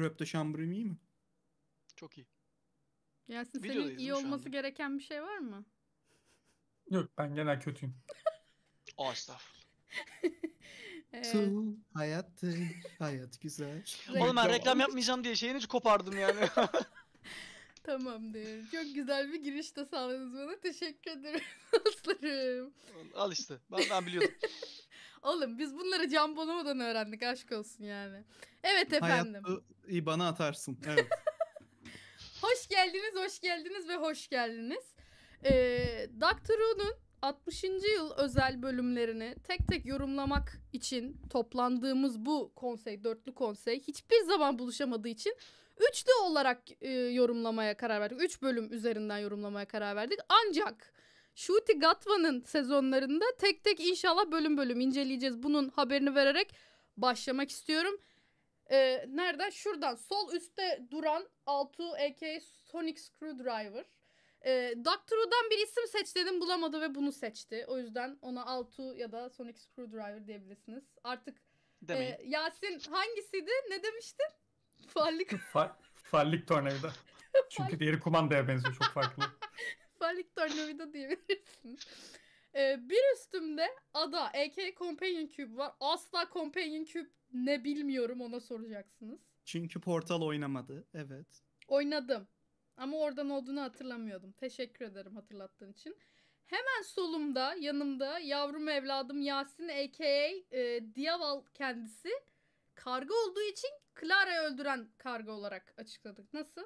Rap'te Şambrim iyi mi? Çok iyi. Yasin Videoda senin iyi olması gereken bir şey var mı? Yok ben genel kötüyüm. O estağfurullah. Ee, Su, hayattır, hayat güzel. Oğlum ben reklam yapmayacağım diye şeyini kopardım yani. tamamdır. Çok güzel bir giriş de sağladınız bana. Teşekkür ederim dostlarım. Al işte. Ben, ben biliyordum. Oğlum biz bunları Can Bonomo'dan öğrendik aşk olsun yani. Evet efendim. Hayatta bana atarsın. Evet. hoş geldiniz, hoş geldiniz ve hoş geldiniz. Ee, Doctor Who'nun 60. yıl özel bölümlerini tek tek yorumlamak için toplandığımız bu konsey, dörtlü konsey hiçbir zaman buluşamadığı için üçlü olarak e, yorumlamaya karar verdik. Üç bölüm üzerinden yorumlamaya karar verdik. Ancak Shuti Gatva'nın sezonlarında tek tek inşallah bölüm bölüm inceleyeceğiz. Bunun haberini vererek başlamak istiyorum. Ee, nereden? Şuradan. Sol üstte duran 6 AK Sonic Screwdriver. Ee, Doctor Who'dan bir isim seç dedim bulamadı ve bunu seçti. O yüzden ona Altu ya da Sonic Screwdriver diyebilirsiniz. Artık e, Demeyin. e, Yasin hangisiydi? Ne demiştin? Fallik. Fa fallik tornavida. Çünkü diğeri kumandaya benziyor çok farklı. Falik tornavida diyebilirsin. Ee, bir üstümde ada, AK Companion Cube var. Asla Companion Cube ne bilmiyorum ona soracaksınız. Çünkü Portal oynamadı. Evet. Oynadım. Ama oradan olduğunu hatırlamıyordum. Teşekkür ederim hatırlattığın için. Hemen solumda, yanımda yavrum evladım Yasin aka e, Diaval kendisi. Karga olduğu için Clara'yı öldüren karga olarak açıkladık. Nasıl?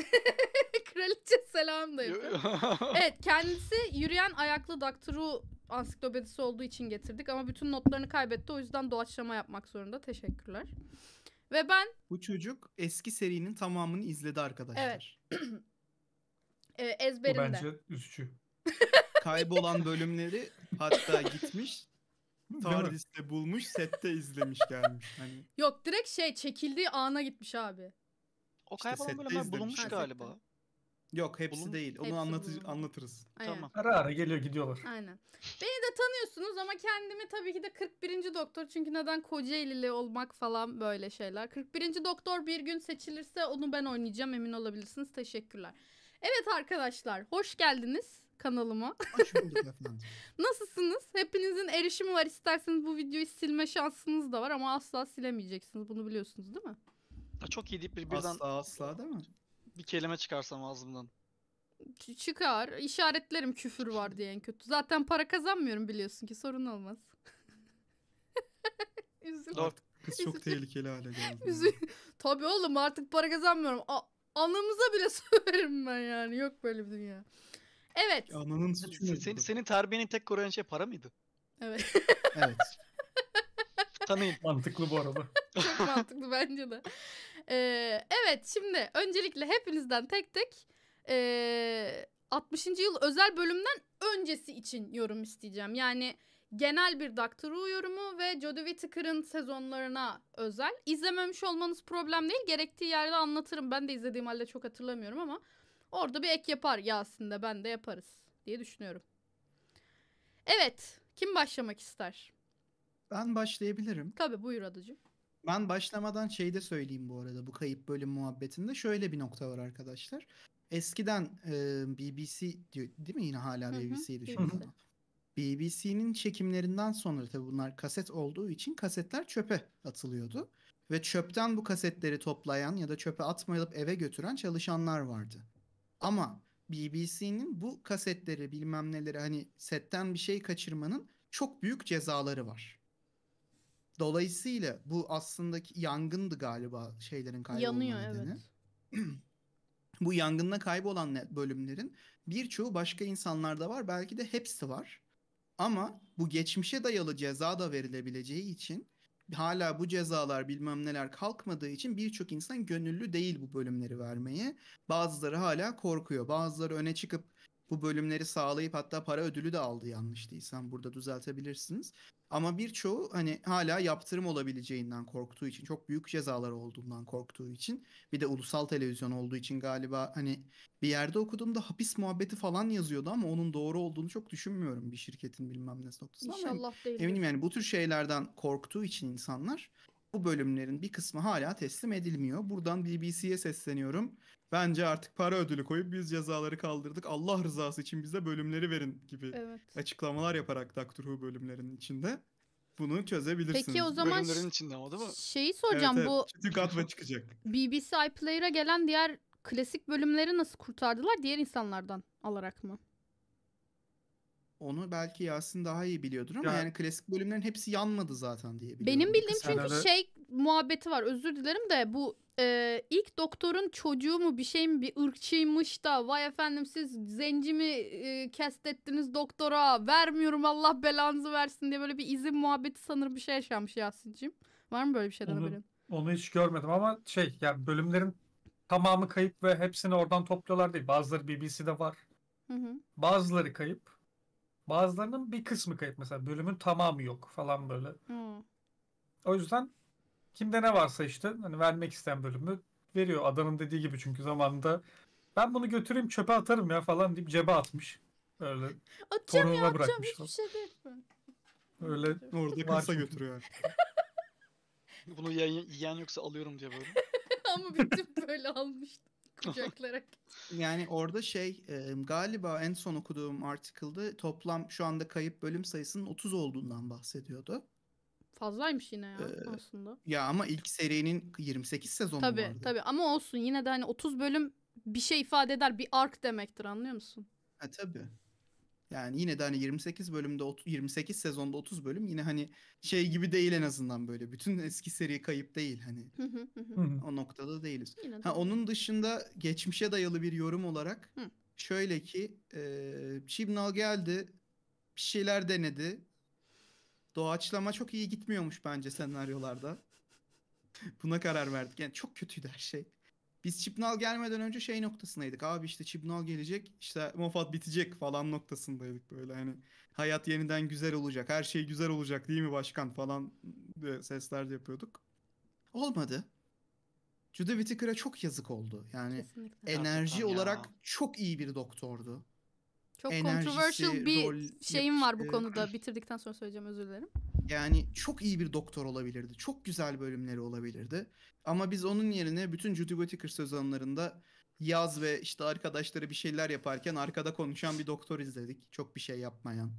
Kraliçe selam da yapıyor. evet kendisi yürüyen ayaklı Daktru ansiklopedisi olduğu için getirdik ama bütün notlarını kaybetti. O yüzden doğaçlama yapmak zorunda. Teşekkürler. Ve ben... Bu çocuk eski serinin tamamını izledi arkadaşlar. Evet. e, ezberinde. O bence üzücü. Kaybolan bölümleri hatta gitmiş Tardis'te bulmuş, sette izlemiş gelmiş. Hani... Yok direkt şey çekildiği ana gitmiş abi. O işte kaybolan bölümler bulunmuş galiba. Yok hepsi Bulun... değil. Onu hepsi anlatı anlatırız. Aynen. Tamam. Ara ara geliyor gidiyorlar. Aynen. Beni de tanıyorsunuz ama kendimi tabii ki de 41. doktor. Çünkü neden Kocaeli'li olmak falan böyle şeyler. 41. doktor bir gün seçilirse onu ben oynayacağım emin olabilirsiniz. Teşekkürler. Evet arkadaşlar hoş geldiniz kanalıma. Nasılsınız? Hepinizin erişimi var. İsterseniz bu videoyu silme şansınız da var ama asla silemeyeceksiniz. Bunu biliyorsunuz değil mi? Çok iyi deyip bir, birden Asla asla değil mi? bir kelime çıkarsam ağzımdan. Ç- Çıkar. işaretlerim küfür var diye en kötü. Zaten para kazanmıyorum biliyorsun ki sorun olmaz. Üzül. Doğru. Kız çok tehlikeli hale geldi. Üzül. Tabii oğlum artık para kazanmıyorum. A- anamıza bile söylerim ben yani. Yok böyle bir dünya. Evet. Ya Ananın suçu ne? Senin, senin terbiyenin tek koruyan şey para mıydı? Evet. Evet. Tanıyın. Mantıklı bu araba. Çok mantıklı bence de. Ee, evet şimdi öncelikle hepinizden tek tek e, ee, 60. yıl özel bölümden öncesi için yorum isteyeceğim. Yani genel bir Doctor Who yorumu ve Jodie Whittaker'ın sezonlarına özel. İzlememiş olmanız problem değil. Gerektiği yerde anlatırım. Ben de izlediğim halde çok hatırlamıyorum ama orada bir ek yapar Yasin de ben de yaparız diye düşünüyorum. Evet. Kim başlamak ister? Ben başlayabilirim. Tabii buyur Adıcım. Ben başlamadan şey de söyleyeyim bu arada bu kayıp bölüm muhabbetinde. Şöyle bir nokta var arkadaşlar. Eskiden e, BBC diyor değil mi yine hala BBC'ydi şu anda. BBC'nin çekimlerinden sonra tabi bunlar kaset olduğu için kasetler çöpe atılıyordu. Ve çöpten bu kasetleri toplayan ya da çöpe atmayıp eve götüren çalışanlar vardı. Ama BBC'nin bu kasetleri bilmem neleri hani setten bir şey kaçırmanın çok büyük cezaları var. Dolayısıyla bu aslında yangındı galiba şeylerin kaybolma Yanıyor, nedeni. Evet. bu yangınla kaybolan bölümlerin birçoğu başka insanlarda var. Belki de hepsi var. Ama bu geçmişe dayalı ceza da verilebileceği için hala bu cezalar bilmem neler kalkmadığı için birçok insan gönüllü değil bu bölümleri vermeye. Bazıları hala korkuyor. Bazıları öne çıkıp bu bölümleri sağlayıp hatta para ödülü de aldı yanlış değilsem burada düzeltebilirsiniz. Ama birçoğu hani hala yaptırım olabileceğinden korktuğu için çok büyük cezalar olduğundan korktuğu için bir de ulusal televizyon olduğu için galiba hani bir yerde okuduğumda hapis muhabbeti falan yazıyordu ama onun doğru olduğunu çok düşünmüyorum bir şirketin bilmem ne noktasında. İnşallah değil. Eminim yani bu tür şeylerden korktuğu için insanlar bu bölümlerin bir kısmı hala teslim edilmiyor. Buradan BBC'ye sesleniyorum. Bence artık para ödülü koyup biz cezaları kaldırdık. Allah rızası için bize bölümleri verin gibi evet. açıklamalar yaparak Doctor Who bölümlerinin içinde bunu çözebilirsiniz. Peki o zaman bölümlerin içinde ama değil mi? Şeyi soracağım evet, evet. bu. Küçük çıkacak. BBC iPlayer'a gelen diğer klasik bölümleri nasıl kurtardılar diğer insanlardan alarak mı? Onu belki Yasin daha iyi biliyordur ama ya. yani klasik bölümlerin hepsi yanmadı zaten diye biliyorum. Benim bildiğim çünkü şey muhabbeti var özür dilerim de bu e, ilk doktorun çocuğu mu bir şey mi bir ırkçıymış da vay efendim siz zencimi e, kestettiniz doktora vermiyorum Allah belanızı versin diye böyle bir izin muhabbeti sanırım bir şey yaşamış Yasin'cim. Var mı böyle bir şeyden onu, haberin? Onu hiç görmedim ama şey yani bölümlerin tamamı kayıp ve hepsini oradan topluyorlar değil. Bazıları BBC'de var. Hı hı. Bazıları kayıp. Bazılarının bir kısmı kayıp mesela. Bölümün tamamı yok falan böyle. Hı. O yüzden kimde ne varsa işte hani vermek isteyen bölümü veriyor. Adanın dediği gibi çünkü zamanında ben bunu götüreyim çöpe atarım ya falan deyip cebe atmış. Öyle atacağım ya atacağım hiçbir şey değil Öyle orada kısa götürüyor. bunu yiyen, yiyen yoksa alıyorum diye böyle. Ama bütün böyle almıştım kucaklayarak. yani orada şey e, galiba en son okuduğum article'da toplam şu anda kayıp bölüm sayısının 30 olduğundan bahsediyordu. Fazlaymış yine ya ee, aslında. Ya ama ilk serinin 28 sezonu tabii, vardı. Tabii ama olsun yine de hani 30 bölüm bir şey ifade eder. Bir ark demektir anlıyor musun? Ha tabii. Yani yine de hani 28 bölümde 28 sezonda 30 bölüm yine hani şey gibi değil en azından böyle. Bütün eski seri kayıp değil hani. o noktada değiliz. de. Ha onun dışında geçmişe dayalı bir yorum olarak şöyle ki e, Chibnall geldi bir şeyler denedi doğaçlama çok iyi gitmiyormuş bence senaryolarda. Buna karar verdik. Yani çok kötüydü her şey. Biz Chibnall gelmeden önce şey noktasındaydık. Abi işte Chibnall gelecek, işte Moffat bitecek falan noktasındaydık böyle. Hani hayat yeniden güzel olacak, her şey güzel olacak değil mi başkan falan sesler de yapıyorduk. Olmadı. Judy Whittaker'a çok yazık oldu. Yani Kesinlikle. enerji Yapacağım olarak çok iyi bir doktordu. Çok controversial bir rol, şeyim var bu konuda. Bitirdikten sonra söyleyeceğim özür dilerim. Yani çok iyi bir doktor olabilirdi. Çok güzel bölümleri olabilirdi. Ama biz onun yerine bütün Judy Whittaker sezonlarında yaz ve işte arkadaşları bir şeyler yaparken arkada konuşan bir doktor izledik. Çok bir şey yapmayan.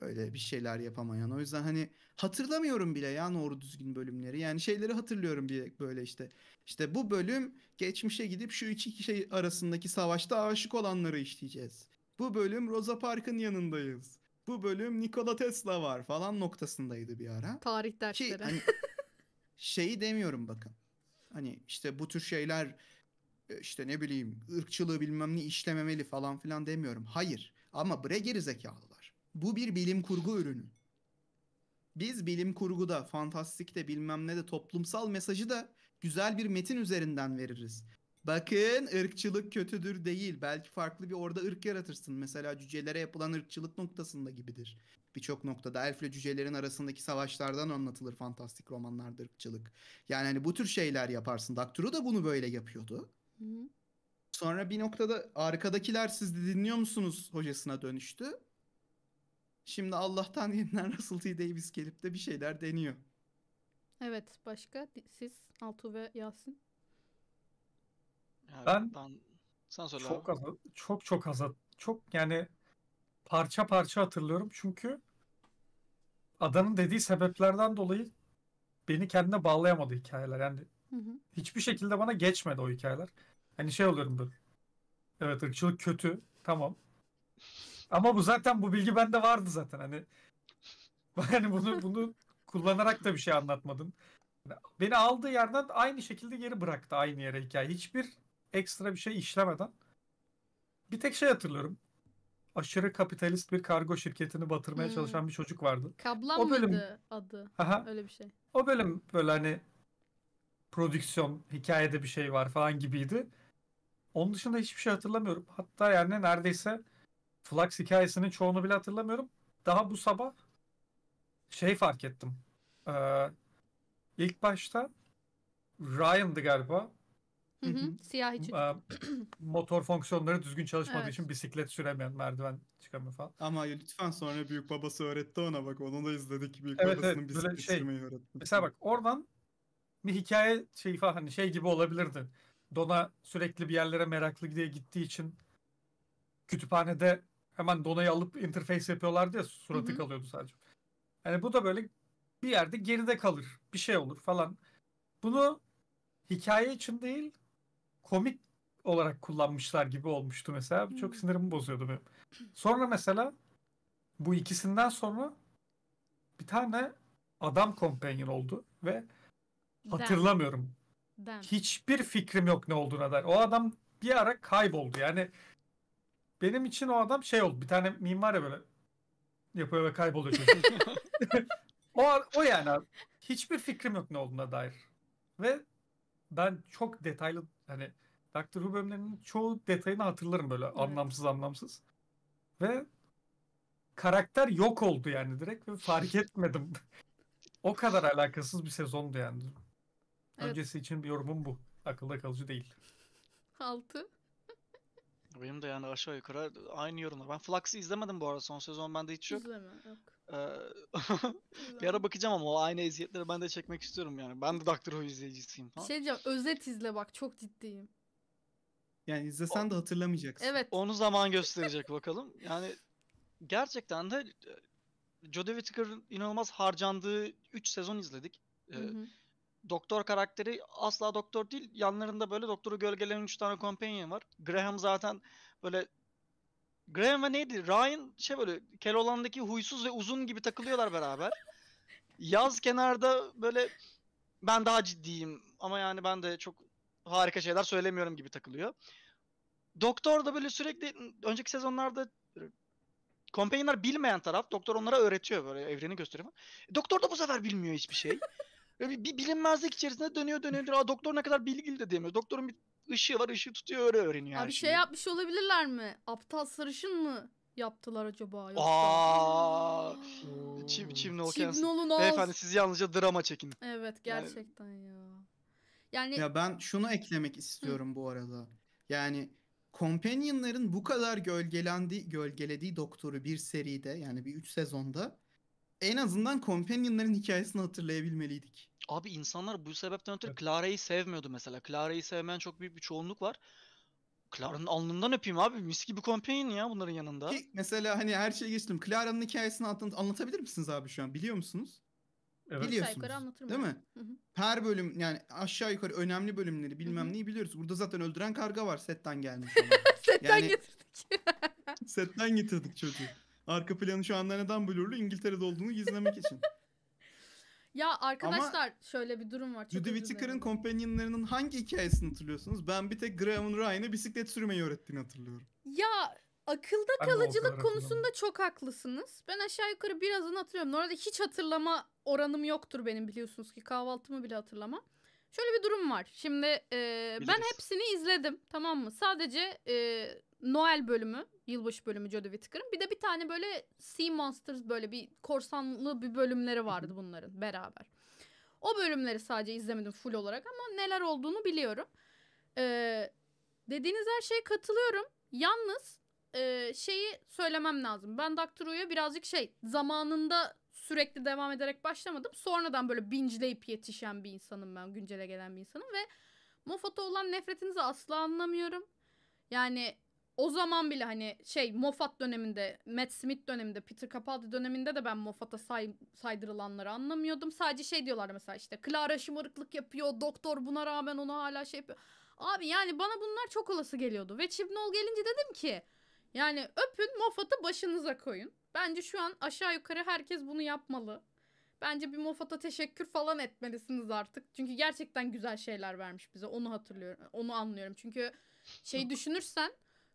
Böyle bir şeyler yapamayan. O yüzden hani hatırlamıyorum bile ya doğru düzgün bölümleri. Yani şeyleri hatırlıyorum bir böyle işte. İşte bu bölüm geçmişe gidip şu iki kişi arasındaki savaşta aşık olanları işleyeceğiz. Bu bölüm Rosa Park'ın yanındayız. Bu bölüm Nikola Tesla var falan noktasındaydı bir ara. Tarih dersleri. Ki, hani, şeyi demiyorum bakın. Hani işte bu tür şeyler e, işte ne bileyim ırkçılığı bilmem ne işlememeli falan filan demiyorum. Hayır. Ama bre geri zekalılar. Bu bir bilim kurgu ürünü. Biz bilim kurguda, fantastikte bilmem ne de toplumsal mesajı da güzel bir metin üzerinden veririz. Bakın ırkçılık kötüdür değil. Belki farklı bir orada ırk yaratırsın. Mesela cücelere yapılan ırkçılık noktasında gibidir. Birçok noktada elf ile cücelerin arasındaki savaşlardan anlatılır fantastik romanlarda ırkçılık. Yani hani bu tür şeyler yaparsın. Daktilo da bunu böyle yapıyordu. Hı hı. Sonra bir noktada arkadakiler siz de dinliyor musunuz hocasına dönüştü. Şimdi Allah'tan yeniden Russell T. Davis gelip de bir şeyler deniyor. Evet başka siz Altu ve Yasin. Abi, ben, ben sen söyle çok, az, çok çok az çok yani parça parça hatırlıyorum çünkü adanın dediği sebeplerden dolayı beni kendine bağlayamadı hikayeler. Yani hı hı. hiçbir şekilde bana geçmedi o hikayeler. Hani şey oluyorum böyle. Evet ırkçılık kötü. Tamam. Ama bu zaten bu bilgi bende vardı zaten. Hani yani bunu bunu kullanarak da bir şey anlatmadın. Beni aldığı yerden aynı şekilde geri bıraktı aynı yere hikaye. Hiçbir ekstra bir şey işlemeden bir tek şey hatırlıyorum. Aşırı kapitalist bir kargo şirketini batırmaya hmm. çalışan bir çocuk vardı. Kablan o bölüm... mıydı adı? Aha. Öyle bir şey. O bölüm böyle hani prodüksiyon, hikayede bir şey var falan gibiydi. Onun dışında hiçbir şey hatırlamıyorum. Hatta yani neredeyse Flux hikayesinin çoğunu bile hatırlamıyorum. Daha bu sabah şey fark ettim. Ee, ilk başta Ryan'dı galiba siyah için. Motor fonksiyonları düzgün çalışmadığı evet. için bisiklet süremeyen, merdiven çıkamıyor falan. Ama ya lütfen sonra büyük babası öğretti ona bak. Onu da izledik büyük evet, babasının evet, bisiklet şey, sürmeyi öğretti. Mesela bak oradan bir hikaye şey falan hani şey gibi olabilirdi. Dona sürekli bir yerlere meraklı diye gittiği için kütüphanede hemen Dona'yı alıp interface yapıyorlardı ya suratı Hı-hı. kalıyordu sadece. Yani bu da böyle bir yerde geride kalır. Bir şey olur falan. Bunu hikaye için değil komik olarak kullanmışlar gibi olmuştu mesela. Hmm. Çok sinirimi bozuyordu benim. Sonra mesela bu ikisinden sonra bir tane adam kompanyon oldu ve hatırlamıyorum. Ben. Ben. Hiçbir fikrim yok ne olduğuna dair. O adam bir ara kayboldu. Yani benim için o adam şey oldu. Bir tane mimar ya böyle yapıyor ve kayboluyor. o, o yani abi. Hiçbir fikrim yok ne olduğuna dair. Ve ben çok detaylı Hani Doctor Who bölümlerinin çoğu detayını hatırlarım böyle evet. anlamsız anlamsız. Ve karakter yok oldu yani direkt ve fark etmedim. o kadar alakasız bir sezondu yani. Evet. Öncesi için bir yorumum bu. Akılda kalıcı değil. 6 benim de yani aşağı yukarı aynı yorumlar. Ben Flux'ı izlemedim bu arada. Son sezon bende hiç yok. İzleme yok. Ee, bir ara bakacağım ama o aynı eziyetleri ben de çekmek istiyorum yani. Ben de Doctor Who izleyicisiyim falan. Şey diyeceğim özet izle bak çok ciddiyim. Yani izlesen o... de hatırlamayacaksın. Evet. Onu zaman gösterecek bakalım. Yani gerçekten de e, Jodie Whittaker'ın inanılmaz harcandığı 3 sezon izledik. Ee, hı hı doktor karakteri asla doktor değil. Yanlarında böyle doktoru gölgeleyen 3 tane kompanya var. Graham zaten böyle Graham ve neydi? Ryan şey böyle Keloland'daki huysuz ve uzun gibi takılıyorlar beraber. Yaz kenarda böyle ben daha ciddiyim ama yani ben de çok harika şeyler söylemiyorum gibi takılıyor. Doktor da böyle sürekli önceki sezonlarda Kompanyalar bilmeyen taraf. Doktor onlara öğretiyor böyle evreni gösteriyor. Doktor da bu sefer bilmiyor hiçbir şey. Ve bir, bilinmezlik içerisinde dönüyor dönüyor. dönüyor. Aa, doktor ne kadar bilgili de diyemiyor. Doktorun bir ışığı var ışığı tutuyor öyle öğreniyor her bir şey yapmış olabilirler mi? Aptal sarışın mı yaptılar acaba? Yoksa- çim Çim, çimli okyanus. Çimnol'un Beyefendi siz yalnızca drama çekin. Evet gerçekten ya. Yani Ya ben şunu eklemek istiyorum bu arada. Yani Companion'ların bu kadar gölgelendi, gölgelediği doktoru bir seride yani bir 3 sezonda en azından Companion'ların hikayesini hatırlayabilmeliydik. Abi insanlar bu sebepten ötürü evet. Clara'yı sevmiyordu mesela. Clara'yı sevmeyen çok büyük bir çoğunluk var. Clara'nın alnından öpeyim abi. Mis gibi Companion ya bunların yanında. Ki mesela hani her şeyi geçtim. Clara'nın hikayesini anlat anlatabilir misiniz abi şu an? Biliyor musunuz? Evet. Biliyorsunuz. Anlatırım değil mi? Her bölüm yani aşağı yukarı önemli bölümleri bilmem neyi biliyoruz. Burada zaten öldüren karga var setten gelmiş. setten yani, getirdik. setten getirdik çocuğu. Arka planı şu anda neden blurlu? İngiltere'de olduğunu gizlemek için. Ya arkadaşlar Ama şöyle bir durum var. Judy Whittaker'ın kompanyanlarının hangi hikayesini hatırlıyorsunuz? Ben bir tek Graham Ryan'e bisiklet sürmeyi öğrettiğini hatırlıyorum. Ya akılda ben kalıcılık konusunda çok haklısınız. Ben aşağı yukarı birazını hatırlıyorum. Normalde hiç hatırlama oranım yoktur benim biliyorsunuz ki kahvaltımı bile hatırlama. Şöyle bir durum var. Şimdi e, ben hepsini izledim tamam mı? Sadece e, Noel bölümü, yılbaşı bölümü Jodie Whittaker'ın. Bir de bir tane böyle Sea Monsters böyle bir korsanlı bir bölümleri vardı bunların beraber. O bölümleri sadece izlemedim full olarak ama neler olduğunu biliyorum. Ee, dediğiniz her şeye katılıyorum. Yalnız e, şeyi söylemem lazım. Ben Doctor Who'ya birazcık şey zamanında sürekli devam ederek başlamadım. Sonradan böyle binceleyip yetişen bir insanım ben. Güncele gelen bir insanım ve Moffat'a olan nefretinizi asla anlamıyorum. Yani o zaman bile hani şey Moffat döneminde, Matt Smith döneminde, Peter Capaldi döneminde de ben Moffat'a say, saydırılanları anlamıyordum. Sadece şey diyorlar mesela işte Clara şımarıklık yapıyor, doktor buna rağmen onu hala şey yapıyor. Abi yani bana bunlar çok olası geliyordu. Ve Chibnall gelince dedim ki yani öpün Moffat'ı başınıza koyun. Bence şu an aşağı yukarı herkes bunu yapmalı. Bence bir Moffat'a teşekkür falan etmelisiniz artık. Çünkü gerçekten güzel şeyler vermiş bize. Onu hatırlıyorum. Onu anlıyorum. Çünkü şey düşünürsen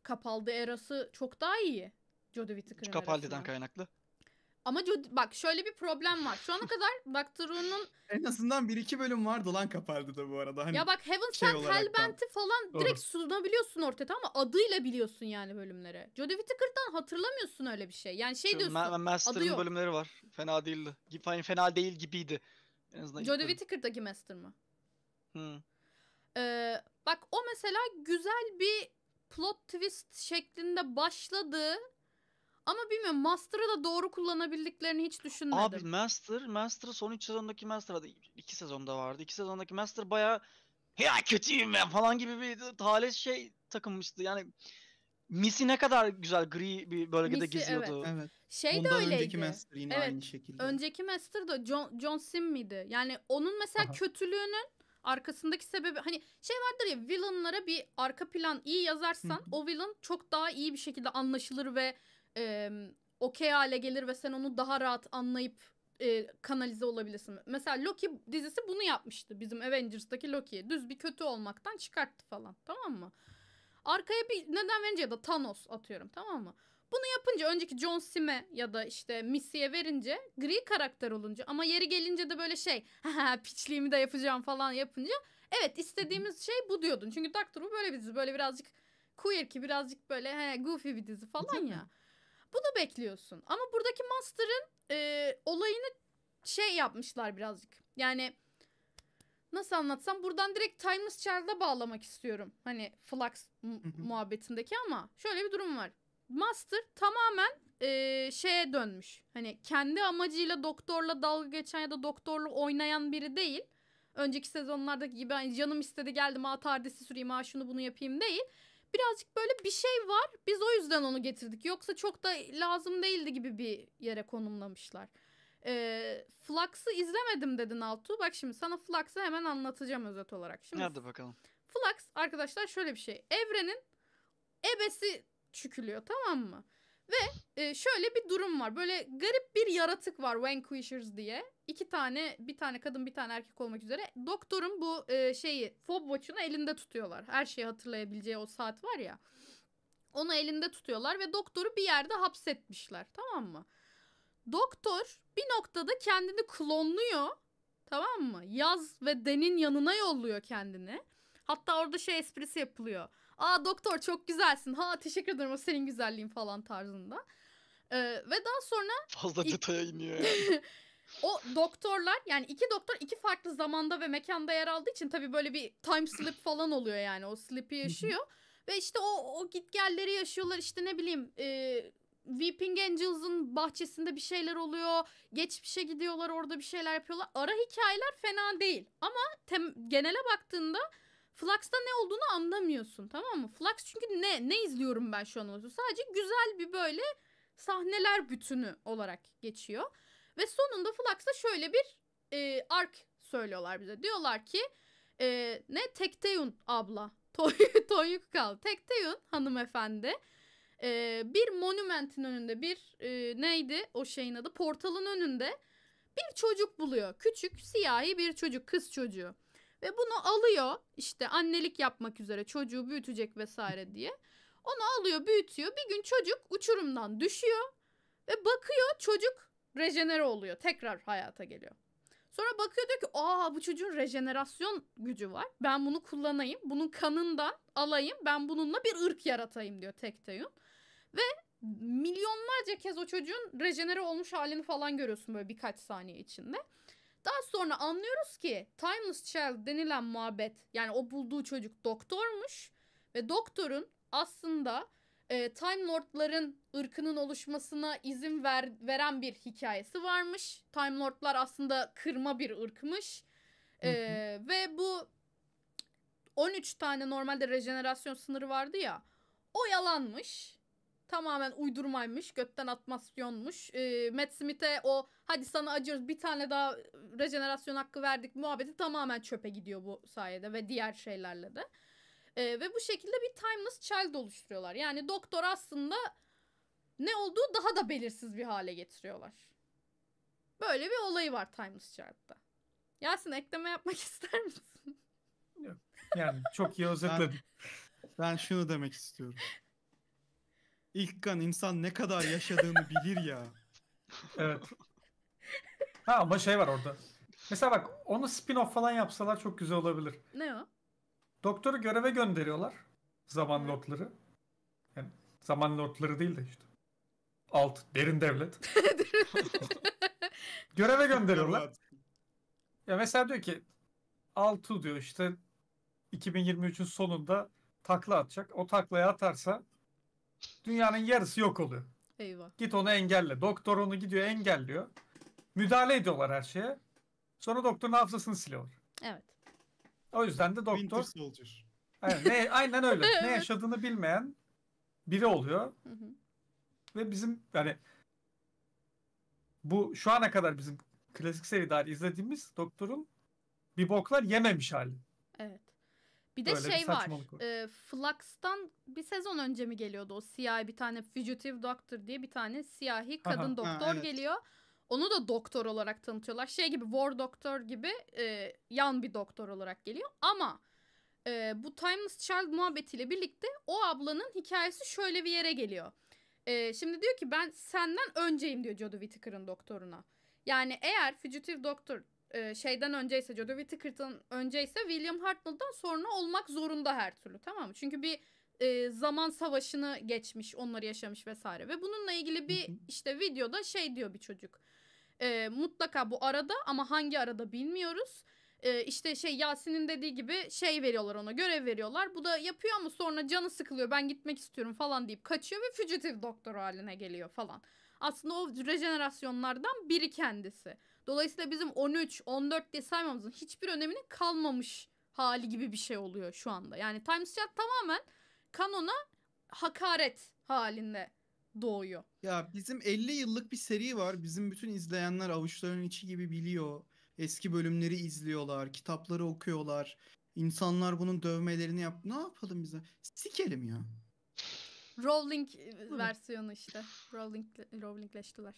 Kapaldı erası çok daha iyi. Jodie Whittaker'ın Kapaldi'den kaynaklı. Ama Jodie, bak şöyle bir problem var. Şu ana kadar Doctor En azından bir iki bölüm vardı lan kapaldı da bu arada. Hani ya bak Heaven şey Sent Hellbent'i falan Doğru. direkt sunabiliyorsun ortada ama adıyla biliyorsun yani bölümleri. Jodie Whittaker'dan hatırlamıyorsun öyle bir şey. Yani şey Şu diyorsun. Ma Master'ın bölümleri var. Fena değildi. Fena değil gibiydi. En azından Jodie Whittaker'daki Master mı? Hmm. Ee, bak o mesela güzel bir plot twist şeklinde başladı. Ama bilmiyorum Master'ı da doğru kullanabildiklerini hiç düşünmedim. Abi Master, Master son 3 sezondaki Master'da 2 sezonda vardı. 2 sezondaki Master baya ya kötüyüm ben falan gibi bir talih şey takılmıştı. Yani Missy ne kadar güzel gri bir bölgede Missy, geziyordu. Evet. evet. Şey Bundan de öyleydi. önceki Master yine evet. aynı şekilde. Önceki Master da John, John Sim miydi? Yani onun mesela Aha. kötülüğünün arkasındaki sebebi hani şey vardır ya villainlara bir arka plan iyi yazarsan o villain çok daha iyi bir şekilde anlaşılır ve e, okey hale gelir ve sen onu daha rahat anlayıp e, kanalize olabilirsin. Mesela Loki dizisi bunu yapmıştı. Bizim Avengers'daki Loki düz bir kötü olmaktan çıkarttı falan. Tamam mı? Arkaya bir neden verince ya da Thanos atıyorum tamam mı? Bunu yapınca önceki John Sim'e ya da işte Missy'e verince gri karakter olunca ama yeri gelince de böyle şey ha piçliğimi de yapacağım falan yapınca evet istediğimiz şey bu diyordun. Çünkü Doctor Who böyle bir dizi böyle birazcık queer ki birazcık böyle he, goofy bir dizi falan ya. Bunu bekliyorsun. Ama buradaki Master'ın e, olayını şey yapmışlar birazcık. Yani nasıl anlatsam buradan direkt Timeless Child'a bağlamak istiyorum. Hani Flux muhabbetindeki ama şöyle bir durum var. Master tamamen e, şeye dönmüş. Hani kendi amacıyla doktorla dalga geçen ya da doktorla oynayan biri değil. Önceki sezonlardaki gibi hani canım istedi geldim ha tardesi süreyim ha şunu bunu yapayım değil. Birazcık böyle bir şey var. Biz o yüzden onu getirdik. Yoksa çok da lazım değildi gibi bir yere konumlamışlar. E, Flux'ı izlemedim dedin Altu. Bak şimdi sana Flux'ı hemen anlatacağım özet olarak. Şimdi Nerede bakalım? Flux arkadaşlar şöyle bir şey. Evrenin ebesi çükülüyor tamam mı? Ve e, şöyle bir durum var. Böyle garip bir yaratık var Vanquishers diye. İki tane bir tane kadın bir tane erkek olmak üzere. Doktorun bu e, şeyi fob watch'unu elinde tutuyorlar. Her şeyi hatırlayabileceği o saat var ya. Onu elinde tutuyorlar ve doktoru bir yerde hapsetmişler tamam mı? Doktor bir noktada kendini klonluyor tamam mı? Yaz ve Den'in yanına yolluyor kendini. Hatta orada şey esprisi yapılıyor. Aa doktor çok güzelsin. Ha teşekkür ederim o senin güzelliğin falan tarzında. Ee, ve daha sonra... Fazla detaya iniyor yani. o doktorlar yani iki doktor iki farklı zamanda ve mekanda yer aldığı için tabii böyle bir time slip falan oluyor yani. O slip'i yaşıyor. ve işte o, o git gelleri yaşıyorlar işte ne bileyim e, Weeping Angels'ın bahçesinde bir şeyler oluyor. Geçmişe gidiyorlar orada bir şeyler yapıyorlar. Ara hikayeler fena değil. Ama tem- genele baktığında Flux'ta ne olduğunu anlamıyorsun tamam mı? Flux çünkü ne? Ne izliyorum ben şu an olsun? Sadece güzel bir böyle sahneler bütünü olarak geçiyor. Ve sonunda Flux'ta şöyle bir e, ark söylüyorlar bize. Diyorlar ki e, ne Tekteyun abla. toyuk kal. Tekteyun hanımefendi. E, bir monumentin önünde bir e, neydi o şeyin adı portalın önünde bir çocuk buluyor. Küçük siyahi bir çocuk kız çocuğu. Ve bunu alıyor işte annelik yapmak üzere çocuğu büyütecek vesaire diye. Onu alıyor büyütüyor. Bir gün çocuk uçurumdan düşüyor ve bakıyor çocuk rejenere oluyor. Tekrar hayata geliyor. Sonra bakıyor diyor ki aa bu çocuğun rejenerasyon gücü var. Ben bunu kullanayım. Bunun kanından alayım. Ben bununla bir ırk yaratayım diyor Tektayun. Ve milyonlarca kez o çocuğun rejenere olmuş halini falan görüyorsun böyle birkaç saniye içinde. Daha sonra anlıyoruz ki Timeless Child denilen muhabbet yani o bulduğu çocuk doktormuş ve doktorun aslında e, Time Lord'ların ırkının oluşmasına izin ver, veren bir hikayesi varmış. Time Lord'lar aslında kırma bir ırkmış. E, ve bu 13 tane normalde rejenerasyon sınırı vardı ya. O yalanmış tamamen uydurmaymış. Götten atmasyonmuş. E, Matt Smith'e o hadi sana acıyoruz bir tane daha rejenerasyon hakkı verdik muhabbeti tamamen çöpe gidiyor bu sayede ve diğer şeylerle de. E, ve bu şekilde bir Timeless Child oluşturuyorlar. Yani doktor aslında ne olduğu daha da belirsiz bir hale getiriyorlar. Böyle bir olayı var Timeless Child'da. Yasin ekleme yapmak ister misin? Yani çok iyi özetledin. Ben, ben şunu demek istiyorum. İlk kan insan ne kadar yaşadığını bilir ya. Evet. Ha ama şey var orada. Mesela bak onu spin-off falan yapsalar çok güzel olabilir. Ne o? Doktoru göreve gönderiyorlar. Zaman evet. lordları. Yani zaman lordları değil de işte. Alt, derin devlet. göreve gönderiyorlar. Ya mesela diyor ki altı diyor işte 2023'ün sonunda takla atacak. O taklaya atarsa Dünyanın yarısı yok oluyor. Eyvah. Git onu engelle. Doktor onu gidiyor engelliyor. Müdahale ediyorlar her şeye. Sonra doktorun hafızasını siliyor. Evet. O yüzden de doktor... Winter Soldier. Aynen, ne, aynen öyle. ne yaşadığını bilmeyen biri oluyor. Hı hı. Ve bizim yani bu şu ana kadar bizim klasik seri izlediğimiz doktorun bir boklar yememiş hali. Bir de Böyle şey bir var. var. E, Flux'tan bir sezon önce mi geliyordu o siyahi bir tane Fugitive Doctor diye bir tane siyahi kadın Aha. doktor ha, evet. geliyor. Onu da doktor olarak tanıtıyorlar. Şey gibi War Doktor gibi e, yan bir doktor olarak geliyor. Ama e, bu Timeless Child muhabbetiyle birlikte o ablanın hikayesi şöyle bir yere geliyor. E, şimdi diyor ki ben senden önceyim diyor Jodie Whittaker'ın doktoruna. Yani eğer Fugitive Doktor e, şeyden önceyse Jodie Whittaker'dan önceyse William Hartnell'dan sonra olmak zorunda her türlü tamam mı? Çünkü bir e, zaman savaşını geçmiş onları yaşamış vesaire ve bununla ilgili bir işte videoda şey diyor bir çocuk e, mutlaka bu arada ama hangi arada bilmiyoruz e, işte şey Yasin'in dediği gibi şey veriyorlar ona görev veriyorlar bu da yapıyor ama sonra canı sıkılıyor ben gitmek istiyorum falan deyip kaçıyor ve fugitive doktor haline geliyor falan aslında o rejenerasyonlardan biri kendisi Dolayısıyla bizim 13, 14 diye saymamızın hiçbir öneminin kalmamış hali gibi bir şey oluyor şu anda. Yani Times Chat tamamen kanona hakaret halinde doğuyor. Ya bizim 50 yıllık bir seri var. Bizim bütün izleyenler avuçlarının içi gibi biliyor. Eski bölümleri izliyorlar, kitapları okuyorlar. İnsanlar bunun dövmelerini yap. Ne yapalım bize? Sikelim ya. Rolling versiyonu işte. Rolling, rollingleştiler.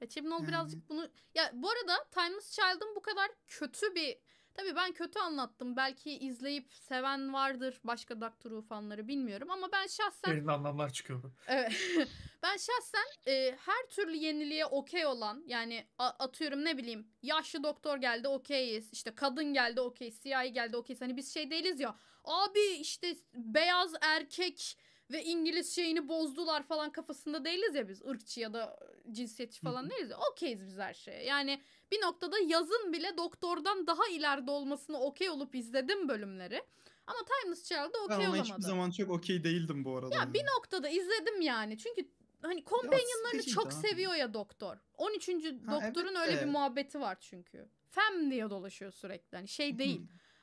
Ya Chibnall hmm. birazcık bunu... Ya bu arada Timeless Child'ın bu kadar kötü bir... Tabii ben kötü anlattım. Belki izleyip seven vardır başka Doctor Who fanları bilmiyorum. Ama ben şahsen... Derin anlamlar çıkıyor. Evet. ben şahsen e, her türlü yeniliğe okey olan yani atıyorum ne bileyim yaşlı doktor geldi okeyiz. İşte kadın geldi okey. Siyahi geldi okeyiz. Hani biz şey değiliz ya. Abi işte beyaz erkek ve İngiliz şeyini bozdular falan kafasında değiliz ya biz. ırkçı ya da cinsiyetçi falan değiliz Okeyiz biz her şeye. Yani bir noktada yazın bile doktordan daha ileride olmasını okey olup izledim bölümleri. Ama Timeless Child'da okey olamadı. Ben hiçbir zaman çok okey değildim bu arada. Ya yani. bir noktada izledim yani. Çünkü hani companionlarını çok abi. seviyor ya doktor. 13. Ha, doktorun evet, öyle evet. bir muhabbeti var çünkü. Fem diye dolaşıyor sürekli. Hani şey değil.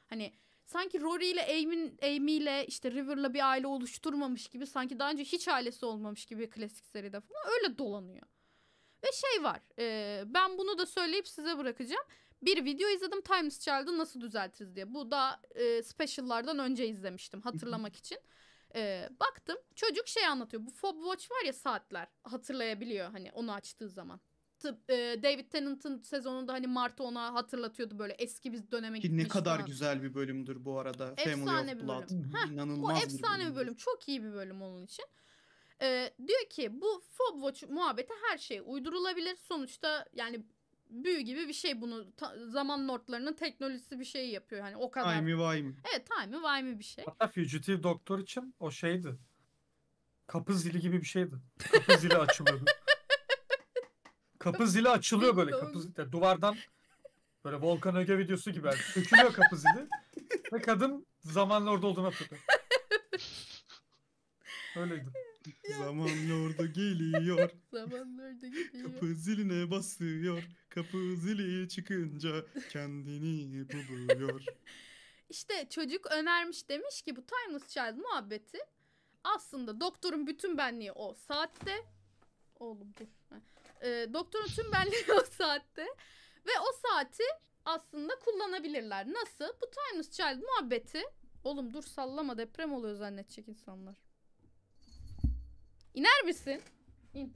hani sanki Rory ile Amy'in Amy ile işte River'la bir aile oluşturmamış gibi sanki daha önce hiç ailesi olmamış gibi klasik seride falan öyle dolanıyor. Ve şey var e, ben bunu da söyleyip size bırakacağım. Bir video izledim Times Child'ı nasıl düzeltiriz diye. Bu da e, special'lardan önce izlemiştim hatırlamak için. E, baktım çocuk şey anlatıyor. Bu fob watch var ya saatler hatırlayabiliyor hani onu açtığı zaman. Tennant'ı e, David Tennant'ın sezonunda hani Mart'ı ona hatırlatıyordu böyle eski bir döneme Ki ne kadar falan. güzel bir bölümdür bu arada. Efsane bir Blood. bölüm. Heh, İnanılmaz o efsane bir bölüm. bölüm. Çok iyi bir bölüm onun için. Ee, diyor ki bu Fobwatch muhabbeti her şey uydurulabilir. Sonuçta yani büyü gibi bir şey bunu Ta- zaman notlarının teknolojisi bir şey yapıyor. Hani o kadar. vay mı? Evet vay mı bir şey. Hatta Fugitive Doktor için o şeydi. Kapı zili gibi bir şeydi. Kapı zili açılıyordu. Kapı zili açılıyor böyle kapı zili. yani duvardan böyle Volkan Öge videosu gibi yani. sökülüyor kapı zili ve kadın zamanla orada olduğunu hatırlıyor. Öyleydi. Zaman orada geliyor. Zaman orada geliyor. Kapı ziline basıyor. Kapı zili çıkınca kendini buluyor. İşte çocuk önermiş demiş ki bu Timeless Child muhabbeti aslında doktorun bütün benliği o saatte. Oğlum dur. E, doktorun tüm benliği o saatte. Ve o saati aslında kullanabilirler. Nasıl? Bu Timeless Child muhabbeti. Oğlum dur sallama deprem oluyor zannedecek insanlar. İner misin? İn.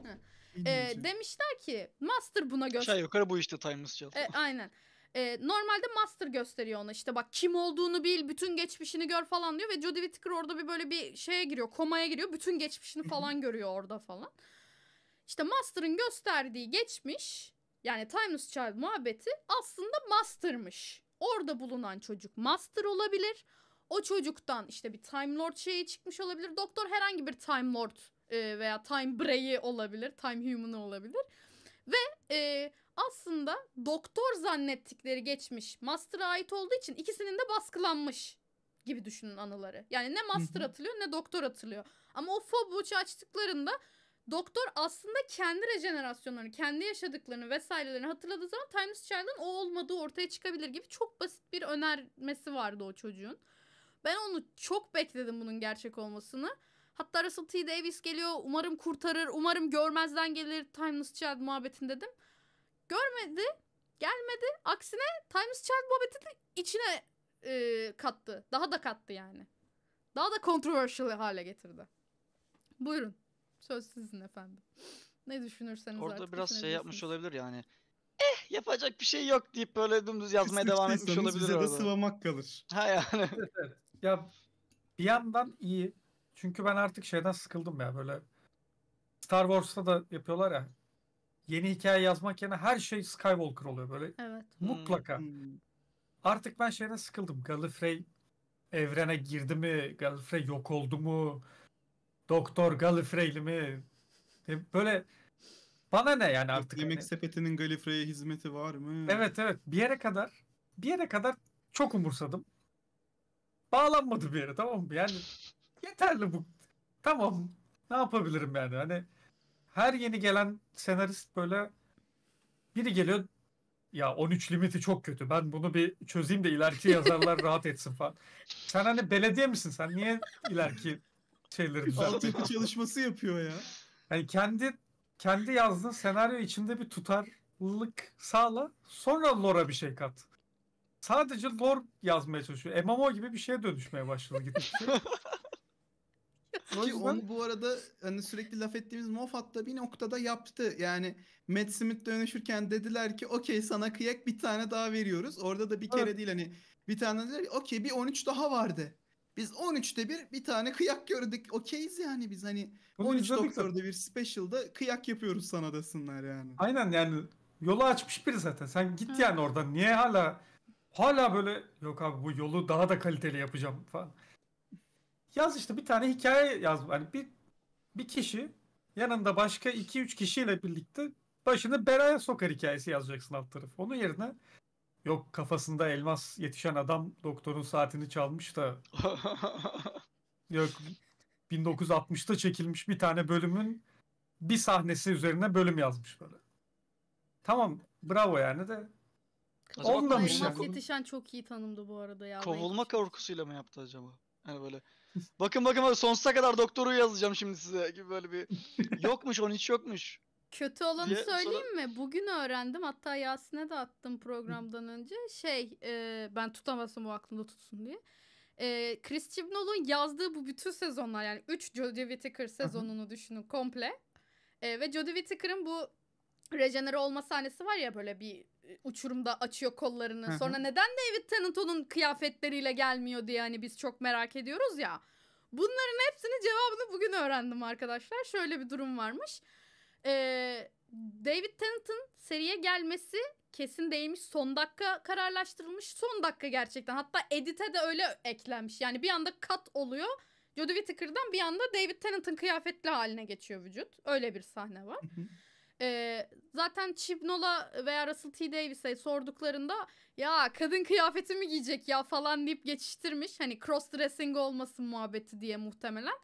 E, demişler ki Master buna göster. Şey yukarı bu işte Timeless Child. E, aynen. E, normalde Master gösteriyor ona işte bak kim olduğunu bil bütün geçmişini gör falan diyor ve Jodie Whittaker orada bir böyle bir şeye giriyor komaya giriyor bütün geçmişini falan görüyor orada falan. İşte Master'ın gösterdiği geçmiş yani Timeless Child muhabbeti aslında Master'mış. Orada bulunan çocuk Master olabilir. O çocuktan işte bir Time Lord şeyi çıkmış olabilir. Doktor herhangi bir Time Lord e, veya Time Brey'i olabilir. Time Human'ı olabilir. Ve e, aslında doktor zannettikleri geçmiş Master'a ait olduğu için ikisinin de baskılanmış gibi düşünün anıları. Yani ne Master atılıyor ne doktor atılıyor. Ama o Foboç'u açtıklarında doktor aslında kendi rejenerasyonlarını, kendi yaşadıklarını vesairelerini hatırladığı zaman Timeless Child'ın o olmadığı ortaya çıkabilir gibi çok basit bir önermesi vardı o çocuğun. Ben onu çok bekledim bunun gerçek olmasını. Hatta Russell T. Davis geliyor. Umarım kurtarır. Umarım görmezden gelir. Timeless Child muhabbetin dedim. Görmedi. Gelmedi. Aksine Timeless Child muhabbetini içine e, kattı. Daha da kattı yani. Daha da controversial hale getirdi. Buyurun. Söz sizin efendim. Ne düşünürseniz Orada artık biraz şey yapmış olabilir yani. Eh yapacak bir şey yok deyip böyle dümdüz yazmaya devam etmiş olabilir bize de sıvamak kalır. Ha yani. Ya bir yandan iyi. Çünkü ben artık şeyden sıkıldım ya böyle Star Wars'ta da yapıyorlar ya. Yeni hikaye yazmak yerine her şey Skywalker oluyor böyle. Evet. Mutlaka. Hmm. Artık ben şeyden sıkıldım. Gallifrey evrene girdi mi? Gallifrey yok oldu mu? Doktor Gallifrey'li mi? E, böyle bana ne yani artık. Yemek hani... sepetinin Gallifrey'e hizmeti var mı? Evet evet bir yere kadar bir yere kadar çok umursadım. Bağlanmadı bir yere tamam mı? Yani yeterli bu. Tamam ne yapabilirim yani hani her yeni gelen senarist böyle biri geliyor ya 13 limiti çok kötü. Ben bunu bir çözeyim de ileriki yazarlar rahat etsin falan. Sen hani belediye misin sen? Niye ileriki şeyleri Altyapı çalışması yapıyor ya. Yani kendi kendi yazdığın senaryo içinde bir tutarlılık sağla. Sonra lore'a bir şey kat. Sadece lore yazmaya çalışıyor. MMO gibi bir şeye dönüşmeye başladı gittikçe. Ki yüzden... onu bu arada hani sürekli laf ettiğimiz Moffat da bir noktada yaptı. Yani Matt Smith dönüşürken dediler ki okey sana kıyak bir tane daha veriyoruz. Orada da bir kere evet. değil hani bir tane dediler okey bir 13 daha vardı. Biz 13'te bir bir tane kıyak gördük. Okeyiz yani biz hani Bunu 13 doktorda bir special'da kıyak yapıyoruz sana desinler yani. Aynen yani yolu açmış biri zaten. Sen git Hı. yani oradan. Niye hala hala böyle yok abi bu yolu daha da kaliteli yapacağım falan. Yaz işte bir tane hikaye yaz. Hani bir bir kişi yanında başka 2-3 kişiyle birlikte başını belaya sokar hikayesi yazacaksın alt tarafı. Onun yerine Yok kafasında elmas yetişen adam doktorun saatini çalmış da. yok 1960'ta çekilmiş bir tane bölümün bir sahnesi üzerine bölüm yazmış böyle. Tamam bravo yani de. Olmamış ya. yetişen çok iyi tanımdı bu arada ya. Kovulma korkusuyla mı yaptı acaba? Yani böyle bakın bakın böyle sonsuza kadar doktoru yazacağım şimdi size gibi böyle bir yokmuş onun hiç yokmuş. Kötü olanı diye söyleyeyim sonra... mi? Bugün öğrendim. Hatta Yasin'e de attım programdan önce. Şey e, ben tutamazsam o aklımda tutsun diye. E, Chris Chibnall'un yazdığı bu bütün sezonlar yani 3 Jodie Whittaker sezonunu düşünün komple. E, ve Jodie Whittaker'ın bu rejenere olma sahnesi var ya böyle bir e, uçurumda açıyor kollarını. Sonra neden David Tennant onun kıyafetleriyle gelmiyor diye hani biz çok merak ediyoruz ya. Bunların hepsini cevabını bugün öğrendim arkadaşlar. Şöyle bir durum varmış. Ee, David Tennant'ın seriye gelmesi kesin değilmiş, Son dakika kararlaştırılmış. Son dakika gerçekten. Hatta edite de öyle eklenmiş. Yani bir anda kat oluyor. Jodie Whittaker'dan bir anda David Tennant'ın kıyafetli haline geçiyor vücut. Öyle bir sahne var. Ee, zaten Chibnall'a veya Russell T. Davis'e sorduklarında ya kadın kıyafeti mi giyecek ya falan deyip geçiştirmiş. Hani cross dressing olmasın muhabbeti diye muhtemelen.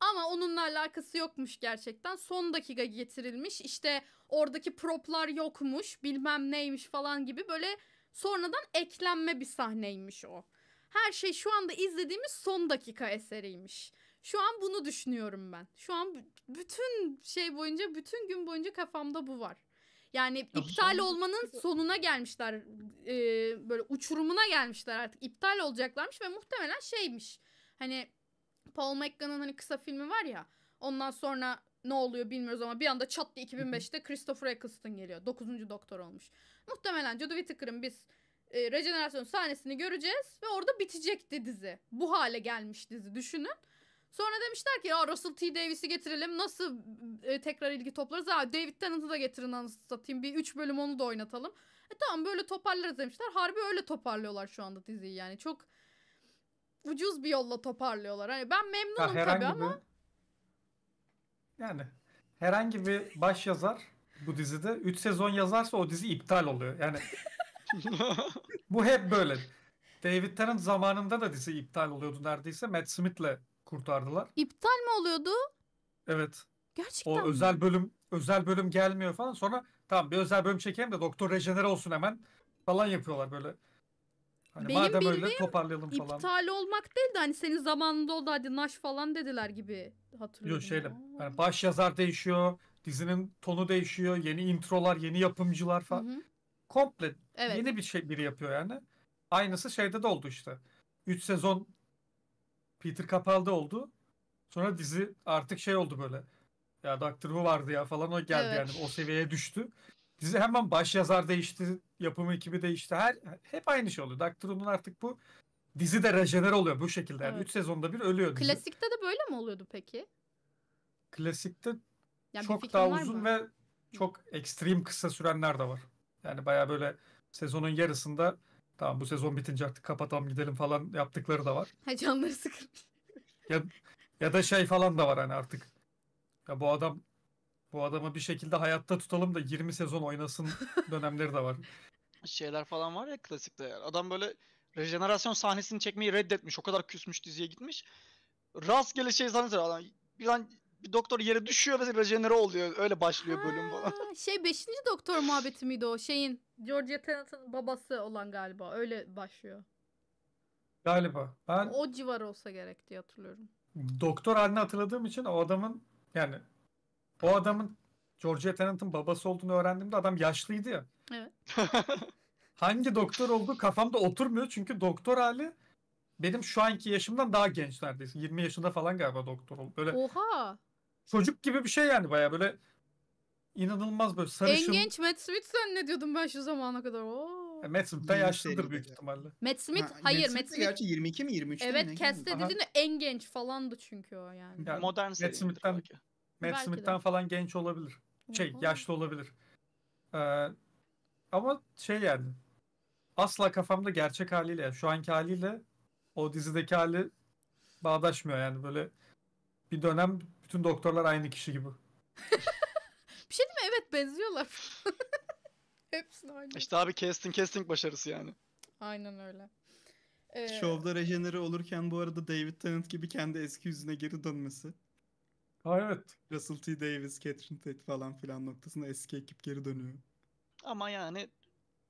Ama onunla alakası yokmuş gerçekten. Son dakika getirilmiş. İşte oradaki proplar yokmuş, bilmem neymiş falan gibi böyle sonradan eklenme bir sahneymiş o. Her şey şu anda izlediğimiz son dakika eseriymiş. Şu an bunu düşünüyorum ben. Şu an bütün şey boyunca, bütün gün boyunca kafamda bu var. Yani ya iptal son... olmanın sonuna gelmişler. E, böyle uçurumuna gelmişler artık. İptal olacaklarmış ve muhtemelen şeymiş. Hani Paul McGann'ın hani kısa filmi var ya. Ondan sonra ne oluyor bilmiyoruz ama bir anda çat diye 2005'te Christopher Eccleston geliyor. 9. doktor olmuş. Muhtemelen Jodie Whittaker'ın biz e, rejenerasyon sahnesini göreceğiz ve orada bitecekti dizi. Bu hale gelmiş dizi düşünün. Sonra demişler ki ya Russell T Davis'i getirelim nasıl e, tekrar ilgi toplarız. Ha, David Tennant'ı da getirin anasını satayım bir 3 bölüm onu da oynatalım. E tamam böyle toparlarız demişler. Harbi öyle toparlıyorlar şu anda diziyi yani çok ucuz bir yolla toparlıyorlar. Hani ben memnunum ha, tabii bir, ama. Yani herhangi bir baş yazar bu dizide 3 sezon yazarsa o dizi iptal oluyor. Yani bu hep böyle. David Tennant zamanında da dizi iptal oluyordu neredeyse. Matt Smith'le kurtardılar. İptal mi oluyordu? Evet. Gerçekten O mi? özel bölüm özel bölüm gelmiyor falan. Sonra tamam bir özel bölüm çekelim de doktor rejenere olsun hemen falan yapıyorlar böyle. Hani Benim madem öyle bildiğim toparlayalım falan. İptal olmak değil de hani senin zamanında oldu hadi naş falan dediler gibi hatırlıyorum. Yok şeyle yani baş yazar değişiyor, dizinin tonu değişiyor, yeni introlar, yeni yapımcılar falan. Hı-hı. Komple evet. yeni bir şey biri yapıyor yani. Aynısı şeyde de oldu işte. 3 sezon Peter Capaldi oldu. Sonra dizi artık şey oldu böyle. Ya Doctor Who vardı ya falan o geldi evet. yani o seviyeye düştü. Dizi hemen baş yazar değişti, yapım ekibi değişti. Her, hep aynı şey oluyor. Doctor Who'nun artık bu dizi de rejener oluyor bu şekilde. Yani 3 evet. sezonda bir ölüyor dizi. Klasikte de böyle mi oluyordu peki? Klasikte yani çok daha uzun mı? ve çok ekstrem kısa sürenler de var. Yani baya böyle sezonun yarısında tamam bu sezon bitince artık kapatalım gidelim falan yaptıkları da var. Ha canları sıkılmış. ya, ya da şey falan da var hani artık. Ya bu adam bu adamı bir şekilde hayatta tutalım da 20 sezon oynasın dönemleri de var. Şeyler falan var ya klasikte yani. Adam böyle rejenerasyon sahnesini çekmeyi reddetmiş. O kadar küsmüş diziye gitmiş. Rastgele şey zannediyor adam. Bir an bir doktor yere düşüyor ve rejenere oluyor. Öyle başlıyor bölüm falan. şey 5. doktor muhabbeti miydi o şeyin? George Tennant'ın babası olan galiba. Öyle başlıyor. Galiba. Ben o civar olsa gerek diye hatırlıyorum. Doktor halini hatırladığım için o adamın yani o adamın George Tennant'ın babası olduğunu öğrendiğimde adam yaşlıydı ya. Evet. Hangi doktor oldu kafamda oturmuyor çünkü doktor hali benim şu anki yaşımdan daha genç 20 yaşında falan galiba doktor oldu. Böyle Oha. Çocuk gibi bir şey yani baya böyle inanılmaz böyle sarışın. En genç Matt Smith zannediyordum ben şu zamana kadar. Oo. E, Matt Smith de yaşlıdır büyük ihtimalle. Matt Smith ha, hayır Matt Smith. Matt gerçi 22 mi 23 Evet mi? cast'te dediğinde en genç falandı çünkü o yani. yani Modern Matt Smith'ten Matt Smith'ten falan genç olabilir. Şey Hı-hı. yaşlı olabilir. Ee, ama şey yani asla kafamda gerçek haliyle yani şu anki haliyle o dizideki hali bağdaşmıyor yani böyle bir dönem bütün doktorlar aynı kişi gibi. bir şey değil mi? Evet benziyorlar. Hepsini aynı. İşte abi casting casting başarısı yani. Aynen öyle. Ee... Şovda rejeneri olurken bu arada David Tennant gibi kendi eski yüzüne geri dönmesi. Ha, evet. Russell T. Davis, Catherine Tate falan filan noktasında eski ekip geri dönüyor. Ama yani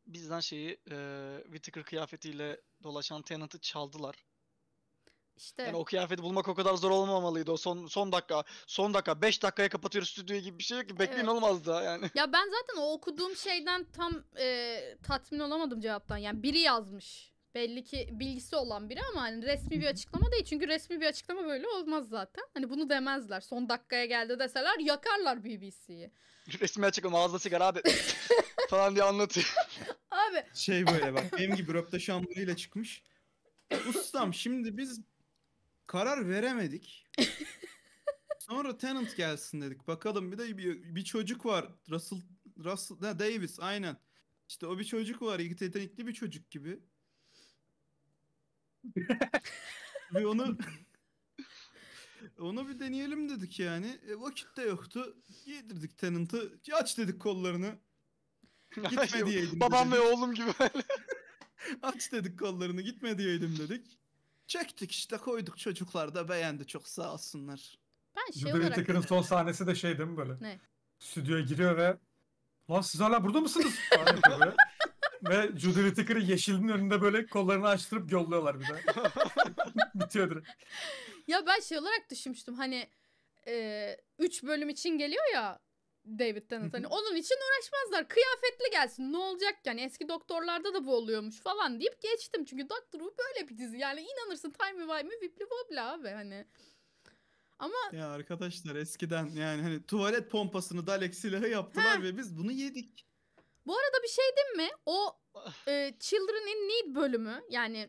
bizden şeyi e, Whittaker kıyafetiyle dolaşan Tennant'ı çaldılar. İşte. Yani o kıyafeti bulmak o kadar zor olmamalıydı. O son son dakika, son dakika 5 dakikaya kapatıyor stüdyoyu gibi bir şey yok ki bekleyin evet. olmazdı yani. Ya ben zaten o okuduğum şeyden tam e, tatmin olamadım cevaptan. Yani biri yazmış belli ki bilgisi olan biri ama hani resmi bir açıklama değil. Çünkü resmi bir açıklama böyle olmaz zaten. Hani bunu demezler. Son dakikaya geldi deseler yakarlar BBC'yi. Resmi açıklama ağzına sigara abi falan diye anlatıyor. Abi. Şey böyle bak benim gibi röptaş hamuruyla çıkmış. Ustam şimdi biz karar veremedik. Sonra Tenant gelsin dedik. Bakalım bir de bir, bir çocuk var. Russell, Russell ne, Davis aynen. İşte o bir çocuk var. Yetenekli bir çocuk gibi. Ve onu onu bir deneyelim dedik yani. E, vakit de yoktu. Yedirdik Tenant'ı. Aç dedik kollarını. Gitme diyeydim. Babam ve oğlum gibi. Aç dedik kollarını gitme diyeydim dedik. Çektik işte koyduk çocuklar da beğendi çok sağ olsunlar. Ben şey Judah Whittaker'ın son sahnesi de şey değil mi böyle? Ne? Stüdyoya giriyor ve Lan siz hala burada mısınız? Ve Judy Whittaker'ı yeşilin önünde böyle kollarını açtırıp yolluyorlar bir de. Bitiyor direkt. Ya ben şey olarak düşünmüştüm hani 3 e, üç bölüm için geliyor ya David Tennant hani onun için uğraşmazlar. Kıyafetli gelsin ne olacak yani eski doktorlarda da bu oluyormuş falan deyip geçtim. Çünkü Doctor Who böyle bir dizi yani inanırsın Time Vay mi Vipli Vobla abi hani. Ama ya arkadaşlar eskiden yani hani tuvalet pompasını Dalek silahı yaptılar ve biz bunu yedik. Bu arada bir şey değil mi? O ah. e, Children in Need bölümü yani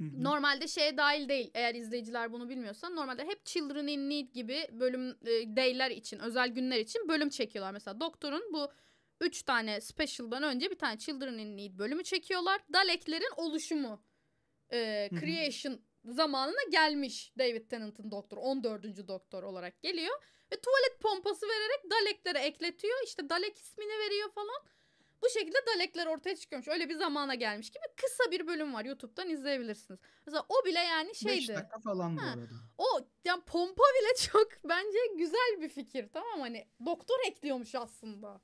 Normalde şeye dahil değil eğer izleyiciler bunu bilmiyorsa. Normalde hep Children in Need gibi bölüm e, day'ler için, özel günler için bölüm çekiyorlar. Mesela Doktor'un bu 3 tane special'dan önce bir tane Children in Need bölümü çekiyorlar. Daleklerin oluşumu e, creation zamanına gelmiş David Tennant'ın Doktor 14. Doktor olarak geliyor. Ve tuvalet pompası vererek Daleklere ekletiyor. İşte Dalek ismini veriyor falan bu şekilde Dalekler ortaya çıkıyormuş. Öyle bir zamana gelmiş gibi kısa bir bölüm var YouTube'dan izleyebilirsiniz. Mesela o bile yani şeydi. 5 dakika falan bu arada. O yani pompa bile çok bence güzel bir fikir tamam hani doktor ekliyormuş aslında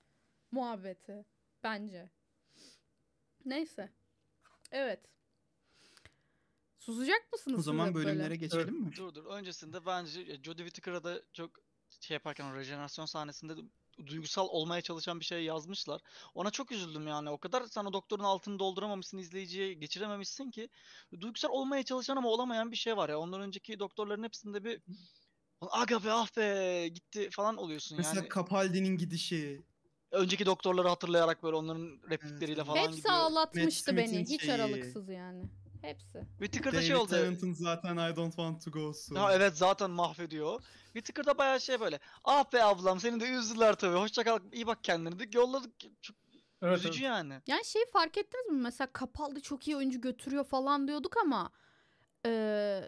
muhabbeti bence. Neyse. Evet. Susacak mısınız? O zaman bölümlere böyle? geçelim mi? Dur dur. Öncesinde bence Jodie Whittaker'a da çok şey yaparken o rejenerasyon sahnesinde duygusal olmaya çalışan bir şey yazmışlar. Ona çok üzüldüm yani. O kadar sana doktorun altını dolduramamışsın, izleyiciye geçirememişsin ki. Duygusal olmaya çalışan ama olamayan bir şey var ya. Ondan önceki doktorların hepsinde bir aga be ah be gitti falan oluyorsun Mesela yani. Mesela Capaldi'nin gidişi. Önceki doktorları hatırlayarak böyle onların replikleriyle evet. falan Hepsi gidiyor. ağlatmıştı Matt beni. Hiç aralıksız yani. Hepsi. Whittaker'da şey oldu. Tarant'ın zaten I don't want to go soon. Ha, evet zaten mahvediyor. Whittaker'da bayağı şey böyle. Ah be ablam seni de üzdüler tabii. Hoşça iyi bak kendine de yolladık. Çok evet, üzücü evet. yani. Yani şey fark ettiniz mi? Mesela Kapaldı çok iyi oyuncu götürüyor falan diyorduk ama e,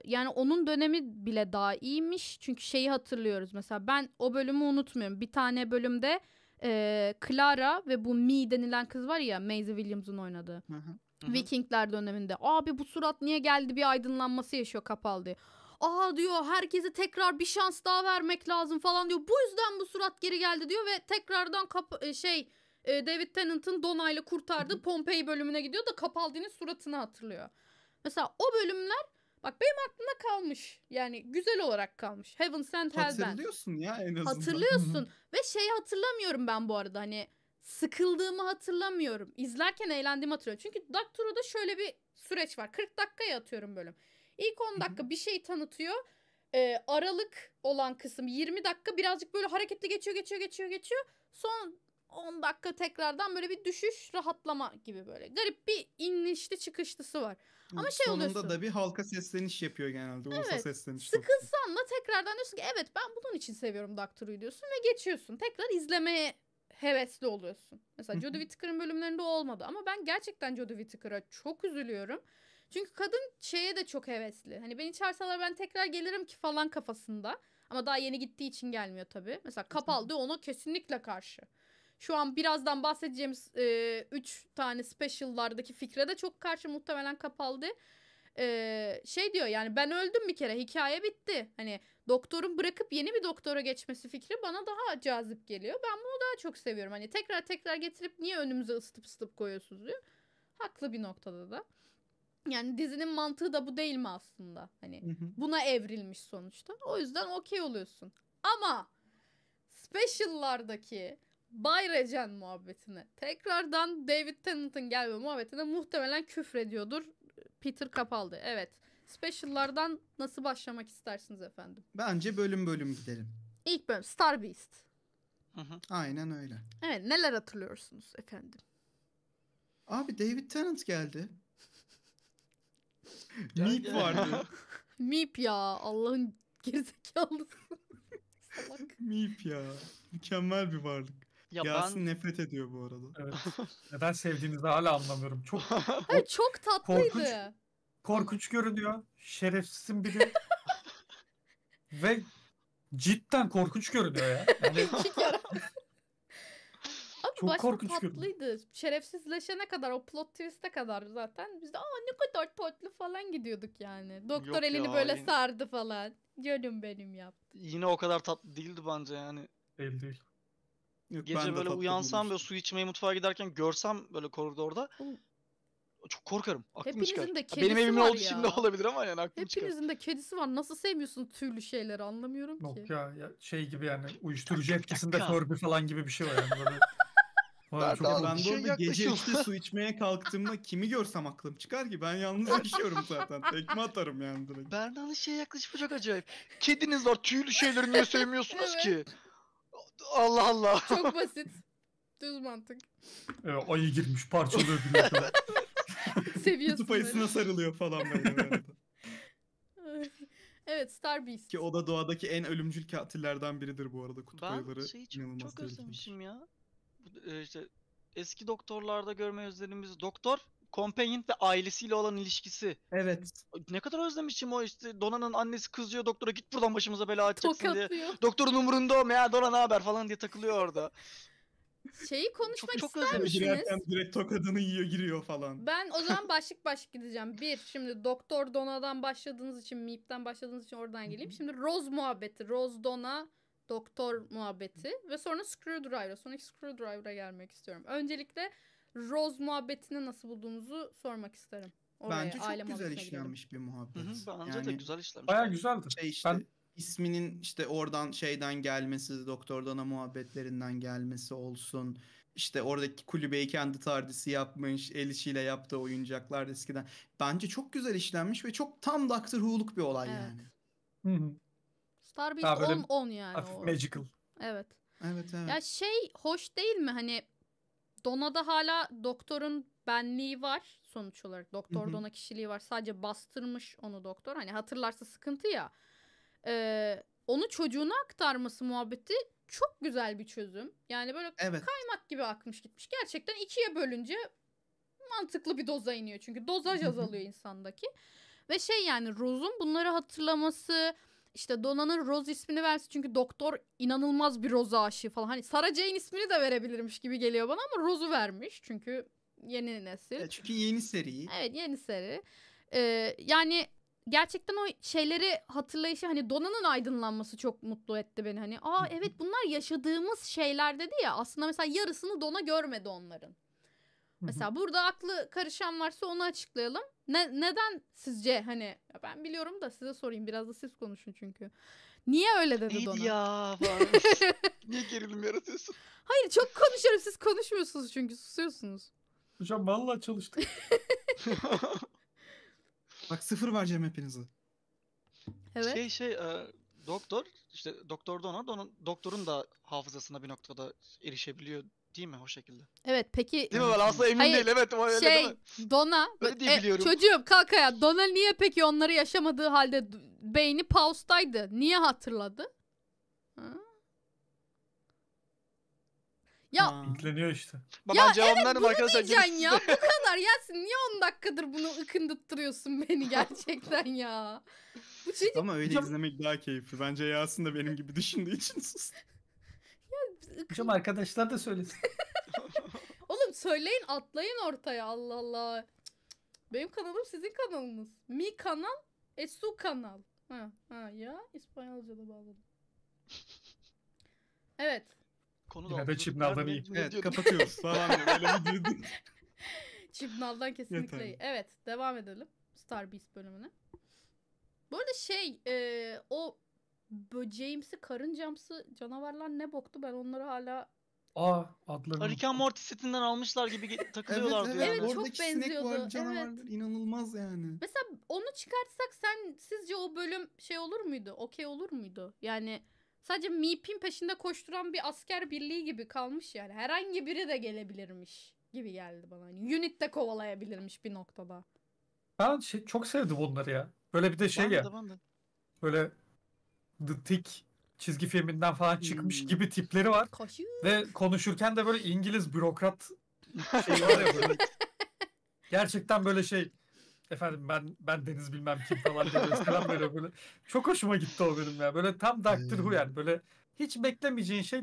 yani onun dönemi bile daha iyiymiş. Çünkü şeyi hatırlıyoruz mesela ben o bölümü unutmuyorum. Bir tane bölümde e, Clara ve bu Mi denilen kız var ya Maisie Williams'ın oynadığı. Hı hı. Vikingler döneminde. Abi bu surat niye geldi bir aydınlanması yaşıyor kapal diye. Aha diyor herkese tekrar bir şans daha vermek lazım falan diyor. Bu yüzden bu surat geri geldi diyor ve tekrardan kap- e, şey e, David Tennant'ın Dona'yla kurtardığı Pompei bölümüne gidiyor da Capaldi'nin suratını hatırlıyor. Mesela o bölümler bak benim aklımda kalmış. Yani güzel olarak kalmış. Heaven Sent Hell'den. Hatırlıyorsun ya en azından. Hatırlıyorsun. Ve şeyi hatırlamıyorum ben bu arada hani sıkıldığımı hatırlamıyorum. İzlerken eğlendiğimi hatırlıyorum. Çünkü Doctor'da şöyle bir süreç var. 40 dakikaya atıyorum bölüm. İlk 10 dakika bir şey tanıtıyor. Ee, aralık olan kısım 20 dakika birazcık böyle hareketli geçiyor geçiyor geçiyor geçiyor. Son 10 dakika tekrardan böyle bir düşüş rahatlama gibi böyle. Garip bir inişli çıkışlısı var. Ama şey Sonunda şey oluyorsun. Sonunda da bir halka sesleniş yapıyor genelde. Evet. Olsa sesleniş. Sıkılsan da tekrardan diyorsun ki evet ben bunun için seviyorum Doctor'u diyorsun ve geçiyorsun. Tekrar izlemeye hevesli oluyorsun. Mesela Jodie Whittaker'ın bölümlerinde olmadı ama ben gerçekten Jodie Whittaker'a çok üzülüyorum. Çünkü kadın şeye de çok hevesli. Hani beni çağırsalar ben tekrar gelirim ki falan kafasında. Ama daha yeni gittiği için gelmiyor tabii. Mesela Kapaldı ona kesinlikle karşı. Şu an birazdan bahsedeceğimiz 3 e, üç tane special'lardaki fikre de çok karşı muhtemelen Kapaldı. E, şey diyor yani ben öldüm bir kere hikaye bitti. Hani doktorun bırakıp yeni bir doktora geçmesi fikri bana daha cazip geliyor. Ben bunu daha çok seviyorum. Hani tekrar tekrar getirip niye önümüze ısıtıp ısıtıp koyuyorsunuz diyor. Haklı bir noktada da. Yani dizinin mantığı da bu değil mi aslında? Hani buna evrilmiş sonuçta. O yüzden okey oluyorsun. Ama special'lardaki Bayrecen muhabbetine tekrardan David Tennant'ın gelme muhabbetine muhtemelen küfrediyordur Peter Capaldi. Evet. Special'lardan nasıl başlamak istersiniz efendim? Bence bölüm bölüm gidelim. İlk bölüm Star Beast. Hı hı. Aynen öyle. Evet neler hatırlıyorsunuz efendim? Abi David Tennant geldi. Meep vardı. Meep ya Allah'ın gerizekalısı. Salak. Meep ya. Mükemmel bir varlık. Ya Yasin ben... nefret ediyor bu arada. Evet. Neden sevdiğinizi hala anlamıyorum. Çok Hayır, çok tatlıydı. Korkunç, korkunç görünüyor. Şerefsizsin biri. Ve cidden korkunç görünüyor ya. Yani... Abi çok başta korkunç tatlıydı. Görünüyor. Şerefsizleşene kadar o plot twist'e kadar zaten biz de aa ne kadar tatlı falan gidiyorduk yani. Doktor Yok elini ya, böyle yine... sardı falan. Canım benim yaptı. Yine o kadar tatlı değildi bence yani. Değil değil. Yok, Gece böyle uyansam bulmuştum. böyle su içmeye mutfağa giderken görsem böyle koridorda çok korkarım. Aklım Hepinizin çıkar. de kedisi Benim evimin var olduğu ya. için olabilir ama yani aklım çıkar. Hepinizin de kedisi var. Nasıl sevmiyorsun türlü şeyleri anlamıyorum ki. ya, ya şey gibi yani uyuşturucu etkisinde dakika. Furby falan gibi bir şey var yani. Böyle... çok- Nerede Ben bu arada şey gece yaklaşıyorsun. işte su içmeye kalktığımda kimi görsem aklım çıkar ki ben yalnız yaşıyorum zaten. Tekme atarım yani direkt. Berna'nın şey yaklaşımı çok acayip. Kediniz var tüylü şeyleri niye sevmiyorsunuz ki? Allah Allah. Çok basit. Düz mantık. e, ayı girmiş parçalıyor gülüyor falan. Seviyorsun Kutup ayısına sarılıyor falan böyle. böyle. evet Star Beast. Ki o da doğadaki en ölümcül katillerden biridir bu arada. Kutup ayıları ben şeyi çok, çok özlemişim ya. Ee, işte, eski doktorlarda görme özlerimiz doktor Companion ve ailesiyle olan ilişkisi. Evet. Ne kadar özlemişim o işte Donan'ın annesi kızıyor doktora git buradan başımıza bela açacaksın diye. Doktorun umurunda o ya ne haber falan diye takılıyor orada. Şeyi konuşmak çok, çok ister misiniz? Girerken direkt tokadını yiyor giriyor falan. Ben o zaman başlık başlık gideceğim. Bir, şimdi Doktor Dona'dan başladığınız için, Meep'ten başladığınız için oradan geleyim. Şimdi Rose muhabbeti, Rose Dona, Doktor muhabbeti ve sonra Screwdriver'a, sonraki Screwdriver'a gelmek istiyorum. Öncelikle Rose muhabbetini nasıl bulduğunuzu sormak isterim. Oraya, Bence çok güzel işlenmiş gidelim. bir muhabbet. Hı hı, bence yani, de güzel işlenmiş. Baya güzeldi. Şey işte, ben isminin işte oradan şeyden gelmesi, Doktor Dana muhabbetlerinden gelmesi olsun. İşte oradaki kulübeyi kendi tardisi yapmış, el işiyle yaptığı oyuncaklar eskiden. Bence çok güzel işlenmiş ve çok tam Doctor Who'luk bir olay evet. yani. Hı hı. Starbeast 10 10 yani. Hafif o. magical. Evet. Evet evet. Ya şey hoş değil mi hani Dona'da hala doktorun benliği var sonuç olarak. Doktor Dona kişiliği var. Sadece bastırmış onu doktor. Hani hatırlarsa sıkıntı ya e, onu çocuğuna aktarması muhabbeti çok güzel bir çözüm. Yani böyle evet. kaymak gibi akmış gitmiş. Gerçekten ikiye bölünce mantıklı bir doza iniyor. Çünkü dozaj azalıyor insandaki. Ve şey yani Rose'un bunları hatırlaması işte Dona'nın Rose ismini versin çünkü doktor inanılmaz bir Rose aşığı falan. Hani Sarah Jane ismini de verebilirmiş gibi geliyor bana ama Rose'u vermiş çünkü yeni nesil. Evet, çünkü yeni seri. Evet yeni seri. Ee, yani gerçekten o şeyleri hatırlayışı hani Dona'nın aydınlanması çok mutlu etti beni. Hani aa evet bunlar yaşadığımız şeyler dedi ya aslında mesela yarısını Dona görmedi onların. Mesela burada aklı karışan varsa onu açıklayalım. Ne, neden sizce hani ben biliyorum da size sorayım biraz da siz konuşun çünkü. Niye öyle dedi İyi Dona? ya Niye gerilim yaratıyorsun? Hayır çok konuşuyorum siz konuşmuyorsunuz çünkü susuyorsunuz. Hocam vallahi çalıştık. Bak sıfır vereceğim hepinizi. Evet. Şey şey e, doktor işte doktor da ona da onun doktorun da hafızasına bir noktada erişebiliyor değil mi o şekilde? Evet peki. Değil mi ben aslında emin Hayır, değil evet. O öyle şey değil mi? Dona. Öyle diye e, biliyorum. Çocuğum kalk ya Dona niye peki onları yaşamadığı halde beyni pausedaydı Niye hatırladı? Ya yükleniyor işte. Bak ya ben cevaplarım evet, arkadaşlar. Diyeceksin ya bu kadar Yasin niye 10 dakikadır bunu ıkındırtıyorsun beni gerçekten ya. Bu çocuk... Şey Ama öyle izlemek daha keyifli. Bence Yasin de benim gibi düşündüğü için sus. Hocam arkadaşlar da söylesin. Oğlum söyleyin atlayın ortaya Allah Allah. Benim kanalım sizin kanalınız. Mi kanal, Esu kanal. Ha, ha ya İspanyolca da bağladım. Evet konu da... Yine de iyi. evet kapatıyoruz. Tamam öyle mi girdin? Şey Çibnal'dan kesinlikle Yeter. iyi. Evet devam edelim Star Beast bölümüne. Bu arada şey e, o böceğimsi karıncamsı canavarlar ne boktu ben onları hala Aa ah, adlarını. Rick and Morty setinden almışlar gibi takılıyorlardı. evet, evet, yani. evet çok benziyordu. Sinek var, canavar, evet. inanılmaz yani. Mesela onu çıkartsak sen sizce o bölüm şey olur muydu? Okey olur muydu? Yani Sadece mipin peşinde koşturan bir asker birliği gibi kalmış yani. Herhangi biri de gelebilirmiş gibi geldi bana. Hani unit de kovalayabilirmiş bir noktada. Ben şey, çok sevdim onları ya. Böyle bir de şey bandı, ya. Bandı. Böyle The Tick çizgi filminden falan çıkmış hmm. gibi tipleri var. Koşuk. Ve konuşurken de böyle İngiliz bürokrat şey var ya böyle. Gerçekten böyle şey efendim ben ben Deniz bilmem kim falan diye selam böyle böyle. Çok hoşuma gitti o bölüm ya. Böyle tam Doctor Who yani böyle hiç beklemeyeceğin şey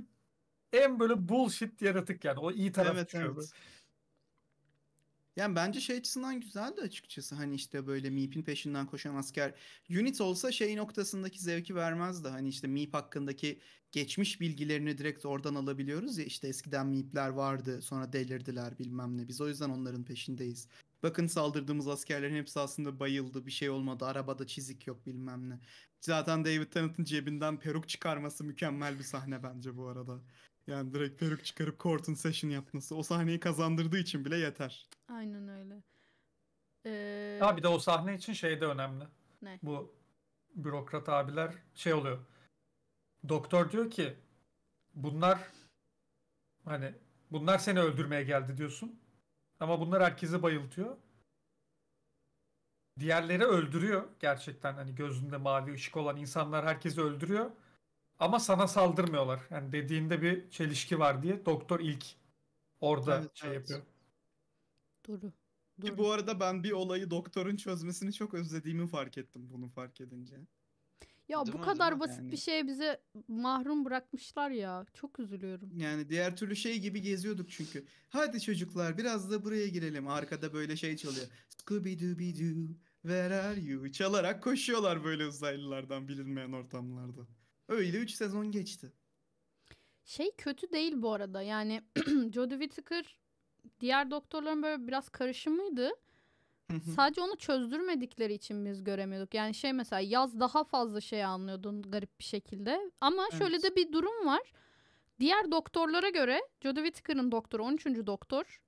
en böyle bullshit yaratık yani. O iyi taraf evet, çıkıyor. Evet. Yani bence şey açısından güzeldi açıkçası. Hani işte böyle MIP'in e peşinden koşan asker. Unit olsa şey noktasındaki zevki vermezdi. Hani işte MIP e hakkındaki geçmiş bilgilerini direkt oradan alabiliyoruz ya. İşte eskiden MIP'ler e vardı sonra delirdiler bilmem ne. Biz o yüzden onların peşindeyiz. Bakın saldırdığımız askerlerin hepsi aslında bayıldı. Bir şey olmadı. Arabada çizik yok bilmem ne. Zaten David Tennant'ın cebinden peruk çıkarması mükemmel bir sahne bence bu arada. Yani direkt peruk çıkarıp Corton Session yapması. O sahneyi kazandırdığı için bile yeter. Aynen öyle. Ee... Ha bir de o sahne için şey de önemli. Ne? Bu bürokrat abiler şey oluyor. Doktor diyor ki bunlar hani bunlar seni öldürmeye geldi diyorsun. Ama bunlar herkesi bayıltıyor. Diğerleri öldürüyor gerçekten hani gözünde mavi ışık olan insanlar herkesi öldürüyor. Ama sana saldırmıyorlar. Yani dediğinde bir çelişki var diye doktor ilk orada evet, şey evet. yapıyor. Doğru. Doğru. Bu arada ben bir olayı doktorun çözmesini çok özlediğimi fark ettim bunu fark edince. Ya bu kadar zaman basit yani. bir şeye bize mahrum bırakmışlar ya. Çok üzülüyorum. Yani diğer türlü şey gibi geziyorduk çünkü. Hadi çocuklar biraz da buraya girelim. Arkada böyle şey çalıyor. Scooby Dooby Doo, where are you? Çalarak koşuyorlar böyle uzaylılardan bilinmeyen ortamlarda. Öyle 3 sezon geçti. Şey kötü değil bu arada. Yani Jodie Whittaker diğer doktorların böyle biraz karışımıydı. Sadece onu çözdürmedikleri için biz göremiyorduk. Yani şey mesela yaz daha fazla şey anlıyordun garip bir şekilde. Ama evet. şöyle de bir durum var. Diğer doktorlara göre Jodie Whittaker'ın doktoru 13. doktor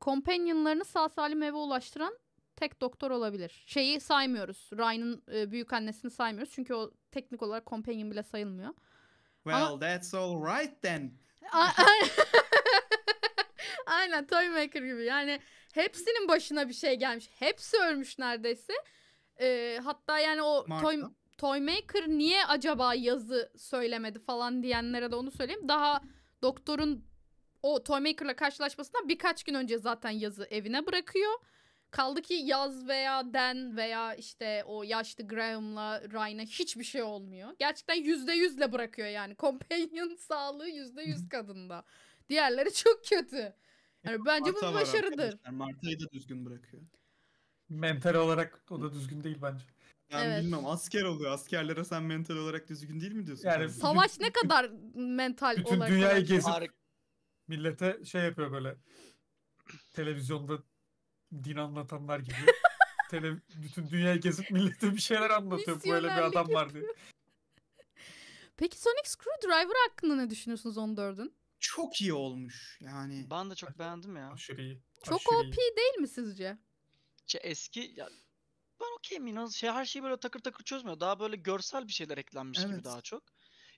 companionlarını sağ salim eve ulaştıran tek doktor olabilir. Şeyi saymıyoruz. Ryan'ın e, büyük annesini saymıyoruz. Çünkü o teknik olarak companion bile sayılmıyor. Well, Ama... that's all right then. Aynen Toymaker gibi. Yani Hepsinin başına bir şey gelmiş. Hepsi ölmüş neredeyse. Ee, hatta yani o toy, Toymaker niye acaba yazı söylemedi falan diyenlere de onu söyleyeyim. Daha doktorun o Toymaker'la karşılaşmasından birkaç gün önce zaten yazı evine bırakıyor. Kaldı ki Yaz veya den veya işte o yaşlı Graham'la Ryan'a hiçbir şey olmuyor. Gerçekten yüzde yüzle bırakıyor yani. Companion sağlığı yüzde yüz kadında. Diğerleri çok kötü. Yani bence Marta bu bir başarıdır. Marta'yı da düzgün bırakıyor. Mental olarak o da düzgün değil bence. Yani evet. bilmem asker oluyor. Askerlere sen mental olarak düzgün değil mi diyorsun? Yani kardeşim? savaş ne kadar mental bütün olarak? Bütün dünyayı gezip Harika. millete şey yapıyor böyle televizyonda din anlatanlar gibi. Tele, bütün dünyayı gezip millete bir şeyler anlatıyor. Böyle bir adam var diye. Peki Sonic Screwdriver hakkında ne düşünüyorsunuz 14'ün? çok iyi olmuş yani. Ben de çok beğendim ya. Aşırı iyi. Çok aşırı OP değil mi sizce? Şey eski ya ben okeyim inanılmaz. Şey, her şeyi böyle takır takır çözmüyor. Daha böyle görsel bir şeyler eklenmiş evet. gibi daha çok.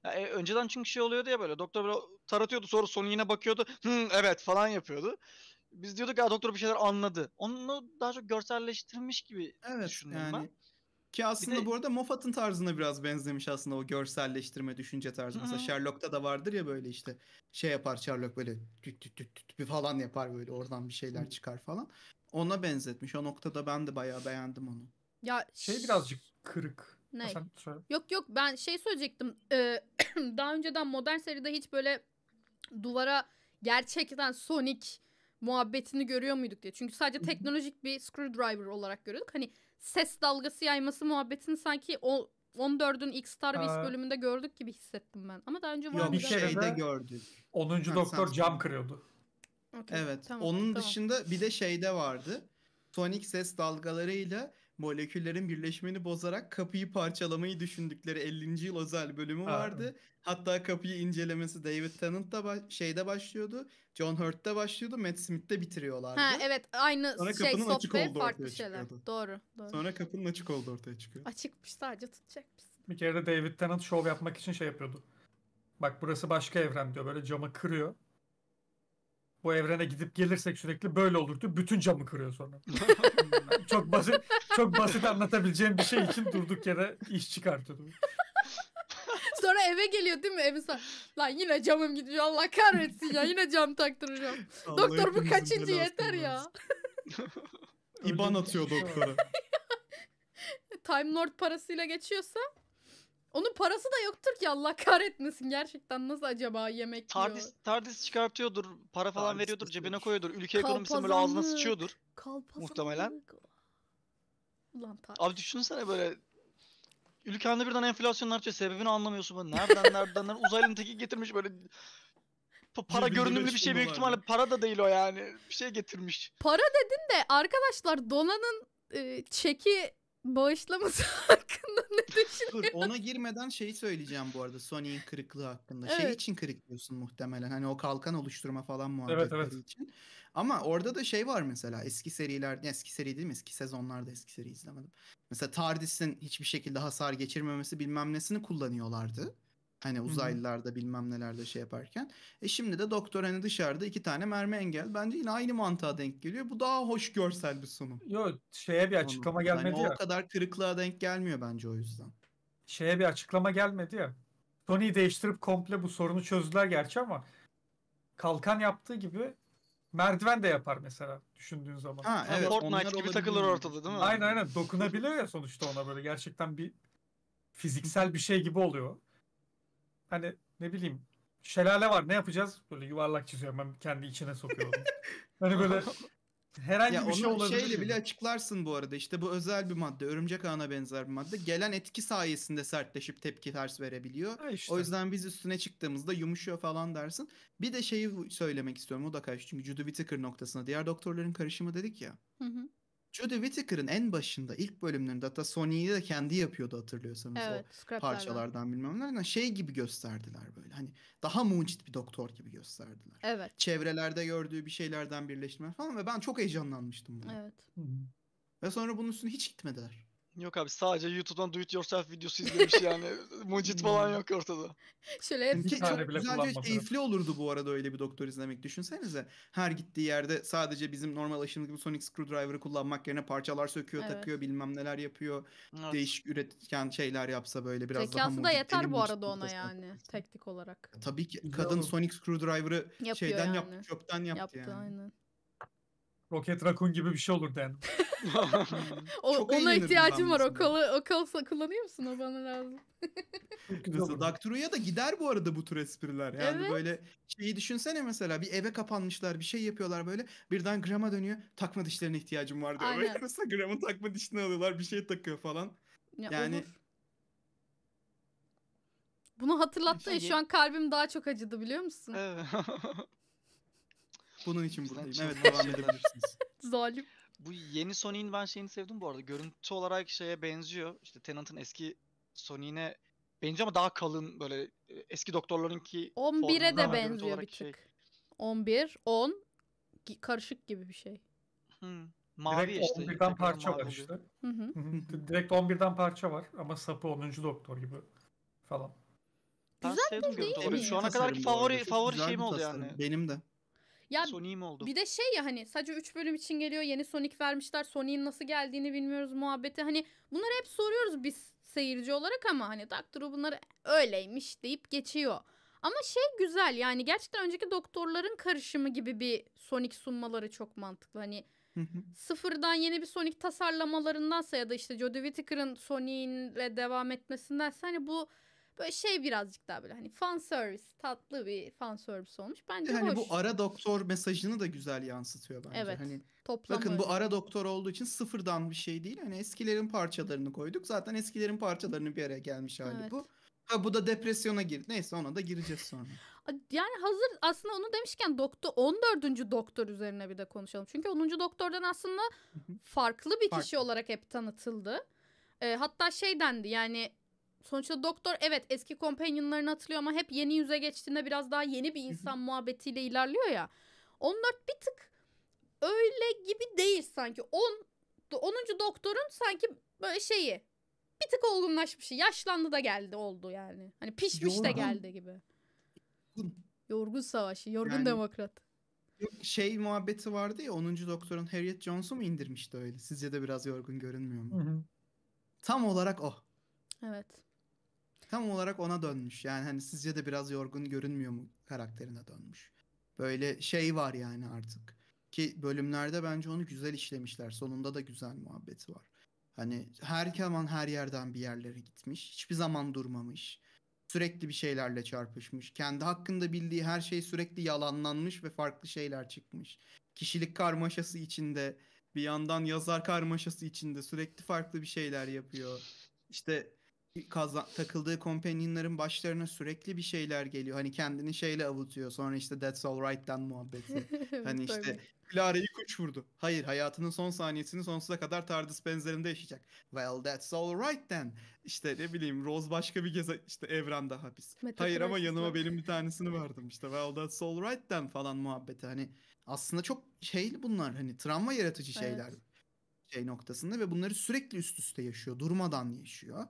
Ya, e, önceden çünkü şey oluyordu ya böyle doktor böyle taratıyordu sonra son yine bakıyordu. Hı, evet falan yapıyordu. Biz diyorduk ya doktor bir şeyler anladı. Onu daha çok görselleştirmiş gibi evet, düşünüyorum yani. ben. Ki aslında bir de... bu arada Moffat'ın tarzına biraz benzemiş aslında o görselleştirme düşünce tarzı. Hı-hı. Mesela Sherlock'ta da vardır ya böyle işte şey yapar Sherlock böyle tüt tüt tüt tüt falan yapar böyle oradan bir şeyler çıkar falan. Ona benzetmiş. O noktada ben de bayağı beğendim onu. Ya şey birazcık kırık. Ne? Sen söyle. Yok yok ben şey söyleyecektim. Ee, daha önceden modern seride hiç böyle duvara gerçekten Sonic muhabbetini görüyor muyduk diye. Çünkü sadece teknolojik bir screwdriver olarak görüyorduk. Hani ses dalgası yayması muhabbetini sanki o 14'ün ilk Starbase ha. bölümünde gördük gibi hissettim ben. Ama daha önce var mıydı? Bir şeyde gördük. 10. Doktor cam kırıyordu. Okay, evet. Tamam, Onun tamam. dışında bir de şeyde vardı. Sonic ses dalgalarıyla moleküllerin birleşmeni bozarak kapıyı parçalamayı düşündükleri 50. yıl özel bölümü vardı. Ha. Hatta kapıyı incelemesi David Tennant'ta baş, şeyde başlıyordu. John Hurt'ta başlıyordu. Matt Smith'te bitiriyorlardı. Ha evet aynı Sonra şey kapının açık oldu farklı ortaya şeyler. Çıkıyordu. Doğru, doğru. Sonra kapının açık oldu ortaya çıkıyor. Açıkmış sadece tutacakmış. Bir kere de David Tennant şov yapmak için şey yapıyordu. Bak burası başka evren diyor. Böyle camı kırıyor bu evrene gidip gelirsek sürekli böyle olurdu. Bütün camı kırıyor sonra. çok basit çok basit anlatabileceğim bir şey için durduk yere iş çıkartıyordum. Sonra eve geliyor değil mi? Evi sor. Lan yine camım gidiyor. Allah kahretsin ya. Yine cam taktıracağım. Allah Doktor bu kaçıncı yeter ya. İban atıyor doktora. Time Lord parasıyla geçiyorsa onun parası da yoktur ki Allah kahretmesin. Gerçekten nasıl acaba yemek Tardis, yiyor? Tardis çıkartıyordur. Para falan Tardis veriyordur. Cebine koyuyordur. Ülke ekonomisini böyle ağzına sıçıyordur. Kalpazanlık. Muhtemelen. Ulan Tardis. Abi düşünsene böyle ülkende birden enflasyon artıyor. Sebebini anlamıyorsun. Böyle. Nereden nereden nereden uzaylının teki getirmiş böyle para görünümlü bir şey büyük ihtimalle para da değil o yani. Bir şey getirmiş. Para dedin de arkadaşlar Dona'nın e, çeki bağışlaması hakkında ne düşünüyorsun? Dur ona girmeden şeyi söyleyeceğim bu arada Sony'in kırıklığı hakkında. Şey evet. Şey için kırıklıyorsun muhtemelen hani o kalkan oluşturma falan muhabbetleri evet, evet. için. Ama orada da şey var mesela eski seriler, eski seri değil mi? Eski sezonlarda eski seri izlemedim. Mesela TARDIS'in hiçbir şekilde hasar geçirmemesi bilmem nesini kullanıyorlardı. Hani uzaylılarda bilmem nelerde şey yaparken. E şimdi de doktor hani dışarıda iki tane mermi engel. Bence yine aynı mantığa denk geliyor. Bu daha hoş görsel bir sunum. Yok şeye bir açıklama Onun. gelmedi yani ya. O kadar kırıklığa denk gelmiyor bence o yüzden. Şeye bir açıklama gelmedi ya. Sony'yi değiştirip komple bu sorunu çözdüler gerçi ama kalkan yaptığı gibi merdiven de yapar mesela düşündüğün zaman. Ha, evet, Fortnite gibi takılır ortada değil mi? Aynen aynen dokunabiliyor ya sonuçta ona böyle gerçekten bir fiziksel bir şey gibi oluyor hani ne bileyim şelale var ne yapacağız? Böyle yuvarlak çiziyorum ben kendi içine sokuyorum. hani böyle herhangi ya bir şey olabilir. Şeyle bile açıklarsın bu arada işte bu özel bir madde örümcek ağına benzer bir madde. Gelen etki sayesinde sertleşip tepki ters verebiliyor. işte. O yüzden biz üstüne çıktığımızda yumuşuyor falan dersin. Bir de şeyi söylemek istiyorum o da karşı çünkü Judy Whittaker noktasına diğer doktorların karışımı dedik ya. Hı hı. Jodie Whittaker'ın en başında ilk bölümlerinde hatta Sony'yi de kendi yapıyordu hatırlıyorsanız evet, o parçalardan bilmem ne. Yani şey gibi gösterdiler böyle hani daha mucit bir doktor gibi gösterdiler. Evet. Çevrelerde gördüğü bir şeylerden birleştirme falan ve ben çok heyecanlanmıştım buna. Evet. Hı-hı. Ve sonra bunun üstüne hiç gitmediler. Yok abi sadece YouTube'dan do it yourself videosu izlemiş yani. Mucit falan yok ortada. Şöyle hep Ki çok bile güzelce keyifli olurdu bu arada öyle bir doktor izlemek. Düşünsenize her gittiği yerde sadece bizim normal alışımız gibi Sonic Screwdriver'ı kullanmak yerine parçalar söküyor, evet. takıyor, bilmem neler yapıyor. Evet. Değişik üretken şeyler yapsa böyle biraz Zekası daha Zekası da yeter bu arada ona yani teknik olarak. Tabii ki kadın Sonic Screwdriver'ı şeyden yani. yaptı, çöpten yaptı, yaptı yani. Aynen. Rocket Raccoon gibi bir şey olur den. Hmm. ona ihtiyacım var. O, kala, kullanıyor musun? O bana lazım. Dakturu'ya da gider bu arada bu tür espriler. Yani evet. böyle şeyi düşünsene mesela bir eve kapanmışlar bir şey yapıyorlar böyle. Birden Gram'a dönüyor takma dişlerine ihtiyacım var diyor. Aynen. Mesela Gram'ın takma dişini alıyorlar bir şey takıyor falan. Ya yani olur. Bunu hatırlattın şey ya şu an kalbim daha çok acıdı biliyor musun? Evet. Bunun için Bizden buradayım. Evet devam edebilirsiniz. Zalim. Bu yeni Sonic'in ben şeyini sevdim bu arada. Görüntü olarak şeye benziyor. İşte Tenant'ın eski Sonic'ine benziyor ama daha kalın böyle e, eski doktorlarınki 11'e de benziyor bir şey tık. Şey. 11, 10 karışık gibi bir şey. Hmm. Mavi Direkt işte. 11'den parça var işte. Hı hı. Direkt 11'den parça var ama sapı 10. doktor gibi falan. Güzel bir değil mi? Şu ana kadarki favori favori şeyim oldu yani. Benim de. Ya Sony mi oldu? Bir de şey ya hani sadece 3 bölüm için geliyor yeni Sonic vermişler. Sonic'in nasıl geldiğini bilmiyoruz muhabbeti. Hani bunları hep soruyoruz biz seyirci olarak ama hani Doctor Who bunları öyleymiş deyip geçiyor. Ama şey güzel yani gerçekten önceki doktorların karışımı gibi bir Sonic sunmaları çok mantıklı. Hani sıfırdan yeni bir Sonic tasarlamalarındansa ya da işte Jodie Whittaker'ın Sonic'inle devam etmesindense hani bu Böyle şey birazcık daha böyle hani fan service tatlı bir fan service olmuş. Bence yani hoş. bu ara doktor mesajını da güzel yansıtıyor bence. Evet. Hani toplam bakın öyle. bu ara doktor olduğu için sıfırdan bir şey değil. Hani eskilerin parçalarını koyduk. Zaten eskilerin parçalarını bir araya gelmiş hali evet. bu. Ha bu da depresyona girdi. Neyse ona da gireceğiz sonra. Yani hazır aslında onu demişken doktor 14. doktor üzerine bir de konuşalım. Çünkü 10. doktordan aslında farklı bir kişi olarak hep tanıtıldı. hatta şey dendi yani sonuçta doktor evet eski kompanyonlarını hatırlıyor ama hep yeni yüze geçtiğinde biraz daha yeni bir insan muhabbetiyle ilerliyor ya. 14 bir tık öyle gibi değil sanki. 10 10. doktorun sanki böyle şeyi bir tık olgunlaşmış. Yaşlandı da geldi oldu yani. Hani pişmiş Yorgun. de geldi gibi. Yorgun savaşı, yorgun yani, demokrat. Şey muhabbeti vardı ya 10. doktorun Harriet Jones'u mu indirmişti öyle? Sizce de biraz yorgun görünmüyor mu? Hı hı. Tam olarak o. Evet tam olarak ona dönmüş. Yani hani sizce de biraz yorgun görünmüyor mu karakterine dönmüş. Böyle şey var yani artık. Ki bölümlerde bence onu güzel işlemişler. Sonunda da güzel muhabbeti var. Hani her zaman her yerden bir yerlere gitmiş. Hiçbir zaman durmamış. Sürekli bir şeylerle çarpışmış. Kendi hakkında bildiği her şey sürekli yalanlanmış ve farklı şeyler çıkmış. Kişilik karmaşası içinde bir yandan yazar karmaşası içinde sürekli farklı bir şeyler yapıyor. İşte kazan, takıldığı companionların başlarına sürekli bir şeyler geliyor. Hani kendini şeyle avutuyor. Sonra işte That's All Right'ten muhabbeti. hani işte Clara'yı kuş vurdu. Hayır hayatının son saniyesini sonsuza kadar TARDIS benzerinde yaşayacak. Well that's all right then. İşte ne bileyim Rose başka bir geze işte evrende hapis. Hayır ama yanıma benim bir tanesini verdim İşte Well that's all right then falan muhabbeti. Hani aslında çok şey bunlar hani travma yaratıcı şeyler. Evet. Şey noktasında ve bunları sürekli üst üste yaşıyor. Durmadan yaşıyor.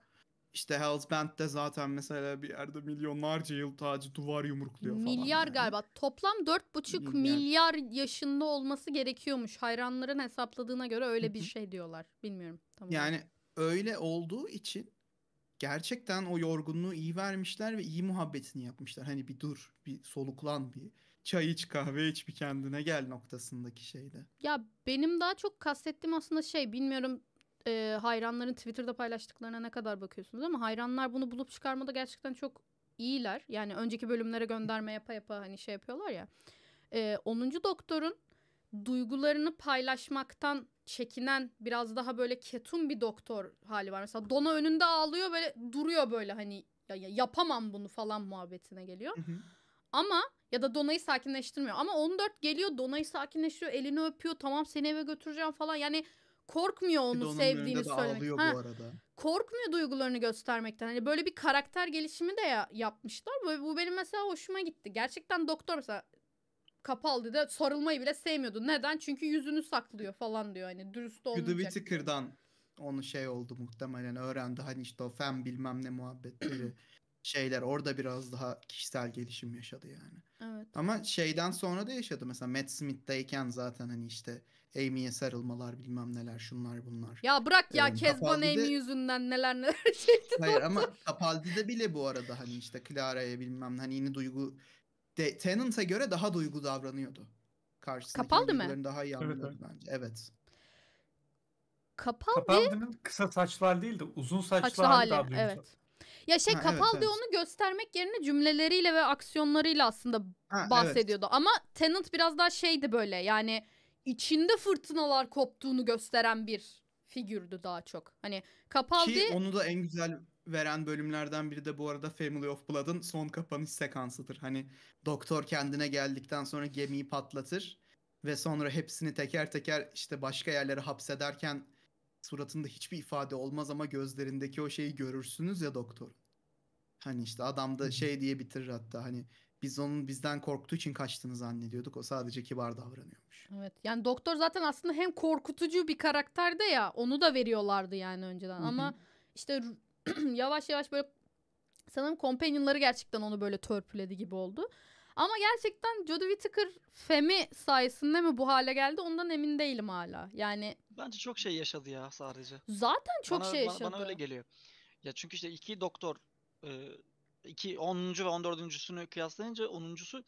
İşte Hell's Band'de zaten mesela bir yerde milyonlarca yıl tacı duvar yumrukluyor falan. Milyar yani. galiba. Toplam 4,5 milyar. milyar yaşında olması gerekiyormuş. Hayranların hesapladığına göre öyle bir şey diyorlar. Bilmiyorum. Tamam. Yani öyle olduğu için gerçekten o yorgunluğu iyi vermişler ve iyi muhabbetini yapmışlar. Hani bir dur, bir soluklan, bir çay iç, kahve iç, bir kendine gel noktasındaki şeydi. Ya benim daha çok kastettiğim aslında şey bilmiyorum e, hayranların Twitter'da paylaştıklarına ne kadar bakıyorsunuz ama hayranlar bunu bulup çıkarmada gerçekten çok iyiler. Yani önceki bölümlere gönderme yapa yapa hani şey yapıyorlar ya. E, 10. Doktor'un duygularını paylaşmaktan çekinen biraz daha böyle ketum bir doktor hali var. Mesela Dona önünde ağlıyor böyle duruyor böyle hani ya, ya yapamam bunu falan muhabbetine geliyor. Ama ya da Dona'yı sakinleştirmiyor. Ama 14 geliyor Dona'yı sakinleştiriyor elini öpüyor tamam seni eve götüreceğim falan. Yani korkmuyor onu Donanın sevdiğini söylemek. Ha, bu arada. Korkmuyor duygularını göstermekten. Hani böyle bir karakter gelişimi de ya, yapmışlar. Bu, bu benim mesela hoşuma gitti. Gerçekten doktor mesela kapalı da sarılmayı bile sevmiyordu. Neden? Çünkü yüzünü saklıyor falan diyor. Hani dürüst olmayacak. Judy Whittaker'dan onu şey oldu muhtemelen öğrendi. Hani işte o fen bilmem ne muhabbetleri şeyler orada biraz daha kişisel gelişim yaşadı yani. Evet. Ama şeyden sonra da yaşadı. Mesela Matt Smith'teyken zaten hani işte Amy'ye sarılmalar bilmem neler şunlar bunlar. Ya bırak ya ee, Kezban Capaldi'de... Amy yüzünden neler neler çekti. Hayır orada. ama Capaldi'de bile bu arada hani işte Clara'ya bilmem hani yeni duygu de, Tennant'a göre daha duygu davranıyordu. Karşısındaki Capaldi daha iyi anlıyordu evet, evet. bence. Evet. Capaldi... Capaldi'nin kısa saçlar hali değil de uzun saçlar saçlı hali, Evet. Ya şey ha, Capaldi evet, evet. göstermek yerine cümleleriyle ve aksiyonlarıyla aslında ha, bahsediyordu. Evet. Ama Tenant biraz daha şeydi böyle yani içinde fırtınalar koptuğunu gösteren bir figürdü daha çok. Hani Capaldi... Ki onu da en güzel veren bölümlerden biri de bu arada Family of Blood'ın son kapanış sekansıdır. Hani doktor kendine geldikten sonra gemiyi patlatır ve sonra hepsini teker teker işte başka yerlere hapsederken suratında hiçbir ifade olmaz ama gözlerindeki o şeyi görürsünüz ya doktor. Hani işte adam da şey diye bitirir hatta hani biz onun bizden korktuğu için kaçtığını zannediyorduk. O sadece kibar davranıyormuş. Evet. Yani doktor zaten aslında hem korkutucu bir karakterde ya onu da veriyorlardı yani önceden. Ama işte yavaş yavaş böyle sanırım companionları gerçekten onu böyle törpüledi gibi oldu. Ama gerçekten Jodie Whittaker Femi sayesinde mi bu hale geldi ondan emin değilim hala. Yani bence çok şey yaşadı ya sadece. Zaten çok bana, şey yaşadı. Bana, bana öyle geliyor. Ya çünkü işte iki doktor e, iki 10. ve 14.sünü kıyaslayınca 10.sü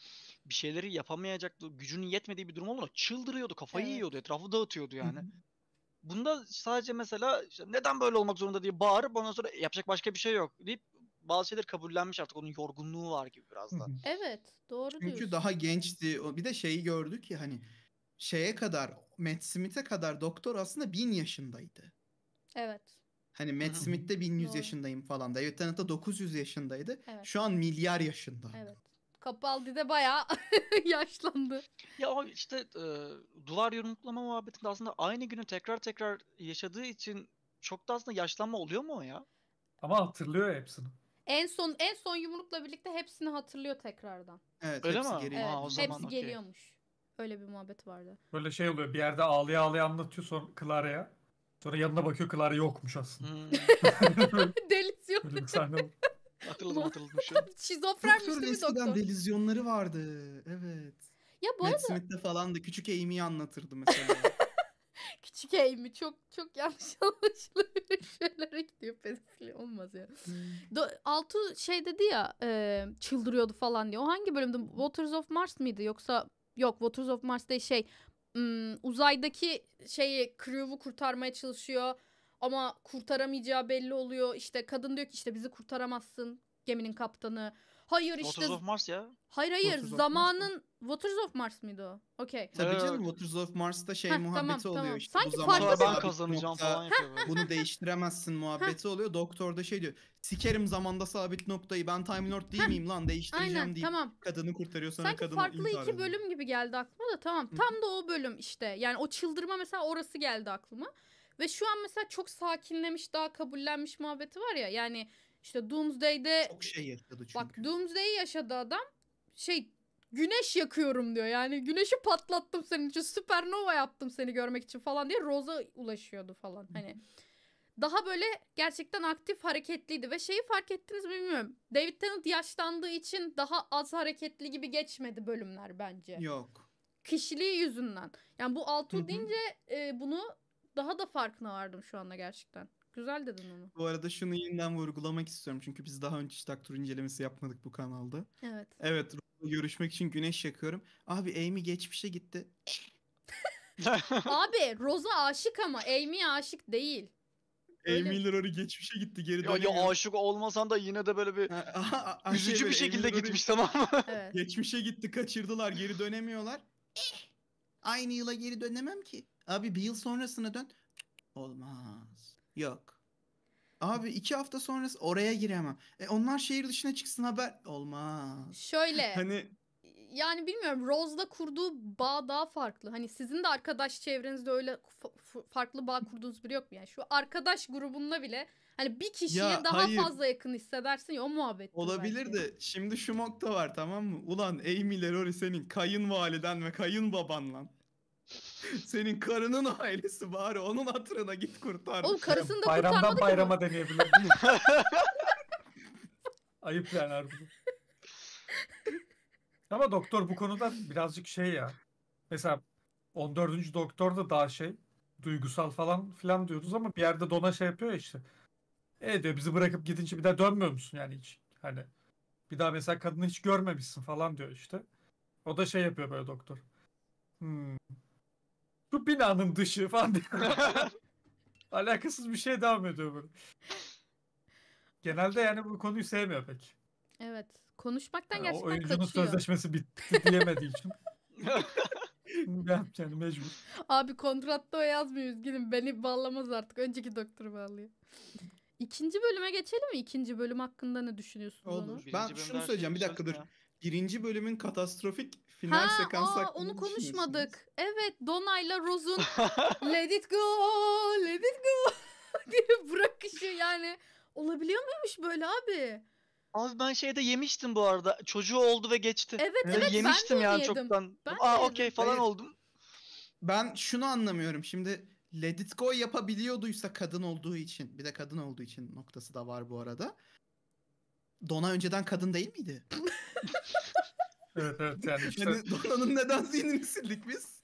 bir şeyleri yapamayacaktı gücünün yetmediği bir durum olduğunda çıldırıyordu, kafayı evet. yiyordu, etrafı dağıtıyordu yani. Bunda sadece mesela işte neden böyle olmak zorunda diye bağırıp ondan sonra yapacak başka bir şey yok deyip bazı şeyler kabullenmiş artık onun yorgunluğu var gibi biraz da. Evet doğru Çünkü diyorsun. Çünkü daha gençti. Bir de şeyi gördük ki hani şeye kadar Matt Smith'e kadar doktor aslında bin yaşındaydı. Evet. Hani Matt Smith de 1100 yaşındayım falan. David Tennant da 900 yaşındaydı. Evet. Şu an milyar yaşında. Evet. Capaldi de bayağı yaşlandı. Ya o işte e, duvar yumruklama muhabbetinde aslında aynı günü tekrar tekrar yaşadığı için çok da aslında yaşlanma oluyor mu o ya? Ama hatırlıyor hepsini. En son en son yumrukla birlikte hepsini hatırlıyor tekrardan. Evet, Öyle hepsi mi? Geliyor. Evet, ha, o zaman, hepsi okay. geliyormuş. Öyle bir muhabbet vardı. Böyle şey oluyor bir yerde ağlaya ağlaya anlatıyor son Clara'ya. Sonra yanına bakıyor Clara yokmuş aslında. Hmm. Delizyon. Böyle bir Hatırladım hatırladım şu Şizofrenmiş Doktorun değil eskiden doktor? delizyonları vardı. Evet. Ya bu Matt arada Smith'te falan da küçük Amy'yi anlatırdı mesela. küçük eğimi çok çok yanlış anlaşılabilir şeylere gidiyor pesli olmaz ya. Hmm. Do- Altu şey dedi ya e, çıldırıyordu falan diye. O hangi bölümde? Waters of Mars mıydı yoksa yok Waters of Mars değil şey ım, uzaydaki şeyi crew'u kurtarmaya çalışıyor ama kurtaramayacağı belli oluyor. İşte kadın diyor ki işte bizi kurtaramazsın geminin kaptanı. Hayır işte. Waters of Mars ya. Hayır hayır Waters zamanın Waters of Mars mıydı o? Okey. Tabii evet. canım Waters of Mars'ta şey Heh, muhabbeti tamam, oluyor tamam. işte. Sanki bu farklı ben kazanacağım nokta, falan yapıyor. bunu değiştiremezsin muhabbeti oluyor. Doktor da şey diyor. Sikerim zamanda sabit noktayı. Ben Time Lord değil miyim lan? Değiştireceğim Aynen, deyip tamam. kadını kurtarıyor sonra Sanki kadını farklı iki bölüm gibi geldi aklıma da tamam. Tam da o bölüm işte. Yani o çıldırma mesela orası geldi aklıma. Ve şu an mesela çok sakinlemiş, daha kabullenmiş muhabbeti var ya. Yani işte Doomsday'de çok şey yaşadı çünkü. Bak Doomsday'i yaşadı adam. Şey güneş yakıyorum diyor. Yani güneşi patlattım senin için. Süpernova yaptım seni görmek için falan diye Rose'a ulaşıyordu falan. Hani daha böyle gerçekten aktif hareketliydi ve şeyi fark ettiniz mi bilmiyorum. David Tennant yaşlandığı için daha az hareketli gibi geçmedi bölümler bence. Yok. Kişiliği yüzünden. Yani bu altı deyince e, bunu daha da farkına vardım şu anda gerçekten. Güzel dedin onu. Bu arada şunu yeniden vurgulamak istiyorum. Çünkü biz daha önce hiç taktur incelemesi yapmadık bu kanalda. Evet. Evet. Görüşmek için güneş yakıyorum. Abi Amy geçmişe gitti. Abi Rosa aşık ama Amy aşık değil. Öyle. Amy Lurori geçmişe gitti geri dönüyor. Ya, ya aşık olmasan da yine de böyle bir şey üzücü şey bir şekilde Amy gitmiş tamam mı? Evet. Geçmişe gitti kaçırdılar geri dönemiyorlar. Aynı yıla geri dönemem ki. Abi bir yıl sonrasına dön. Olmaz. Yok. Abi iki hafta sonrası oraya giremem. E onlar şehir dışına çıksın haber olmaz. Şöyle. Hani yani bilmiyorum Rose'la kurduğu bağ daha farklı. Hani sizin de arkadaş çevrenizde öyle farklı bağ kurduğunuz biri yok mu? Yani şu arkadaş grubunda bile hani bir kişiye ya, daha hayır. fazla yakın hissedersin ya o muhabbet. Olabilir belki. de şimdi şu nokta var tamam mı? Ulan Amy Leroy senin kayınvaliden ve kayınbaban lan. Senin karının ailesi bari onun hatırına git kurtar. Oğlum karısını da Bayramdan bayrama deneyebilir değil mi? Ayıp yani harbi. Ama doktor bu konuda birazcık şey ya. Mesela 14. doktor da daha şey duygusal falan filan diyoruz ama bir yerde dona şey yapıyor ya işte. E diyor bizi bırakıp gidince bir daha dönmüyor musun yani hiç? Hani bir daha mesela kadını hiç görmemişsin falan diyor işte. O da şey yapıyor böyle doktor. Hmm, bu binanın dışı falan diye. Alakasız bir şey devam ediyor böyle. Genelde yani bu konuyu sevmiyor pek. Evet. Konuşmaktan yani gerçekten o oyuncunun kaçıyor. sözleşmesi bitti diyemediği için. ne yapacaksın mecbur. Abi kontratta o yazmıyor üzgünüm. Beni bağlamaz artık. Önceki doktor bağlıyor. İkinci bölüme geçelim mi? İkinci bölüm hakkında ne düşünüyorsunuz? Olur. Onur? Ben şunu söyleyeceğim bir şey dakikadır. ya birinci bölümün katastrofik final ha, sekansı aa, onu konuşmadık. Evet Dona'yla Rose'un let it go, let it go diye bırakışı yani olabiliyor muymuş böyle abi? Abi ben şeyde yemiştim bu arada. Çocuğu oldu ve geçti. Evet evet, evet yemiştim ben de yani çoktan. Ben Aa okey falan evet. oldum. Ben şunu anlamıyorum. Şimdi Let It Go yapabiliyorduysa kadın olduğu için bir de kadın olduğu için noktası da var bu arada. Dona önceden kadın değil miydi? evet evet yani işte. Yani Dona'nın neden zihnini sildik biz?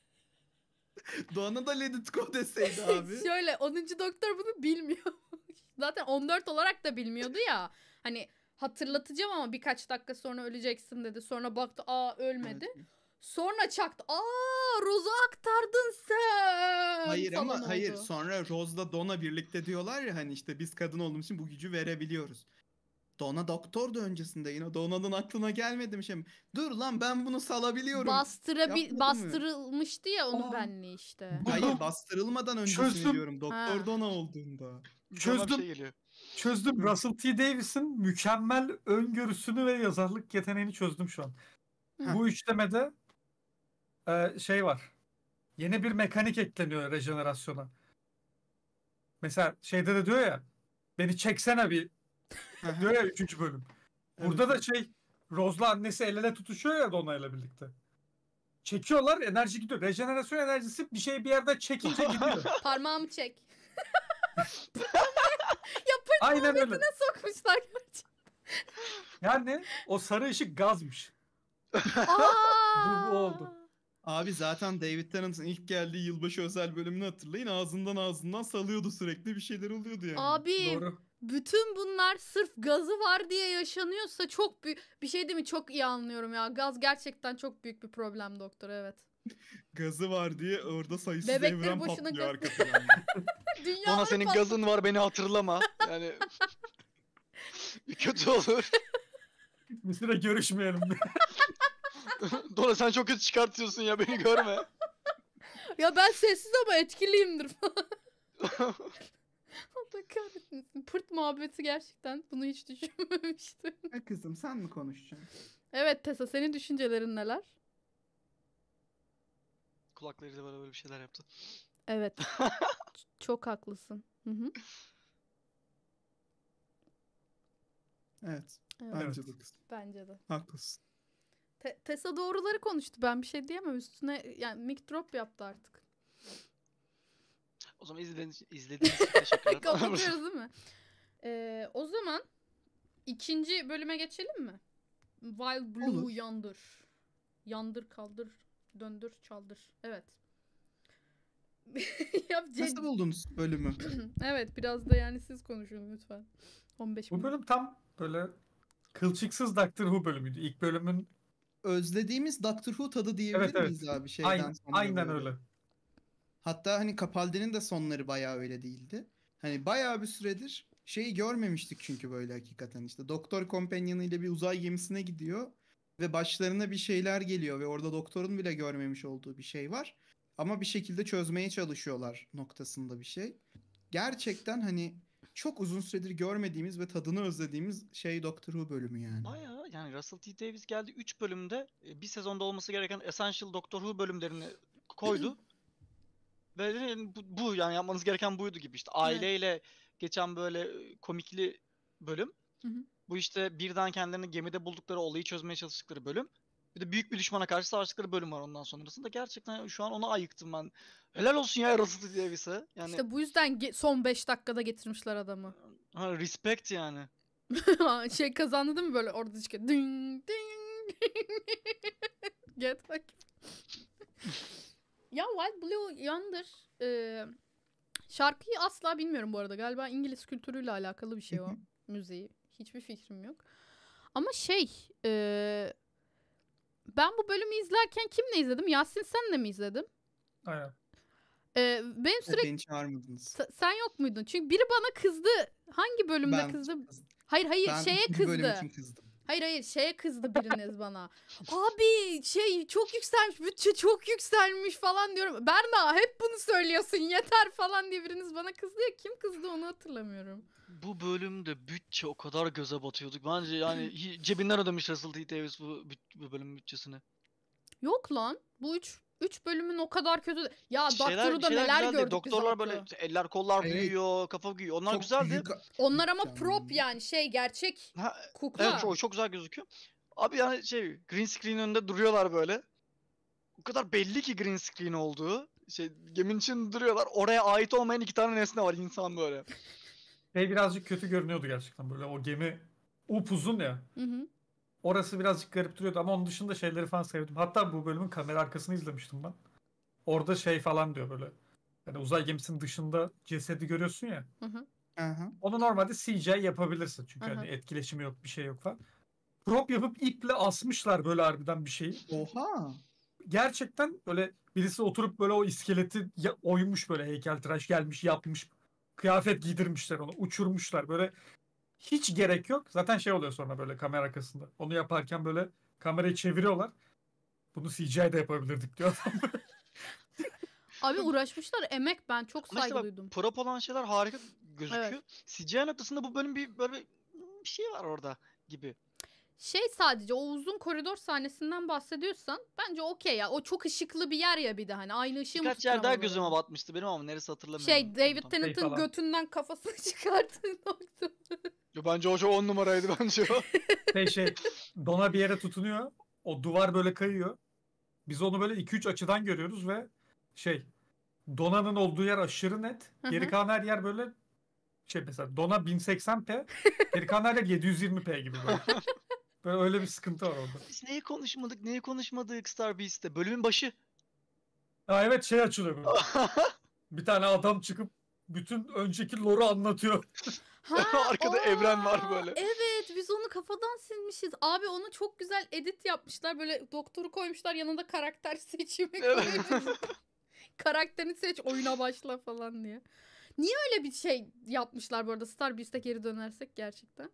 Doğan'a da Let It deseydi abi. Şöyle 10. doktor bunu bilmiyor. Zaten 14 olarak da bilmiyordu ya. Hani hatırlatacağım ama birkaç dakika sonra öleceksin dedi. Sonra baktı aa ölmedi. Evet. Sonra çaktı. Aa Rose'u aktardın sen. Hayır Falan ama hayır sonra Rose'la Don'a birlikte diyorlar ya hani işte biz kadın olduğumuz için bu gücü verebiliyoruz. Dona da öncesinde yine Dona'nın aklına gelmedi mi şey Dur lan ben bunu salabiliyorum. Bastırabi bastırılmıştı ya onu Aa. benliği işte. Hayır bastırılmadan öncesini Çözdüm. diyorum doktor Ha. Dona olduğunda. Çözdüm. Şey Çözdüm. Russell T. Davis'in mükemmel öngörüsünü ve yazarlık yeteneğini çözdüm şu an. Hı. Bu üçlemede e, şey var. Yeni bir mekanik ekleniyor rejenerasyona. Mesela şeyde de diyor ya beni çeksene bir Diyor ya 3. bölüm. Burada evet. da şey Rose'la annesi el ele tutuşuyor ya Donna'yla birlikte. Çekiyorlar enerji gidiyor. Rejenerasyon enerjisi bir şey bir yerde çekince gidiyor. Parmağımı çek. ya Aynen öyle. sokmuşlar gerçekten. Yani o sarı ışık gazmış. bu, bu oldu. Abi zaten David Tennant'ın ilk geldiği yılbaşı özel bölümünü hatırlayın. Ağzından ağzından salıyordu sürekli bir şeyler oluyordu yani. Abi Doğru bütün bunlar sırf gazı var diye yaşanıyorsa çok büyük bir şey değil mi? Çok iyi anlıyorum ya. Gaz gerçekten çok büyük bir problem doktor evet. Gazı var diye orada sayısız Bebekleri evren boşuna patlıyor arka planda. Dünyaları senin gazın var beni hatırlama. Yani kötü olur. Bir görüşmeyelim. Dola sen çok kötü çıkartıyorsun ya beni görme. Ya ben sessiz ama etkiliyimdir falan. Allah kahretmesin. Pırt muhabbeti gerçekten bunu hiç düşünmemiştim. E kızım sen mi konuşacaksın? Evet Tessa senin düşüncelerin neler? Kulaklarıyla bana böyle bir şeyler yaptı. Evet. çok haklısın. Hı hı. Evet. Evet. Bence de kızım. Bence de. Haklısın. Te- Tessa doğruları konuştu. Ben bir şey diyemem. Üstüne yani mic drop yaptı artık. O zaman izlediğiniz, izlediğiniz için teşekkürler. Kapatıyoruz değil mi? Ee, o zaman ikinci bölüme geçelim mi? Wild Blue Olur. yandır. Yandır, kaldır, döndür, çaldır. Evet. ya, Nasıl buldunuz bölümü? evet biraz da yani siz konuşun lütfen. 15 Bu bölüm tam böyle kılçıksız Doctor Who bölümüydü. İlk bölümün özlediğimiz Doctor Who tadı diyebilir evet, miyiz abi şeyden aynen, sonra? Aynen öyle. Hatta hani Capaldi'nin de sonları bayağı öyle değildi. Hani bayağı bir süredir şeyi görmemiştik çünkü böyle hakikaten işte Doktor Companion ile bir uzay gemisine gidiyor ve başlarına bir şeyler geliyor ve orada doktorun bile görmemiş olduğu bir şey var. Ama bir şekilde çözmeye çalışıyorlar noktasında bir şey. Gerçekten hani çok uzun süredir görmediğimiz ve tadını özlediğimiz şey Doctor Who bölümü yani. Baya yani Russell T. Davis geldi 3 bölümde e, bir sezonda olması gereken Essential Doctor Who bölümlerini koydu. Ve bu, bu yani yapmanız gereken buydu gibi işte aileyle evet. geçen böyle e, komikli bölüm. Hı hı. Bu işte birden kendilerini gemide buldukları olayı çözmeye çalıştıkları bölüm. Bir de büyük bir düşmana karşı savaştıkları bölüm var ondan sonrasında. Gerçekten şu an ona ayıktım ben. Helal olsun ya Russell Davis'e. Şey. Yani... İşte bu yüzden son 5 dakikada getirmişler adamı. Ha, respect yani. şey kazandı değil mi böyle orada çıkıyor. Ding ding. Get back. Ya Wild Blue Yonder e, şarkıyı asla bilmiyorum bu arada. Galiba İngiliz kültürüyle alakalı bir şey o müziği. Hiçbir fikrim yok. Ama şey e, ben bu bölümü izlerken kimle izledim? Yasin senle mi izledim? Aynen. Ee, benim sürekli... Beni çağırmadınız. S- sen yok muydun? Çünkü biri bana kızdı. Hangi bölümde ben kızdı? Hayır hayır ben şeye kızdı. Ben kızdım. Hayır hayır şeye kızdı biriniz bana. Abi şey çok yükselmiş bütçe çok yükselmiş falan diyorum. Berna hep bunu söylüyorsun yeter falan diye biriniz bana kızdı ya. Kim kızdı onu hatırlamıyorum. Bu bölümde bütçe o kadar göze batıyorduk. Bence yani cebinden ödemiş Russell T. Davis bu, bu bölümün bütçesini. Yok lan bu üç 3 bölümün o kadar kötü. Ya doktoru da neler güzeldi. gördük Doktorlar böyle eller kollar evet. Şey, büyüyor, kafa büyüyor. Onlar çok güzeldi. Büyük... Onlar ama prop yani şey gerçek ha, kukla. Evet o çok güzel gözüküyor. Abi yani şey green screen önünde duruyorlar böyle. O kadar belli ki green screen olduğu. Şey geminin için duruyorlar. Oraya ait olmayan iki tane nesne var insan böyle. Şey birazcık kötü görünüyordu gerçekten böyle o gemi upuzun ya. Hı hı. Orası birazcık garip duruyordu ama onun dışında şeyleri falan sevdim. Hatta bu bölümün kamera arkasını izlemiştim ben. Orada şey falan diyor böyle. Yani uzay gemisinin dışında cesedi görüyorsun ya. Hı hı. Onu normalde CGI yapabilirsin. Çünkü hı hı. hani etkileşimi yok bir şey yok falan. Prop yapıp iple asmışlar böyle harbiden bir şeyi. Oha. Gerçekten böyle birisi oturup böyle o iskeleti ya- oymuş böyle heykeltıraş gelmiş yapmış. Kıyafet giydirmişler onu uçurmuşlar. Böyle hiç gerek yok. Zaten şey oluyor sonra böyle kamera arkasında. Onu yaparken böyle kamerayı çeviriyorlar. Bunu CGI'de yapabilirdik diyor adam. Abi uğraşmışlar emek ben çok saygı Mesela duydum. prop olan şeyler harika gözüküyor. Evet. CGI noktasında bu bölüm bir böyle bir şey var orada gibi. Şey sadece o uzun koridor sahnesinden bahsediyorsan bence okey ya. O çok ışıklı bir yer ya bir de hani aynı ışığı mı Birkaç yer daha tutturamadı? gözüme batmıştı benim ama neresi hatırlamıyorum. Şey David Tam- şey Tennant'ın falan. götünden kafasını çıkarttığı nokta. Yo, Bence o çok on numaraydı bence o. Şey şey dona bir yere tutunuyor. O duvar böyle kayıyor. Biz onu böyle 2-3 açıdan görüyoruz ve şey donanın olduğu yer aşırı net. Geri kalan her yer böyle şey mesela dona 1080p, geri kalan her yer 720p gibi böyle. Böyle öyle bir sıkıntı var orada. Biz neyi konuşmadık, neyi konuşmadık Star Beast'te? Bölümün başı. Ha evet şey açılıyor. bir tane adam çıkıp bütün önceki lore anlatıyor. Ha, Arkada aa, evren var böyle. Evet biz onu kafadan silmişiz. Abi onu çok güzel edit yapmışlar. Böyle doktoru koymuşlar yanında karakter seçimi koymuşlar. Karakterini seç oyuna başla falan diye. Niye öyle bir şey yapmışlar bu arada Star Beast'e geri dönersek gerçekten?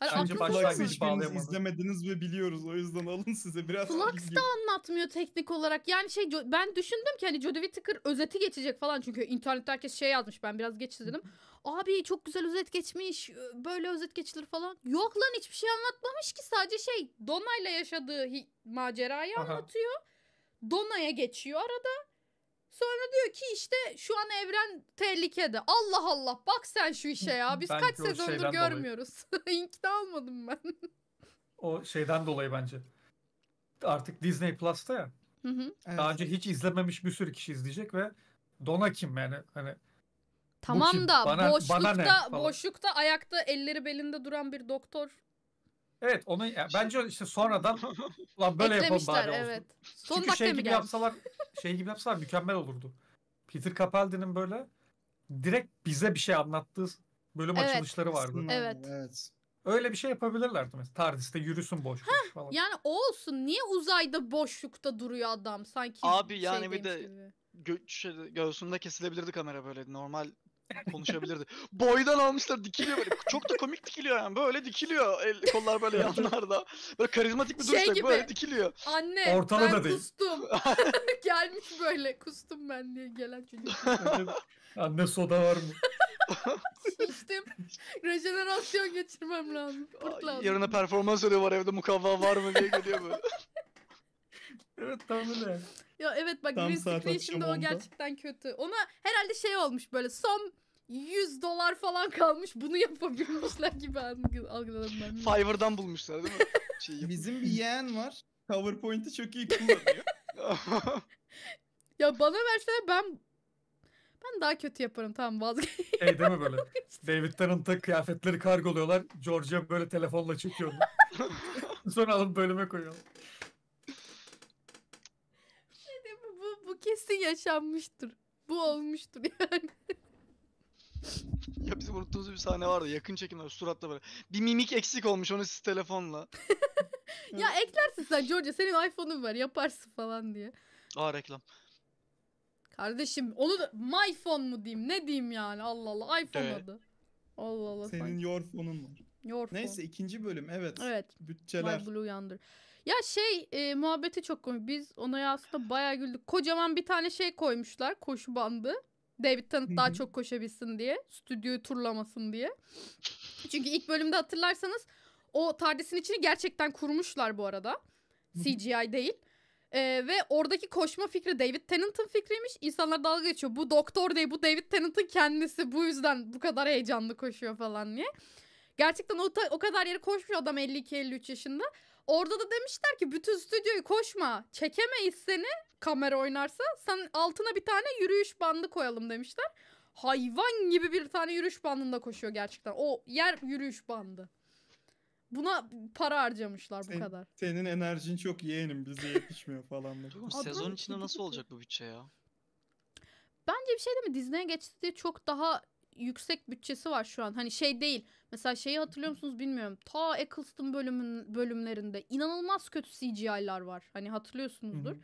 Hani Bence başlangıç bağlayamadım. izlemediniz ve biliyoruz. O yüzden alın size biraz. Flux da anlatmıyor teknik olarak. Yani şey ben düşündüm ki hani Jodie Whittaker özeti geçecek falan. Çünkü internette herkes şey yazmış ben biraz geç izledim. Abi çok güzel özet geçmiş. E, böyle özet geçilir falan. Yok lan hiçbir şey anlatmamış ki. Sadece şey Dona'yla yaşadığı macerayı Aha. anlatıyor. Dona'ya geçiyor arada. Sonra diyor ki işte şu an evren tehlikede. Allah Allah bak sen şu işe ya. Biz Belki kaç sezondur görmüyoruz. İnkna almadım ben. O şeyden dolayı bence. Artık Disney Plus'ta ya. Hı hı. Evet. Daha önce hiç izlememiş bir sürü kişi izleyecek ve Dona kim yani hani Tamam kim? da Bana- boşlukta ne? boşlukta ayakta elleri belinde duran bir doktor Evet onu ya, bence işte sonradan lan böyle yapalım bari olsun. evet. Son Çünkü şey gibi gelmiş? yapsalar şey gibi yapsalar mükemmel olurdu. Peter Capaldi'nin böyle direkt bize bir şey anlattığı bölüm Evet. açılışları vardı. Evet. evet. Öyle bir şey yapabilirlerdi mesela. TARDIS'te yürüsün boş boş falan. Yani o olsun. Niye uzayda boşlukta duruyor adam sanki Abi yani şey bir de- Gö- şöyle göğsünde kesilebilirdi kamera böyle normal konuşabilirdi. Boydan almışlar dikiliyor böyle. Çok da komik dikiliyor yani. Böyle dikiliyor. El, kollar böyle yanlarda. Böyle karizmatik bir şey duruş böyle dikiliyor. Anne Ortada ben da değil. kustum. Gelmiş böyle kustum ben diye gelen çocuk. Anne soda var mı? Şiştim. Rejenerasyon geçirmem lazım. Kurt Yarına performans ödevi var evde mukavva var mı diye geliyor böyle. evet tam öyle. Ya evet bak Tam green şimdi o gerçekten kötü. Ona herhalde şey olmuş böyle son 100 dolar falan kalmış bunu yapabilmişler gibi algıladım ben. Fiverr'dan bulmuşlar değil mi? Şey Bizim bir yeğen var. PowerPoint'i çok iyi kullanıyor. Ya bana verseler ben ben daha kötü yaparım tamam vazgeç. Şey değil mi böyle? David Tennant'a kıyafetleri kargoluyorlar. George'a böyle telefonla çekiyorlar. Sonra alıp bölüme koyuyorlar. kesin yaşanmıştır. Bu olmuştur yani. ya bizim unuttuğumuz bir sahne vardı. Yakın çekimler suratla böyle. Bir mimik eksik olmuş onu siz telefonla. ya eklersin sen George senin iPhone'un var yaparsın falan diye. Aa reklam. Kardeşim onu da myphone mu diyeyim ne diyeyim yani Allah Allah iPhone evet. adı. Allah Allah. Senin sanki. your phone'un var. Your Neyse phone. ikinci bölüm evet. Evet. Bütçeler. My Blue Yonder. Ya şey e, muhabbeti çok komik. Biz ona aslında bayağı güldük. Kocaman bir tane şey koymuşlar. Koşu bandı. David Tennant daha çok koşabilsin diye. Stüdyoyu turlamasın diye. Çünkü ilk bölümde hatırlarsanız o TARDIS'in içini gerçekten kurmuşlar bu arada. CGI değil. Ee, ve oradaki koşma fikri David Tennant'ın fikriymiş. İnsanlar dalga geçiyor. Bu doktor değil bu David Tennant'ın kendisi. Bu yüzden bu kadar heyecanlı koşuyor falan diye. Gerçekten o, o kadar yere koşmuş adam 52-53 yaşında. Orada da demişler ki bütün stüdyoyu koşma. Çekemeyiz seni kamera oynarsa. Sen altına bir tane yürüyüş bandı koyalım demişler. Hayvan gibi bir tane yürüyüş bandında koşuyor gerçekten. O yer yürüyüş bandı. Buna para harcamışlar bu kadar. Senin enerjin çok yeğenim bize yetişmiyor falan. Sezon içinde nasıl şey olacak bu bütçe ya? Bence bir şey değil mi? Disney'e geçti diye çok daha yüksek bütçesi var şu an. Hani şey değil. Mesela şeyi hatırlıyor musunuz bilmiyorum. Ta Eccleston bölümün bölümlerinde inanılmaz kötü CGI'lar var. Hani hatırlıyorsunuzdur. Hı-hı.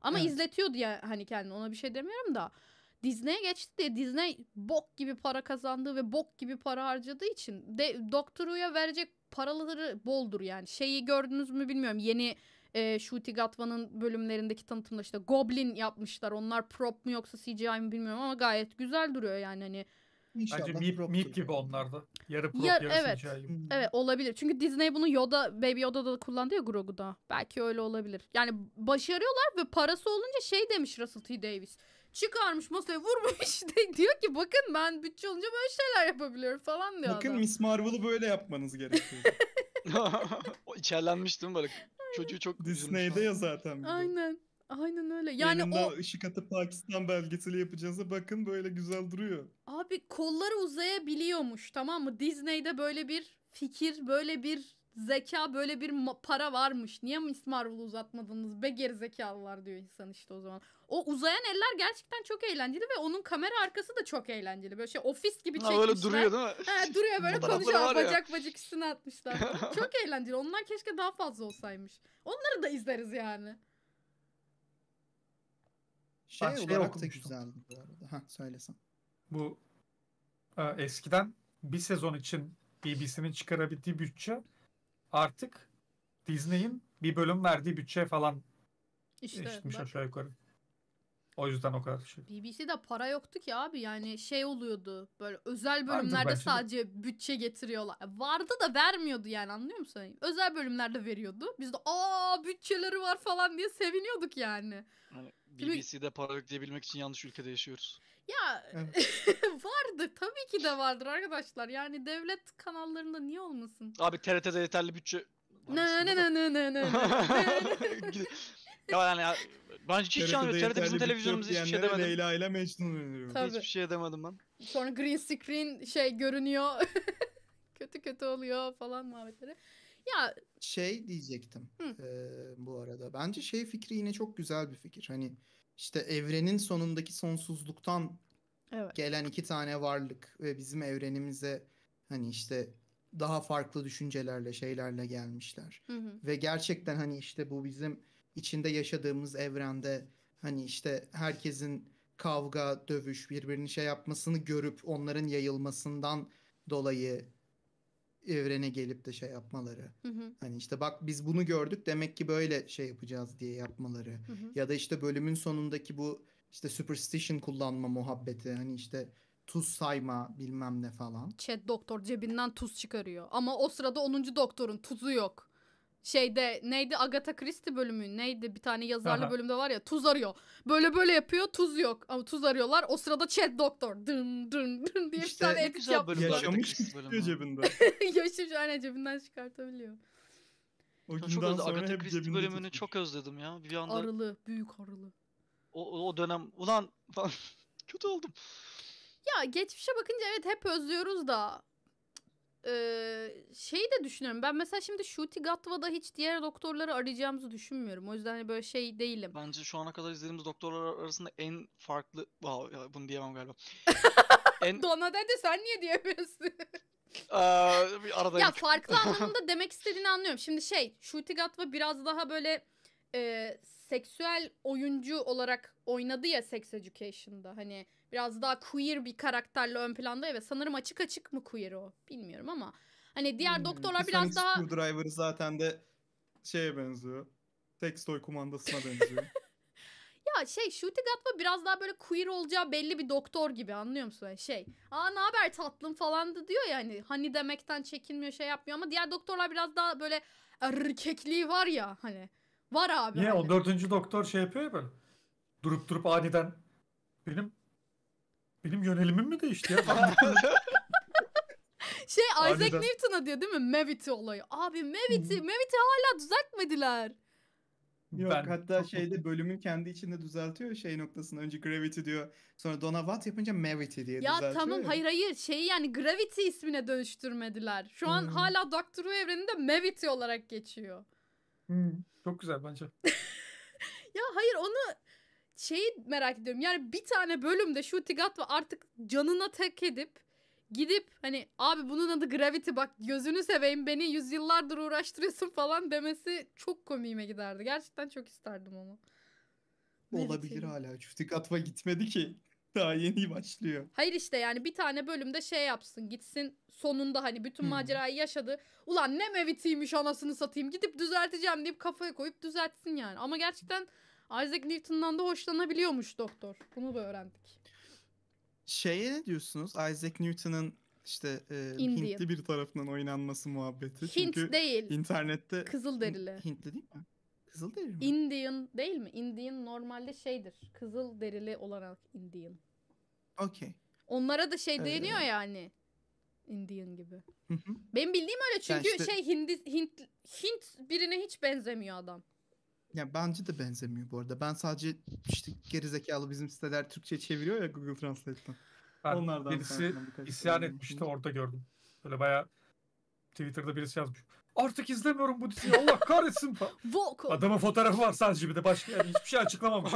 Ama evet. izletiyordu ya hani kendini. Ona bir şey demiyorum da. Disney'e geçti diye Disney bok gibi para kazandığı ve bok gibi para harcadığı için de Doctor verecek paraları boldur yani. Şeyi gördünüz mü bilmiyorum. Yeni e, Shooting Atman'ın bölümlerindeki tanıtımda işte Goblin yapmışlar. Onlar prop mu yoksa CGI mi bilmiyorum ama gayet güzel duruyor yani hani İnşallah Bence Meep, Meep gibi onlarda. Yarı prop, Yar, yarı evet. CGI şey hmm. Evet olabilir. Çünkü Disney bunu Yoda, Baby Yoda'da da kullandı ya Grogu'da. Belki öyle olabilir. Yani başarıyorlar ve parası olunca şey demiş Russell T. Davis. Çıkarmış masaya vurmuş diyor ki bakın ben bütçe olunca böyle şeyler yapabiliyorum falan diyor Bakın adam. Miss Marvel'ı böyle yapmanız gerekiyor. o içerlenmiş değil mi böyle? Çocuğu çok Disney'de ya zaten. Aynen. Aynen öyle. Yani Yayında o ışık atıp Pakistan belgeseli yapacağız da bakın böyle güzel duruyor. abi kolları uzayabiliyormuş tamam mı? Disney'de böyle bir fikir, böyle bir zeka, böyle bir para varmış. Niye Miss Marvel'ı uzatmadınız be gerizekalılar diyor insan işte o zaman. O uzayan eller gerçekten çok eğlenceli ve onun kamera arkası da çok eğlenceli. Böyle şey ofis gibi Ha, çekmişler. öyle duruyor değil mi? He, duruyor böyle Fotoğrafları konuşuyor. Bacak bacak üstüne atmışlar. Çok eğlenceli. Onlar keşke daha fazla olsaymış. Onları da izleriz yani. Şey ben şey olarak şey okumuştum. da güzeldi bu arada. Ha söylesen. Bu e, eskiden bir sezon için BBC'nin çıkarabildiği bütçe artık Disney'in bir bölüm verdiği bütçe falan eşitmiş aşağı yukarı. O yüzden o kadar düşük. BBC'de para yoktu ki abi yani şey oluyordu böyle özel bölümlerde Vardır, sadece bütçe getiriyorlar. Vardı da vermiyordu yani anlıyor musun? Özel bölümlerde veriyordu. Biz de aa bütçeleri var falan diye seviniyorduk yani. yani BBC'de para yok diyebilmek için yanlış ülkede yaşıyoruz. Ya evet. vardı tabii ki de vardır arkadaşlar. Yani devlet kanallarında niye olmasın? Abi TRT'de yeterli bütçe ne ne ne ne ne ne ya yani ben hiç hiç anlamıyorum. TRT bizim şey televizyonumuz hiçbir şey demedim. Leyla ile Mecnun öneriyorum. Hiçbir şey demedim ben. Sonra green screen şey görünüyor. kötü kötü oluyor falan muhabbetleri. Ya şey diyecektim e, bu arada. Bence şey fikri yine çok güzel bir fikir. Hani işte evrenin sonundaki sonsuzluktan evet. gelen iki tane varlık ve bizim evrenimize hani işte daha farklı düşüncelerle şeylerle gelmişler. Hı hı. Ve gerçekten hani işte bu bizim içinde yaşadığımız evrende hani işte herkesin kavga, dövüş, birbirini şey yapmasını görüp onların yayılmasından dolayı evrene gelip de şey yapmaları. Hı hı. Hani işte bak biz bunu gördük demek ki böyle şey yapacağız diye yapmaları. Hı hı. Ya da işte bölümün sonundaki bu işte superstition kullanma muhabbeti. Hani işte tuz sayma bilmem ne falan. Chad doktor cebinden tuz çıkarıyor. Ama o sırada 10. doktorun tuzu yok şeyde neydi Agatha Christie bölümü neydi bir tane yazarlı Aha. bölümde var ya tuz arıyor. Böyle böyle yapıyor tuz yok ama tuz arıyorlar o sırada Chad Doktor dın dın dın diye işte bir tane etik yapmış. Yaşamış çıkıyor cebinde. Yaşamış aynen cebinden çıkartabiliyor. O günden çok sonra Agatha Christie bölümünü tutmuş. çok özledim ya. Bir anda... Arılı, büyük arılı. O, o dönem ulan kötü oldum. Ya geçmişe bakınca evet hep özlüyoruz da ee, şeyi de düşünüyorum. Ben mesela şimdi Shuti Gatva'da hiç diğer doktorları arayacağımızı düşünmüyorum. O yüzden hani böyle şey değilim. Bence şu ana kadar izlediğimiz doktorlar arasında en farklı... Wow, ya bunu diyemem galiba. en... Dona dedi sen niye diyemiyorsun? Ee, bir arada ya farklı anlamında demek istediğini anlıyorum. Şimdi şey Shuti Gatva biraz daha böyle e, seksüel oyuncu olarak oynadı ya Sex Education'da. Hani biraz daha queer bir karakterle ön planda ve evet, sanırım açık açık mı queer o bilmiyorum ama hani diğer hmm, doktorlar biraz daha Screwdriver'ı zaten de şeye benziyor. Textoy kumandasına benziyor. ya şey Shooting Atma biraz daha böyle queer olacağı belli bir doktor gibi anlıyor musun? Yani şey aa ne haber tatlım falan da diyor ya hani hani demekten çekinmiyor şey yapmıyor ama diğer doktorlar biraz daha böyle erkekliği var ya hani var abi. Niye hani. o dördüncü doktor şey yapıyor ya böyle durup durup aniden benim benim yönelimim mi değişti ya? Şey Isaac Newton'a diyor değil mi? Mavit'i olayı. Abi Mavit'i, Mavit'i hala düzeltmediler. Yok Ben- hatta şeyde bölümün kendi içinde düzeltiyor şey noktasında önce Gravity diyor sonra Donavat yapınca Mavity diye Ya düzeltiyor. tamam hayır hayır şeyi yani Gravity ismine dönüştürmediler. Şu an Hmm. hala Doctor Who evreninde Mavity olarak geçiyor. Hmm. Çok güzel bence. Ya hayır onu şeyi merak ediyorum. Yani bir tane bölümde Shooting Atma artık canına tek edip gidip hani abi bunun adı Gravity bak gözünü seveyim beni yüzyıllardır uğraştırıyorsun falan demesi çok komiğime giderdi. Gerçekten çok isterdim onu. Olabilir hala. Çiftlik atma gitmedi ki. Daha yeni başlıyor. Hayır işte yani bir tane bölümde şey yapsın gitsin sonunda hani bütün hmm. macerayı yaşadı. Ulan ne mevitiymiş anasını satayım gidip düzelteceğim deyip kafaya koyup düzeltsin yani. Ama gerçekten Isaac Newton'dan da hoşlanabiliyormuş doktor. Bunu da öğrendik. Şeye ne diyorsunuz? Isaac Newton'ın işte e, Hintli bir tarafından oynanması muhabbeti. Hint Çünkü değil. İnternette Kızılderili. Hint, Hintli değil mi? Kızılderili mi? Indian değil mi? Indian normalde şeydir. Kızılderili olarak Indian. Okey. Onlara da şey ee... deniyor yani. Indian gibi. Hı hı. Benim bildiğim öyle çünkü işte... şey Hint Hint Hint birine hiç benzemiyor adam. Ya bence de benzemiyor bu arada. Ben sadece işte gerizekalı bizim siteler Türkçe çeviriyor ya Google Translate'ten. Ben Onlardan birisi isyan etmişti orada gördüm. Böyle bayağı Twitter'da birisi yazmış. Artık izlemiyorum bu diziyi Allah kahretsin falan. Adamın fotoğrafı var sadece bir de başka yani hiçbir şey açıklamamış.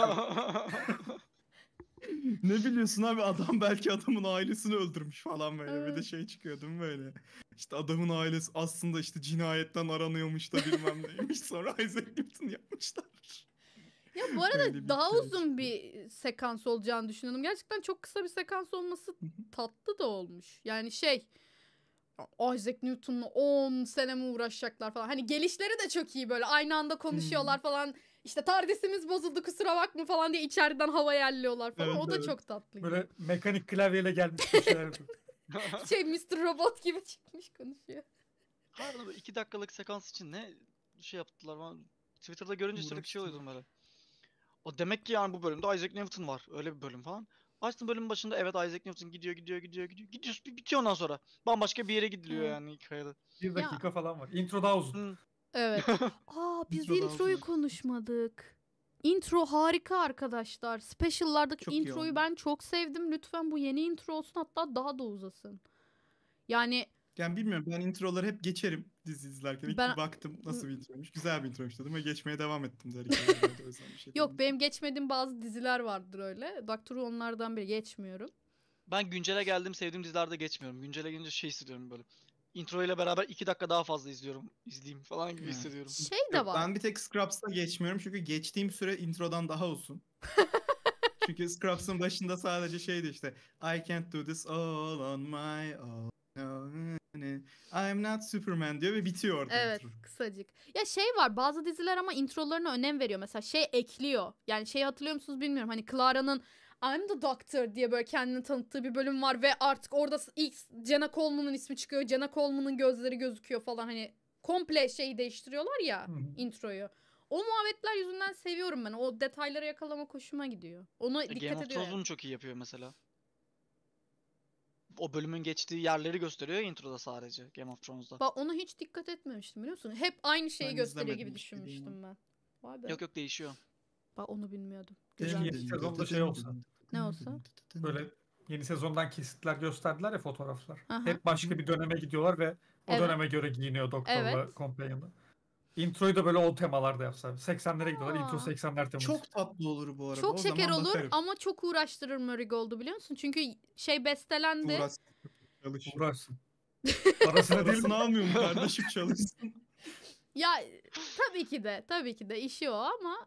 ne biliyorsun abi adam belki adamın ailesini öldürmüş falan böyle. Evet. Bir de şey çıkıyor böyle? İşte adamın ailesi aslında işte cinayetten aranıyormuş da bilmem neymiş. Sonra Isaac Newton yapmışlar. Ya bu arada bir daha şey uzun çıktı. bir sekans olacağını düşünüyordum. Gerçekten çok kısa bir sekans olması tatlı da olmuş. Yani şey Isaac Newton'la 10 sene mi uğraşacaklar falan. Hani gelişleri de çok iyi böyle aynı anda konuşuyorlar hmm. falan. İşte tardisimiz bozuldu kusura bakma falan diye içeriden havaya elliyorlar falan. Evet, o da evet. çok tatlı. Böyle mekanik klavyeyle gelmiş bir şeyler. şey Mr. Robot gibi çıkmış konuşuyor. Harbiden böyle iki dakikalık sekans için ne şey yaptılar ben Twitter'da görünce sürekli şey oluyordum böyle. O demek ki yani bu bölümde Isaac Newton var. Öyle bir bölüm falan. Açtın bölümün başında evet Isaac Newton gidiyor gidiyor gidiyor gidiyor. Gidiyor bitiyor ondan sonra. Bambaşka bir yere gidiliyor yani hikayede. Bir dakika Ya. falan var. Intro daha uzun. Evet. Aa biz Intro introyu konuşmadık. Intro harika arkadaşlar. Special'lardaki çok introyu ben çok sevdim. Lütfen bu yeni intro olsun hatta daha da uzasın. Yani yani bilmiyorum ben introları hep geçerim dizi izlerken. İlk ben... baktım nasıl bir introymuş. Güzel bir introymuş dedim ve geçmeye devam ettim. Der şey Yok benim geçmediğim bazı diziler vardır öyle. Doctor Who onlardan biri geçmiyorum. Ben güncele geldim sevdiğim dizilerde geçmiyorum. Güncele gelince şey hissediyorum böyle intro ile beraber iki dakika daha fazla izliyorum, izleyeyim falan gibi hissediyorum. Şey de var. Ben bir tek Scrubs'a geçmiyorum çünkü geçtiğim süre introdan daha uzun. çünkü Scrubs'ın başında sadece şeydi işte I can't do this all on my own. I'm not Superman diyor ve bitiyor Evet intro. kısacık. Ya şey var bazı diziler ama introlarına önem veriyor. Mesela şey ekliyor. Yani şey hatırlıyor musunuz bilmiyorum. Hani Clara'nın I'm the doctor diye böyle kendini tanıttığı bir bölüm var ve artık orada ilk Jenna Coleman'ın ismi çıkıyor. Jenna Coleman'ın gözleri gözüküyor falan hani komple şeyi değiştiriyorlar ya introyu. O muhabbetler yüzünden seviyorum ben. O detaylara yakalama hoşuma gidiyor. Ona e, dikkat Game of ediyor. Thrones'un çok iyi yapıyor mesela. O bölümün geçtiği yerleri gösteriyor ya introda sadece Game of Thrones'da. Bak onu hiç dikkat etmemiştim biliyor musun? Hep aynı şeyi ben gösteriyor gibi düşünmüştüm ben. Vay be. Yok yok değişiyor. Bak onu bilmiyordum. Güzel. Yeni şey sezonda şey olsa. Ne olsa? Böyle yeni sezondan kesitler gösterdiler ya fotoğraflar. Aha. Hep başka bir döneme gidiyorlar ve o evet. döneme göre giyiniyor doktorla evet. Companion'da. Introyu da böyle o temalarda yapsa. 80'lere gidiyorlar. Intro 80'ler teması. Çok tatlı olur bu arada. Çok o şeker olur ama çok uğraştırır Marigold'u biliyor musun? Çünkü şey bestelendi. Uğraşsın. Çalışın. Uğraşsın. Parasını değil mi? almıyorum kardeşim çalışsın. Ya tabii ki de tabii ki de işi o ama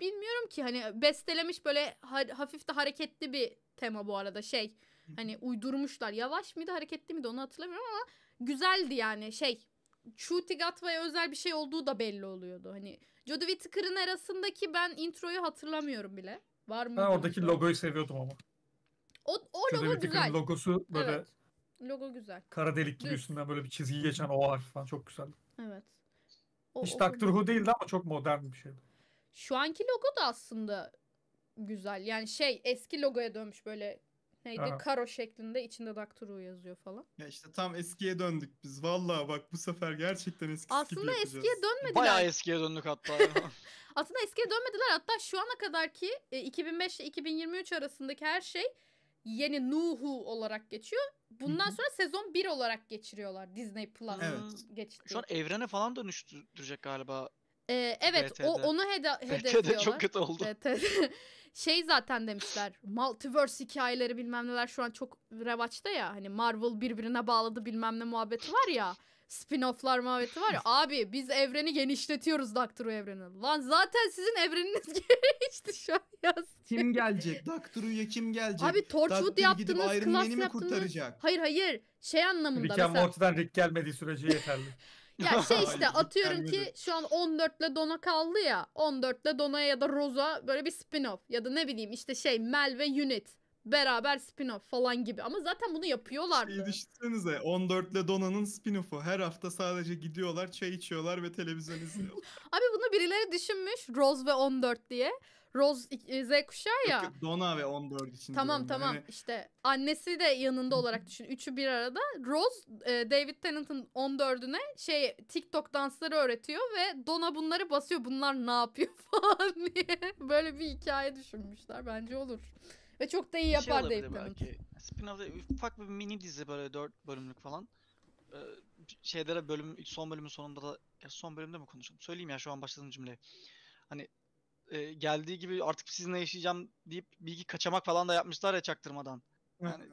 bilmiyorum ki hani bestelemiş böyle ha- hafif de hareketli bir tema bu arada şey. Hani uydurmuşlar. Yavaş mıydı hareketli miydi onu hatırlamıyorum ama güzeldi yani şey. Shooty Gatva'ya özel bir şey olduğu da belli oluyordu. Hani Jodie Whittaker'ın arasındaki ben introyu hatırlamıyorum bile. Var mı? Ben oradaki logoyu seviyordum ama. O, o logo güzel. logosu böyle evet. Logo güzel. Kara delik gibi Düz. üstünden böyle bir çizgi geçen o harf falan çok güzel. Evet. O, Hiç o, Doctor Who değildi ama çok modern bir şeydi. Şu anki logo da aslında güzel. Yani şey eski logoya dönmüş böyle neydi Aha. karo şeklinde içinde Dakturu yazıyor falan. Ya işte tam eskiye döndük biz. Vallahi bak bu sefer gerçekten eski aslında gibi eskiye dönmediler. Bayağı eskiye döndük hatta. aslında eskiye dönmediler. Hatta şu ana kadarki 2005 e, ile 2023 arasındaki her şey yeni Nuhu olarak geçiyor. Bundan Hı-hı. sonra sezon 1 olarak geçiriyorlar Disney Plus evet. geçti. Şu an evrene falan dönüştürecek galiba ee, evet BT'de. o onu hede hedefliyorlar. çok kötü oldu. Evet, şey zaten demişler. Multiverse hikayeleri bilmem neler şu an çok revaçta ya. Hani Marvel birbirine bağladı bilmem ne muhabbeti var ya. Spin-off'lar muhabbeti var ya. Abi biz evreni genişletiyoruz Doctor Who evreni. Lan zaten sizin evreniniz genişti şu an yaz. Kim gelecek? Doctor Who'ya kim gelecek? Abi Torchwood yaptınız, Class yaptınız. Kurtaracak? Hayır hayır. Şey anlamında Rick mesela. Rick Morty'den Rick gelmediği sürece yeterli. Ya şey işte atıyorum ki şu an 14 ile Dona kaldı ya. 14 ile Dona ya da Rosa böyle bir spin-off ya da ne bileyim işte şey Mel ve Unit beraber spin-off falan gibi. Ama zaten bunu yapıyorlardı. Şey düşünsenize ile Dona'nın spin-off'u. Her hafta sadece gidiyorlar, çay içiyorlar ve televizyon izliyorlar. Abi bunu birileri düşünmüş Rose ve 14 diye. Rose e, Z kuşağı ya. Dona ve 14 için. Tamam tamam yani. işte annesi de yanında olarak düşün. Üçü bir arada. Rose e, David Tennant'ın 14'üne şey TikTok dansları öğretiyor ve Dona bunları basıyor. Bunlar ne yapıyor falan diye. Böyle bir hikaye düşünmüşler. Bence olur. Ve çok da iyi şey yapar şey olabilir David Tennant. Spin-off'da ufak bir mini dizi böyle 4 bölümlük falan. Ee, şeylere bölüm son bölümün sonunda da son bölümde mi konuşalım? Söyleyeyim ya şu an başladığım cümleyi. Hani e, geldiği gibi artık sizinle yaşayacağım deyip bilgi kaçamak falan da yapmışlar ya çaktırmadan. Yani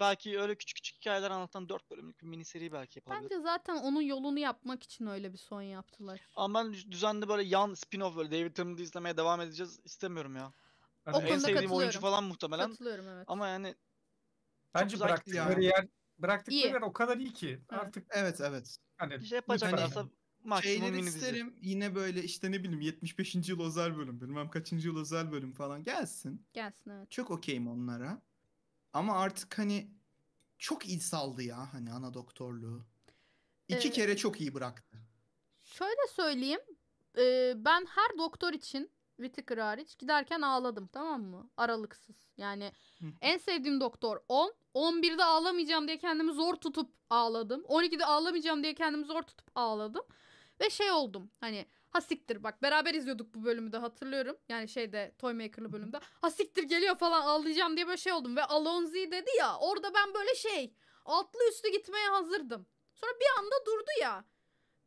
belki öyle küçük küçük hikayeler anlatan 4 bölümlük bir mini seri belki yapabilir. Bence zaten onun yolunu yapmak için öyle bir son yaptılar. Ama ben düzenli böyle yan spin-off böyle David Tennant'ı izlemeye devam edeceğiz istemiyorum ya. Yani o en sevdiğim oyuncu falan muhtemelen. Katılıyorum evet. Ama yani Bence bıraktıkları yer bıraktıkları yer o kadar iyi ki artık. Evet evet. Hani şey yapacaklarsa Maksimum şeyleri mini isterim. Dizi. Yine böyle işte ne bileyim 75. yıl özel bölüm, bilmem kaçıncı yıl özel bölüm falan gelsin. Gelsin evet. Çok okeyim onlara. Ama artık hani çok iyi saldı ya hani ana doktorluğu. İki ee, kere çok iyi bıraktı. Şöyle söyleyeyim. E, ben her doktor için Whittaker hariç giderken ağladım tamam mı? Aralıksız. Yani en sevdiğim doktor 10. 11'de ağlamayacağım diye kendimi zor tutup ağladım. 12'de ağlamayacağım diye kendimi zor tutup ağladım. Ve şey oldum hani hasiktir bak beraber izliyorduk bu bölümü de hatırlıyorum. Yani şeyde Toymaker'lı bölümde. Hasiktir geliyor falan ağlayacağım diye böyle şey oldum. Ve Alonzi dedi ya orada ben böyle şey altlı üstü gitmeye hazırdım. Sonra bir anda durdu ya.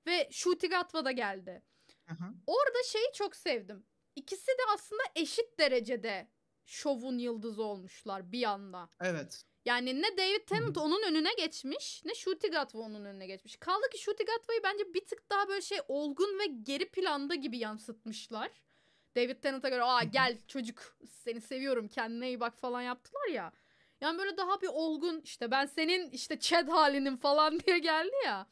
Ve Shooting Atva da geldi. Aha. Orada şeyi çok sevdim. İkisi de aslında eşit derecede şovun yıldızı olmuşlar bir anda. Evet. Yani ne David Tennant onun önüne geçmiş ne Shuti Gatwa onun önüne geçmiş. Kaldı ki Shuti Gatwa'yı bence bir tık daha böyle şey olgun ve geri planda gibi yansıtmışlar. David Tennant'a göre aa gel çocuk seni seviyorum kendine iyi bak falan yaptılar ya. Yani böyle daha bir olgun işte ben senin işte Chad halinim falan diye geldi ya.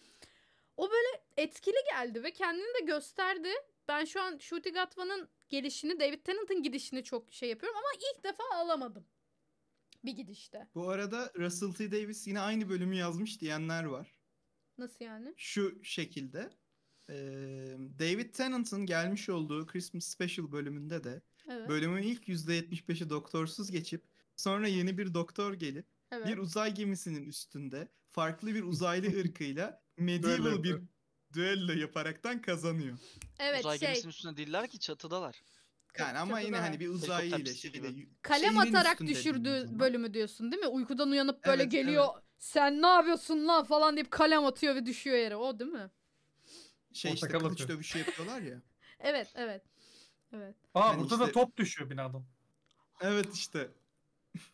O böyle etkili geldi ve kendini de gösterdi. Ben şu an Shuti Gatwa'nın gelişini David Tennant'ın gidişini çok şey yapıyorum ama ilk defa alamadım. Bir gidişte. Bu arada Russell T. Davis yine aynı bölümü yazmış diyenler var. Nasıl yani? Şu şekilde. Ee, David Tennant'ın gelmiş olduğu Christmas Special bölümünde de evet. bölümün ilk %75'i doktorsuz geçip sonra yeni bir doktor gelip evet. bir uzay gemisinin üstünde farklı bir uzaylı ırkıyla medieval bir düello yaparaktan kazanıyor. Evet Uzay şey. gemisinin üstünde diller ki çatıdalar. Yani ama yine hani bir şey, uzayı ile şeyde kalem atarak düşürdüğü bölümü diyorsun değil mi? Uykudan uyanıp böyle evet, geliyor. Evet. Sen ne yapıyorsun lan falan deyip kalem atıyor ve düşüyor yere. O değil mi? Şey işte Portakal kılıç atıyor. dövüşü yapıyorlar ya. evet, evet. Evet. Aa yani burada işte... da top düşüyor binadan. Evet işte.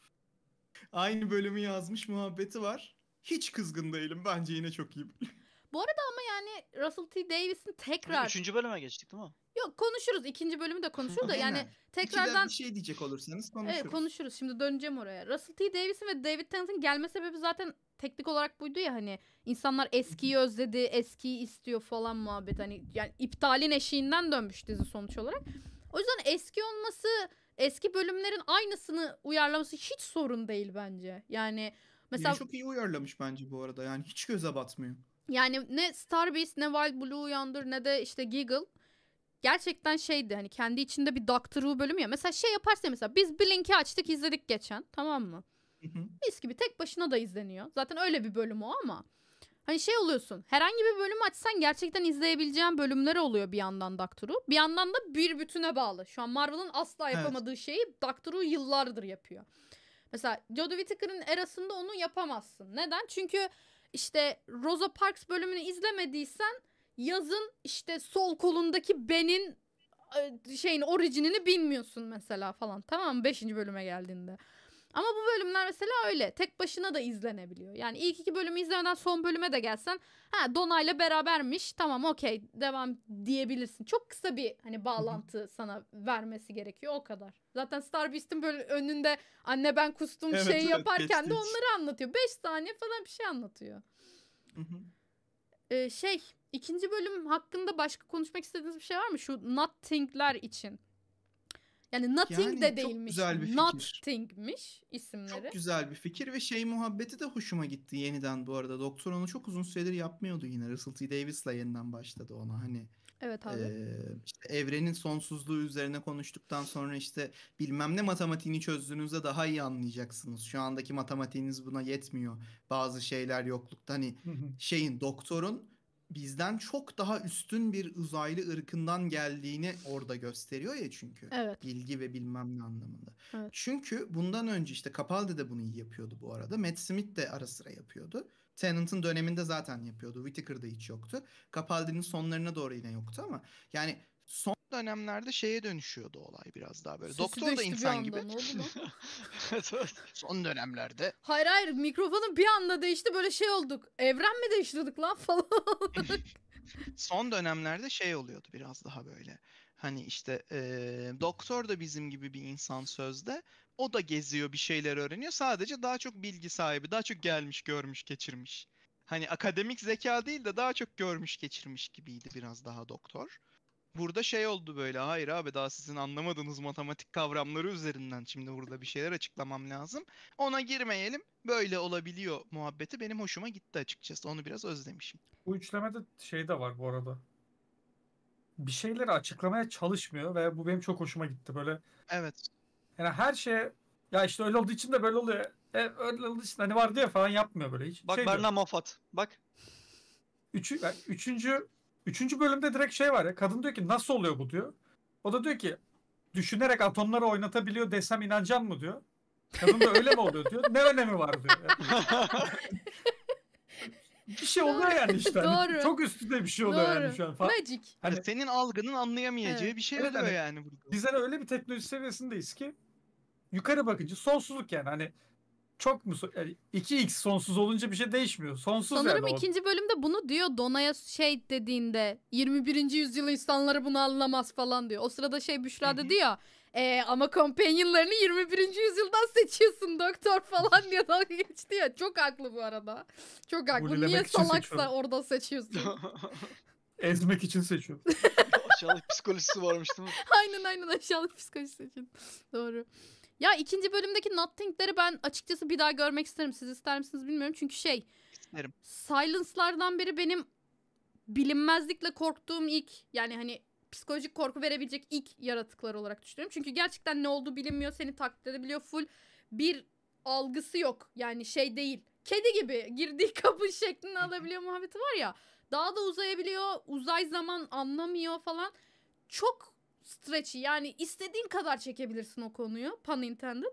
Aynı bölümü yazmış muhabbeti var. Hiç kızgın değilim. Bence yine çok iyi bölüm. Bu arada ama yani Russell T Davis'in tekrar... Üçüncü bölüme geçtik değil mi? Yok konuşuruz. ikinci bölümü de konuşuruz da yani tekrardan... bir şey diyecek olursanız konuşuruz. Evet konuşuruz. Şimdi döneceğim oraya. Russell T Davis'in ve David Tennant'ın gelme sebebi zaten teknik olarak buydu ya hani insanlar eskiyi özledi, eskiyi istiyor falan muhabbet. Hani yani iptalin eşiğinden dönmüş dizi sonuç olarak. O yüzden eski olması, eski bölümlerin aynısını uyarlaması hiç sorun değil bence. Yani mesela... Biri çok iyi uyarlamış bence bu arada. Yani hiç göze batmıyor. Yani ne Starbase ne Wild Blue uyandır ne de işte Giggle. Gerçekten şeydi hani kendi içinde bir Doctor Who bölümü ya. Mesela şey yaparsa mesela biz Blink'i açtık izledik geçen tamam mı? Mis gibi tek başına da izleniyor. Zaten öyle bir bölüm o ama. Hani şey oluyorsun. Herhangi bir bölüm açsan gerçekten izleyebileceğin bölümler oluyor bir yandan Doctor Who. Bir yandan da bir bütüne bağlı. Şu an Marvel'ın asla yapamadığı evet. şeyi Doctor Who yıllardır yapıyor. Mesela Jodie Whittaker'ın erasında onu yapamazsın. Neden? Çünkü işte Rosa Parks bölümünü izlemediysen yazın işte sol kolundaki Ben'in e, şeyin orijinini bilmiyorsun mesela falan. Tamam mı? 5. bölüme geldiğinde. Ama bu bölümler mesela öyle. Tek başına da izlenebiliyor. Yani ilk iki bölümü izlemeden son bölüme de gelsen ha Dona'yla berabermiş tamam okey devam diyebilirsin. Çok kısa bir hani bağlantı sana vermesi gerekiyor o kadar. Zaten Star Beast'in böyle önünde anne ben kustum evet, şeyi evet, yaparken de onları anlatıyor. Beş saniye falan bir şey anlatıyor. Ee, şey ikinci bölüm hakkında başka konuşmak istediğiniz bir şey var mı? Şu nothing'ler için. Yani Nothing yani de değilmiş. Güzel bir Nothing'miş isimleri. Çok güzel bir fikir ve şey muhabbeti de hoşuma gitti yeniden bu arada. Doktor onu çok uzun süredir yapmıyordu yine. Russell T. Davis'la yeniden başladı ona hani. Evet abi. E, işte evrenin sonsuzluğu üzerine konuştuktan sonra işte bilmem ne matematiğini çözdüğünüzde daha iyi anlayacaksınız. Şu andaki matematiğiniz buna yetmiyor. Bazı şeyler yoklukta hani şeyin doktorun bizden çok daha üstün bir uzaylı ırkından geldiğini orada gösteriyor ya çünkü. Evet. Bilgi ve bilmem ne anlamında. Evet. Çünkü bundan önce işte Capaldi de bunu yapıyordu bu arada. Matt Smith de ara sıra yapıyordu. Tennant'ın döneminde zaten yapıyordu. Whittaker'da hiç yoktu. Capaldi'nin sonlarına doğru yine yoktu ama yani son dönemlerde şeye dönüşüyordu olay biraz daha böyle. Sesi Doktor da insan gibi. son dönemlerde. Hayır hayır mikrofonun bir anda değişti böyle şey olduk. Evren mi değiştirdik lan falan. son dönemlerde şey oluyordu biraz daha böyle. Hani işte e, doktor da bizim gibi bir insan sözde. O da geziyor bir şeyler öğreniyor. Sadece daha çok bilgi sahibi. Daha çok gelmiş görmüş geçirmiş. Hani akademik zeka değil de daha çok görmüş geçirmiş gibiydi biraz daha doktor. Burada şey oldu böyle hayır abi daha sizin anlamadığınız matematik kavramları üzerinden şimdi burada bir şeyler açıklamam lazım. Ona girmeyelim böyle olabiliyor muhabbeti benim hoşuma gitti açıkçası onu biraz özlemişim. Bu üçlemede şey de var bu arada bir şeyleri açıklamaya çalışmıyor ve bu benim çok hoşuma gitti böyle. Evet. Yani her şey ya işte öyle olduğu için de böyle oluyor. E, öyle olduğu için hani var diye falan yapmıyor böyle hiç. Bak şey Berna Mafat. Bak. Üçü, yani üçüncü Üçüncü bölümde direkt şey var ya. Kadın diyor ki nasıl oluyor bu diyor. O da diyor ki düşünerek atomları oynatabiliyor desem inancan mı diyor. Kadın da öyle mi oluyor diyor. Ne önemi var diyor. bir şey Doğru. oluyor yani işte. Hani Doğru. çok üstünde bir şey oluyor Doğru. yani şu an. Falan. Magic. Hani Senin algının anlayamayacağı Evet. bir şey Evet, oluyor hani yani burada. Bizler öyle bir teknoloji seviyesindeyiz ki yukarı bakınca sonsuzluk yani. Hani çok mu yani 2x sonsuz olunca bir şey değişmiyor. Sonsuz Sanırım yani ikinci bölümde bunu diyor Dona'ya şey dediğinde 21. yüzyıl insanları bunu anlamaz falan diyor. O sırada şey Büşra dedi ya e, ama companionlarını 21. yüzyıldan seçiyorsun doktor falan diye dalga geçti ya. Çok haklı bu arada. Çok haklı. Bulilemek Niye salaksa orada seçiyorsun? Ezmek için seçiyorum. aşağılık psikolojisi varmış değil mi? Aynen aynen aşağılık psikolojisi için. Doğru. Ya ikinci bölümdeki Nothing'leri ben açıkçası bir daha görmek isterim. Siz ister misiniz bilmiyorum. Çünkü şey. İsterim. Silence'lardan beri benim bilinmezlikle korktuğum ilk yani hani psikolojik korku verebilecek ilk yaratıklar olarak düşünüyorum. Çünkü gerçekten ne olduğu bilinmiyor. Seni taklit edebiliyor. Full bir algısı yok. Yani şey değil. Kedi gibi girdiği kapı şeklini alabiliyor muhabbeti var ya. Daha da uzayabiliyor. Uzay zaman anlamıyor falan. Çok stretch'i yani istediğin kadar çekebilirsin o konuyu pun intended.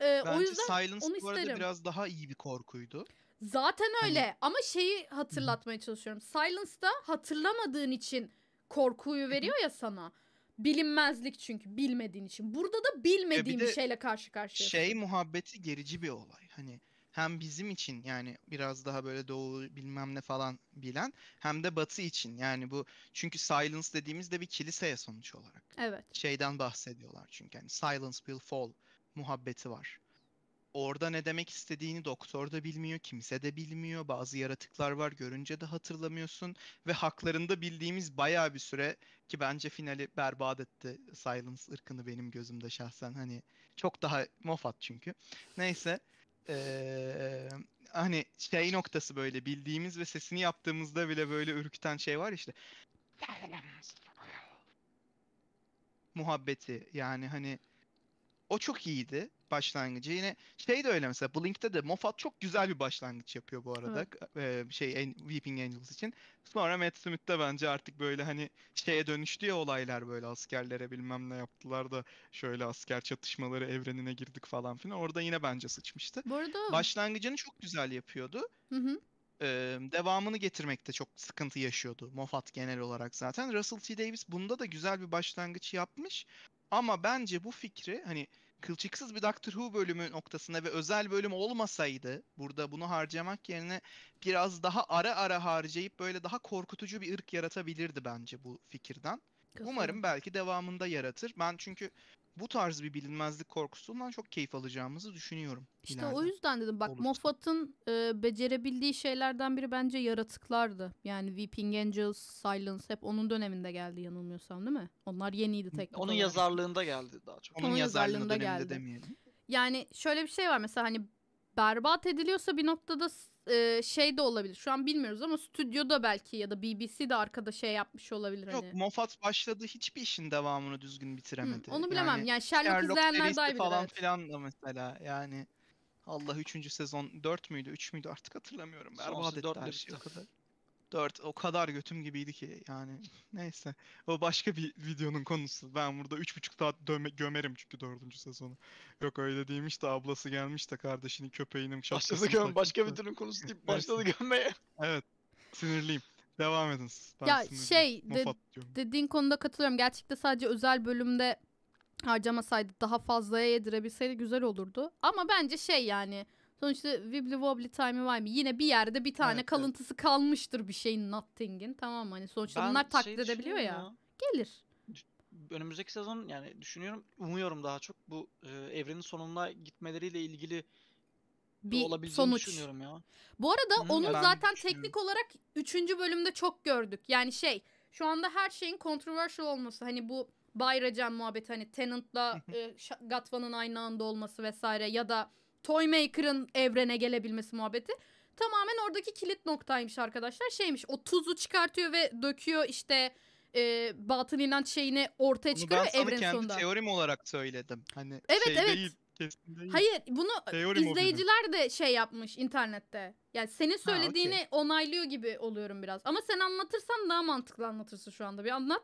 Ee, Bence o yüzden Silence onu bu arada isterim. biraz daha iyi bir korkuydu. Zaten hani öyle hani... ama şeyi hatırlatmaya çalışıyorum. Silence'da hatırlamadığın için korkuyu veriyor ya sana. Bilinmezlik çünkü bilmediğin için. Burada da bilmediğim bir, bir şeyle karşı karşıyayım. Şey muhabbeti gerici bir olay. Hani hem bizim için yani biraz daha böyle doğu bilmem ne falan bilen hem de batı için yani bu çünkü silence dediğimizde bir kiliseye sonuç olarak. Evet. Şeyden bahsediyorlar çünkü yani silence will fall muhabbeti var. Orada ne demek istediğini doktor da bilmiyor, kimse de bilmiyor. Bazı yaratıklar var görünce de hatırlamıyorsun. Ve haklarında bildiğimiz baya bir süre ki bence finali berbat etti Silence ırkını benim gözümde şahsen. Hani çok daha mofat çünkü. Neyse ee, hani şey noktası böyle bildiğimiz ve sesini yaptığımızda bile böyle ürküten şey var işte. Muhabbeti yani hani o çok iyiydi başlangıcı. Yine şey de öyle mesela Blink'te de Moffat çok güzel bir başlangıç yapıyor bu arada. Ee, şey en, Weeping Angels için. Sonra Matt Smith'te bence artık böyle hani şeye dönüştü ya olaylar böyle askerlere bilmem ne yaptılar da şöyle asker çatışmaları evrenine girdik falan filan. Orada yine bence sıçmıştı. Bu arada... Başlangıcını çok güzel yapıyordu. Hı hı ee, devamını getirmekte çok sıkıntı yaşıyordu Moffat genel olarak zaten. Russell T Davis bunda da güzel bir başlangıç yapmış ama bence bu fikri hani kılçıksız bir Doctor Who bölümü noktasına ve özel bölüm olmasaydı burada bunu harcamak yerine biraz daha ara ara harcayıp böyle daha korkutucu bir ırk yaratabilirdi bence bu fikirden. Kesinlikle. Umarım belki devamında yaratır. Ben çünkü bu tarz bir bilinmezlik korkusundan çok keyif alacağımızı düşünüyorum. İşte o yüzden dedim bak Moffat'ın e, becerebildiği şeylerden biri bence yaratıklardı. Yani Weeping Angels, Silence hep onun döneminde geldi yanılmıyorsam değil mi? Onlar yeniydi tek. Onun yazarlığında geldi daha çok. Onun, onun yazarlığında, yazarlığında geldi. Demeyelim. Yani şöyle bir şey var mesela hani berbat ediliyorsa bir noktada e, şey de olabilir. Şu an bilmiyoruz ama stüdyoda belki ya da BBC de arkada şey yapmış olabilir. Yok hani. Moffat başladı hiçbir işin devamını düzgün bitiremedi. Hı, onu bilemem. Yani, yani Sherlock, Sherlock izleyenler daha bilir. Falan evet. filan da mesela yani. Allah 3. sezon 4 müydü 3 müydü artık hatırlamıyorum. Berbat etti her şey kadar. 4 o kadar götüm gibiydi ki yani neyse o başka bir videonun konusu. Ben burada 3,5 saat döme, gömerim çünkü 4. sezonu. Yok öyle değilmiş de ablası gelmiş de kardeşini köpeğinin şapkasını Başladı göm başka bir türlü konusu deyip başladı gömmeye. evet sinirliyim. Devam edin Ben ya şey de, dediğin konuda katılıyorum. Gerçekte sadece özel bölümde harcamasaydı daha fazlaya yedirebilseydi güzel olurdu. Ama bence şey yani Sonuçta wibbly wobbly time'ı var mı? Yine bir yerde bir tane Evet, evet. kalıntısı kalmıştır bir şeyin nothing'in. Tamam hani sonuçta Ben bunlar şey taklit edebiliyor ya. düşünüyorum Gelir. Önümüzdeki sezon yani düşünüyorum, umuyorum daha çok bu e, evrenin sonuna gitmeleriyle ilgili Bir olabileceğini sonuç. düşünüyorum ya. Bu arada Hı, hmm, onu zaten teknik olarak 3. bölümde çok gördük. Yani şey şu anda her şeyin controversial olması hani bu Bayracan muhabbeti hani Tenant'la e, Ş- aynı anda olması vesaire ya da Toymaker'ın evrene gelebilmesi muhabbeti. Tamamen oradaki kilit noktaymış arkadaşlar. Şeymiş o tuzu çıkartıyor ve döküyor işte e, batın inanç şeyini ortaya Onu çıkarıyor ben evren kendi sonunda. teorim olarak söyledim. Hani Evet, şey evet. değil. Kesin değil. Hayır bunu Teorim izleyiciler de şey yapmış internette. Yani senin Ha, okey. söylediğini onaylıyor gibi oluyorum biraz. Ama sen anlatırsan daha mantıklı anlatırsın şu anda. Bir anlat.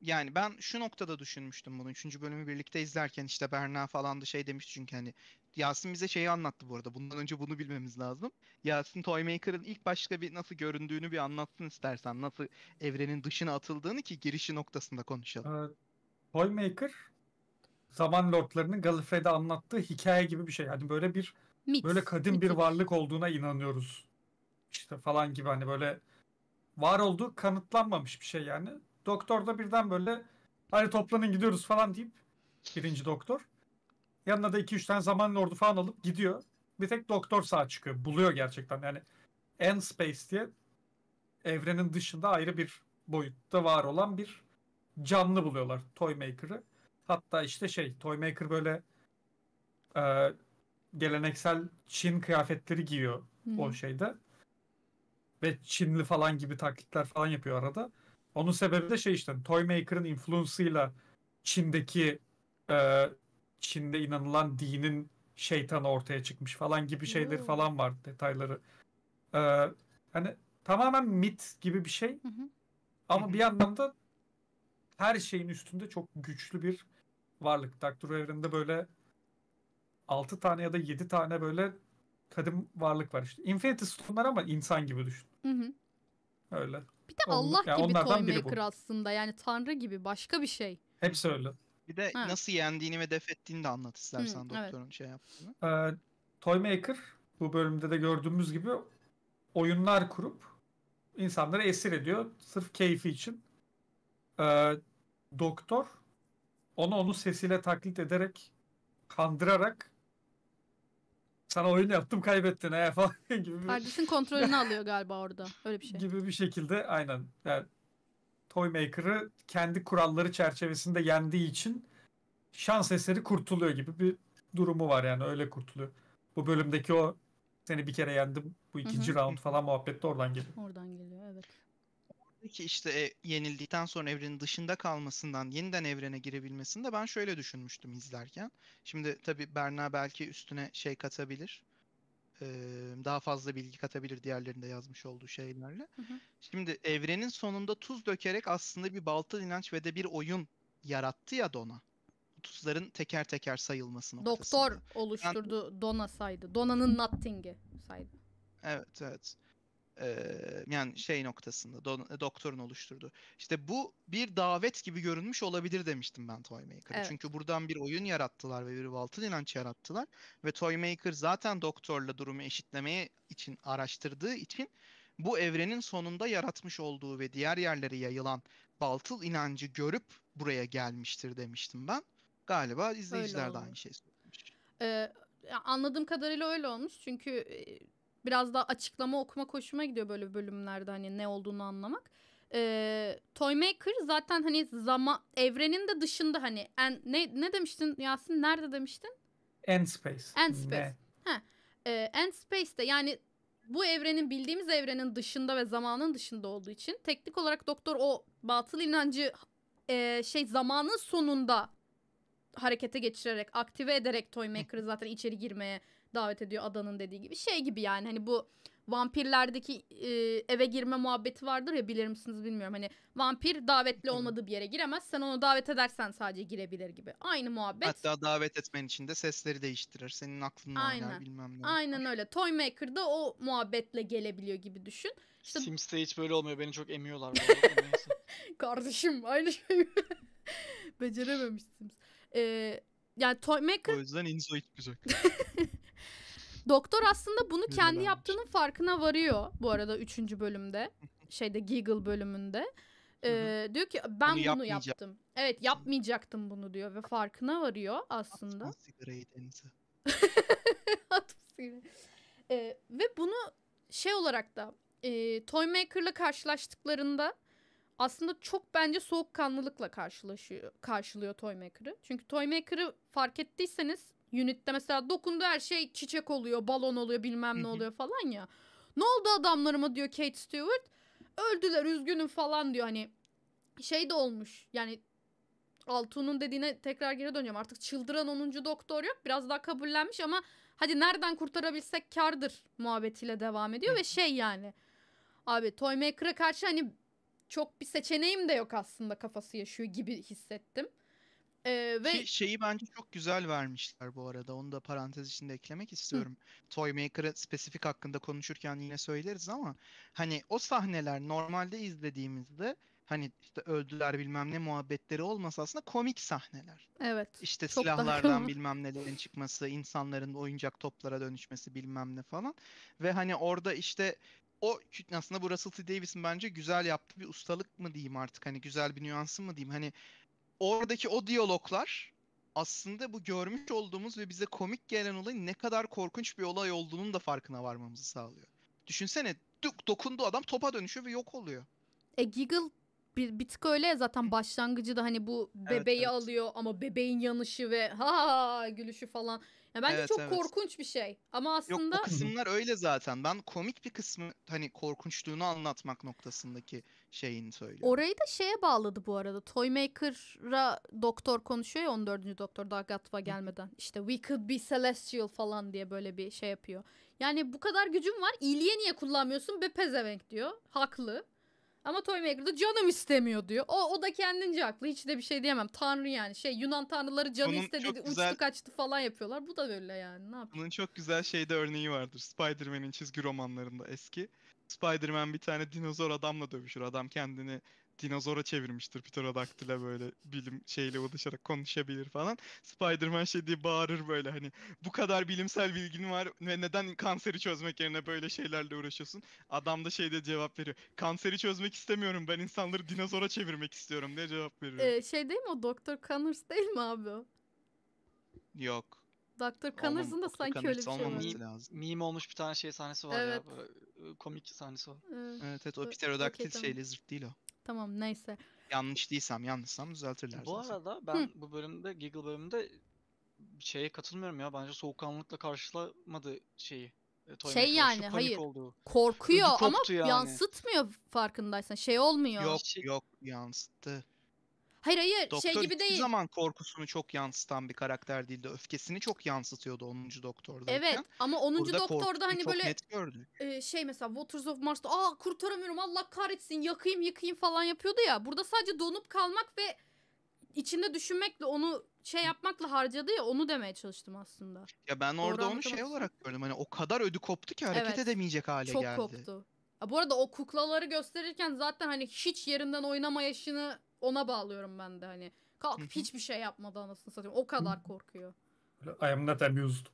Yani ben şu noktada düşünmüştüm bunu. Üçüncü bölümü birlikte izlerken işte Berna falan da şey demiş çünkü hani Yasin bize şeyi anlattı bu arada. Bundan önce bunu bilmemiz lazım. Yasin Toymaker'ın ilk başta bir nasıl göründüğünü bir anlatsın istersen. Nasıl evrenin dışına atıldığını ki girişi noktasında konuşalım. Ee, Toymaker zaman lordlarının Gallifrey'de anlattığı hikaye gibi bir şey. Yani böyle bir Mix. böyle kadim bir varlık olduğuna inanıyoruz. İşte falan gibi hani böyle var olduğu kanıtlanmamış bir şey yani. Doktor da birden böyle hani toplanın gidiyoruz falan deyip birinci doktor Yanına da 2-3 tane zamanlı ordu falan alıp gidiyor. Bir tek doktor sağ çıkıyor. Buluyor gerçekten yani. End Space diye evrenin dışında ayrı bir boyutta var olan bir canlı buluyorlar Toymaker'ı. Hatta işte şey Toymaker böyle e, geleneksel Çin kıyafetleri giyiyor hmm. o şeyde. Ve Çinli falan gibi taklitler falan yapıyor arada. Onun sebebi de şey işte Toymaker'ın influence'ıyla Çin'deki e, Çin'de inanılan dinin şeytanı ortaya çıkmış falan gibi şeyler hmm. falan var detayları. Ee, hani tamamen mit gibi bir şey. Hı Ama hı bir anlamda her şeyin üstünde çok güçlü bir varlık. Doctor Evren'de böyle 6 tane ya da 7 tane böyle kadim varlık var işte. Infinity Stone'lar ama insan gibi düşün. Hı hı. Öyle. Bir de Allah Onluk, gibi yani Toymaker aslında yani tanrı gibi başka bir şey. Hepsi öyle. Bir de ha. nasıl yendiğini ve def ettiğini de anlat istersen Hı, doktorun evet. şey yaptığını. Ee, Toymaker bu bölümde de gördüğümüz gibi oyunlar kurup insanları esir ediyor. Sırf keyfi için. Ee, doktor onu onun sesiyle taklit ederek kandırarak sana oyun yaptım kaybettin he falan gibi. Kardeşin kontrolünü alıyor galiba orada. Öyle bir şey. Gibi bir şekilde aynen. Yani Toymaker'ı kendi kuralları çerçevesinde yendiği için şans eseri kurtuluyor gibi bir durumu var yani öyle kurtuluyor. Bu bölümdeki o seni bir kere yendim bu ikinci Hı-hı. round falan muhabbet de oradan geliyor. Oradan geliyor evet. Ki işte e, yenildikten sonra evrenin dışında kalmasından yeniden evrene girebilmesinde ben şöyle düşünmüştüm izlerken. Şimdi tabii Berna belki üstüne şey katabilir daha fazla bilgi katabilir diğerlerinde yazmış olduğu şeylerle. Hı hı. Şimdi evrenin sonunda tuz dökerek aslında bir balta inanç ve de bir oyun yarattı ya Dona. Tuzların teker teker sayılmasını. Doktor oluşturdu yani, Dona saydı. Dona'nın Nothing'i saydı. Evet evet e, yani şey noktasında do, e, doktorun oluşturdu. İşte bu bir davet gibi görünmüş olabilir demiştim ben Toymaker'ı. Evet. Çünkü buradan bir oyun yarattılar ve bir altın inanç yarattılar ve Toymaker zaten doktorla durumu eşitlemeye için araştırdığı için bu evrenin sonunda yaratmış olduğu ve diğer yerlere yayılan baltıl inancı görüp buraya gelmiştir demiştim ben. Galiba izleyiciler de aynı şeyi söylemiş. Ee, anladığım kadarıyla öyle olmuş. Çünkü biraz daha açıklama okuma koşuma gidiyor böyle bölümlerde hani ne olduğunu anlamak. Ee, Toymaker zaten hani zaman evrenin de dışında hani en ne ne demiştin Yasin nerede demiştin? End Space. End Space. Ha. Ee, End de yani bu evrenin bildiğimiz evrenin dışında ve zamanın dışında olduğu için teknik olarak doktor o batıl inancı e, şey zamanın sonunda harekete geçirerek aktive ederek Toymaker'ı zaten içeri girmeye davet ediyor adanın dediği gibi. Şey gibi yani hani bu vampirlerdeki e, eve girme muhabbeti vardır ya bilir misiniz bilmiyorum. Hani vampir davetli olmadığı bir yere giremez. Sen onu davet edersen sadece girebilir gibi. Aynı muhabbet. Hatta davet etmen için de sesleri değiştirir. Senin aklınla Aynen. oynar bilmem ne. Aynen öyle. Toymaker'da o muhabbetle gelebiliyor gibi düşün. İşte... Sims'te hiç böyle olmuyor. Beni çok emiyorlar. Kardeşim aynı şey. Becerememişsiniz. Ee, yani Toymaker... O yüzden Inzo hiç güzel. Doktor aslında bunu kendi yaptığının farkına varıyor bu arada 3. bölümde. Şeyde Giggle bölümünde. Ee, diyor ki ben bunu, bunu yaptım. Evet yapmayacaktım bunu diyor ve farkına varıyor aslında. Atma sigarayı denize. ee, ve bunu şey olarak da e, Toymaker'la karşılaştıklarında aslında çok bence soğukkanlılıkla karşılaşıyor, karşılıyor Toymaker'ı. Çünkü Toymaker'ı fark ettiyseniz Unit'te mesela dokundu her şey çiçek oluyor, balon oluyor, bilmem ne oluyor falan ya. Ne oldu adamlarıma diyor Kate Stewart. Öldüler üzgünüm falan diyor hani. Şey de olmuş yani Altun'un dediğine tekrar geri döneceğim. Artık çıldıran 10. doktor yok. Biraz daha kabullenmiş ama hadi nereden kurtarabilsek kardır muhabbetiyle devam ediyor. Ve şey yani abi Toymaker'a karşı hani çok bir seçeneğim de yok aslında kafası yaşıyor gibi hissettim. Ee, ve... Ki şeyi bence çok güzel vermişler bu arada. Onu da parantez içinde eklemek istiyorum. Hı. Toymaker'ı spesifik hakkında konuşurken yine söyleriz ama hani o sahneler normalde izlediğimizde hani işte öldüler bilmem ne muhabbetleri olmasa aslında komik sahneler. Evet. İşte çok silahlardan bilmem nelerin çıkması, insanların oyuncak toplara dönüşmesi bilmem ne falan. Ve hani orada işte o aslında bu Russell T. Davis'in bence güzel yaptığı bir ustalık mı diyeyim artık hani güzel bir nüansı mı diyeyim hani oradaki o diyaloglar aslında bu görmüş olduğumuz ve bize komik gelen olayın ne kadar korkunç bir olay olduğunun da farkına varmamızı sağlıyor. Düşünsene dokundu adam topa dönüşüyor ve yok oluyor. E Giggle bir, bir tık öyle zaten başlangıcı da hani bu bebeği evet, evet. alıyor ama bebeğin yanışı ve ha gülüşü falan. Ya bence evet, çok evet. korkunç bir şey. Ama aslında Yok o kısımlar öyle zaten. Ben komik bir kısmı hani korkunçluğunu anlatmak noktasındaki şeyini söylüyor. Orayı da şeye bağladı bu arada. Toymaker'a doktor konuşuyor ya 14. doktor daha Gatva gelmeden. İşte we could be celestial falan diye böyle bir şey yapıyor. Yani bu kadar gücüm var. İyiliğe niye kullanmıyorsun be pezevenk diyor. Haklı. Ama Toymaker da canım istemiyor diyor. O, o da kendince haklı. Hiç de bir şey diyemem. Tanrı yani. Şey Yunan tanrıları canı Bunun istedi güzel... uçtu kaçtı falan yapıyorlar. Bu da böyle yani. Ne yapayım? Bunun çok güzel şeyde örneği vardır. Spider-Man'in çizgi romanlarında eski. Spider-Man bir tane dinozor adamla dövüşür. Adam kendini dinozora çevirmiştir pterodaktile böyle bilim şeyle ulaşarak konuşabilir falan. Spider-Man şey diye bağırır böyle hani bu kadar bilimsel bilgin var ve neden kanseri çözmek yerine böyle şeylerle uğraşıyorsun? Adam da şeyde cevap veriyor. Kanseri çözmek istemiyorum ben insanları dinozora çevirmek istiyorum diye cevap veriyor. Ee, şey değil mi o Doktor Connors değil mi abi o? Yok. Doktor Connors'ın da sanki Connors öyle bir şey olmaması lazım. Meme olmuş bir tane şey sahnesi var evet. ya. Iı, komik sahnesi var. Evet evet, evet o pterodaktil okay, şeyli zırt değil o. Tamam neyse. Yanlış değilsem yanlışsam düzeltirler. Bu zaten. arada ben Hı. bu bölümde Giggle bölümünde şeye katılmıyorum ya. Bence soğukkanlılıkla karşılamadı şeyi. E, toy şey yani hayır olduğu. korkuyor ama yani. yansıtmıyor farkındaysan şey olmuyor. Yok yok yansıttı. Hayır hayır şey Doktor şey gibi değil. zaman korkusunu çok yansıtan bir karakter değildi. Öfkesini çok yansıtıyordu 10. Doktor'da. Evet ama 10. Burada Doktor'da hani böyle net gördük. E, şey mesela Waters of Mars'ta aa kurtaramıyorum Allah kahretsin yakayım yıkayım falan yapıyordu ya. Burada sadece donup kalmak ve içinde düşünmekle onu şey yapmakla harcadı ya onu demeye çalıştım aslında. Ya ben orada Doğru onu şey olarak gördüm. Hani o kadar ödü koptu ki hareket evet, edemeyecek hale çok geldi. Çok koptu. Ya bu arada o kuklaları gösterirken zaten hani hiç yerinden oynamayışını ona bağlıyorum ben de hani. Kalkıp hiçbir şey yapmadı anasını satayım. O kadar korkuyor. I am not amused.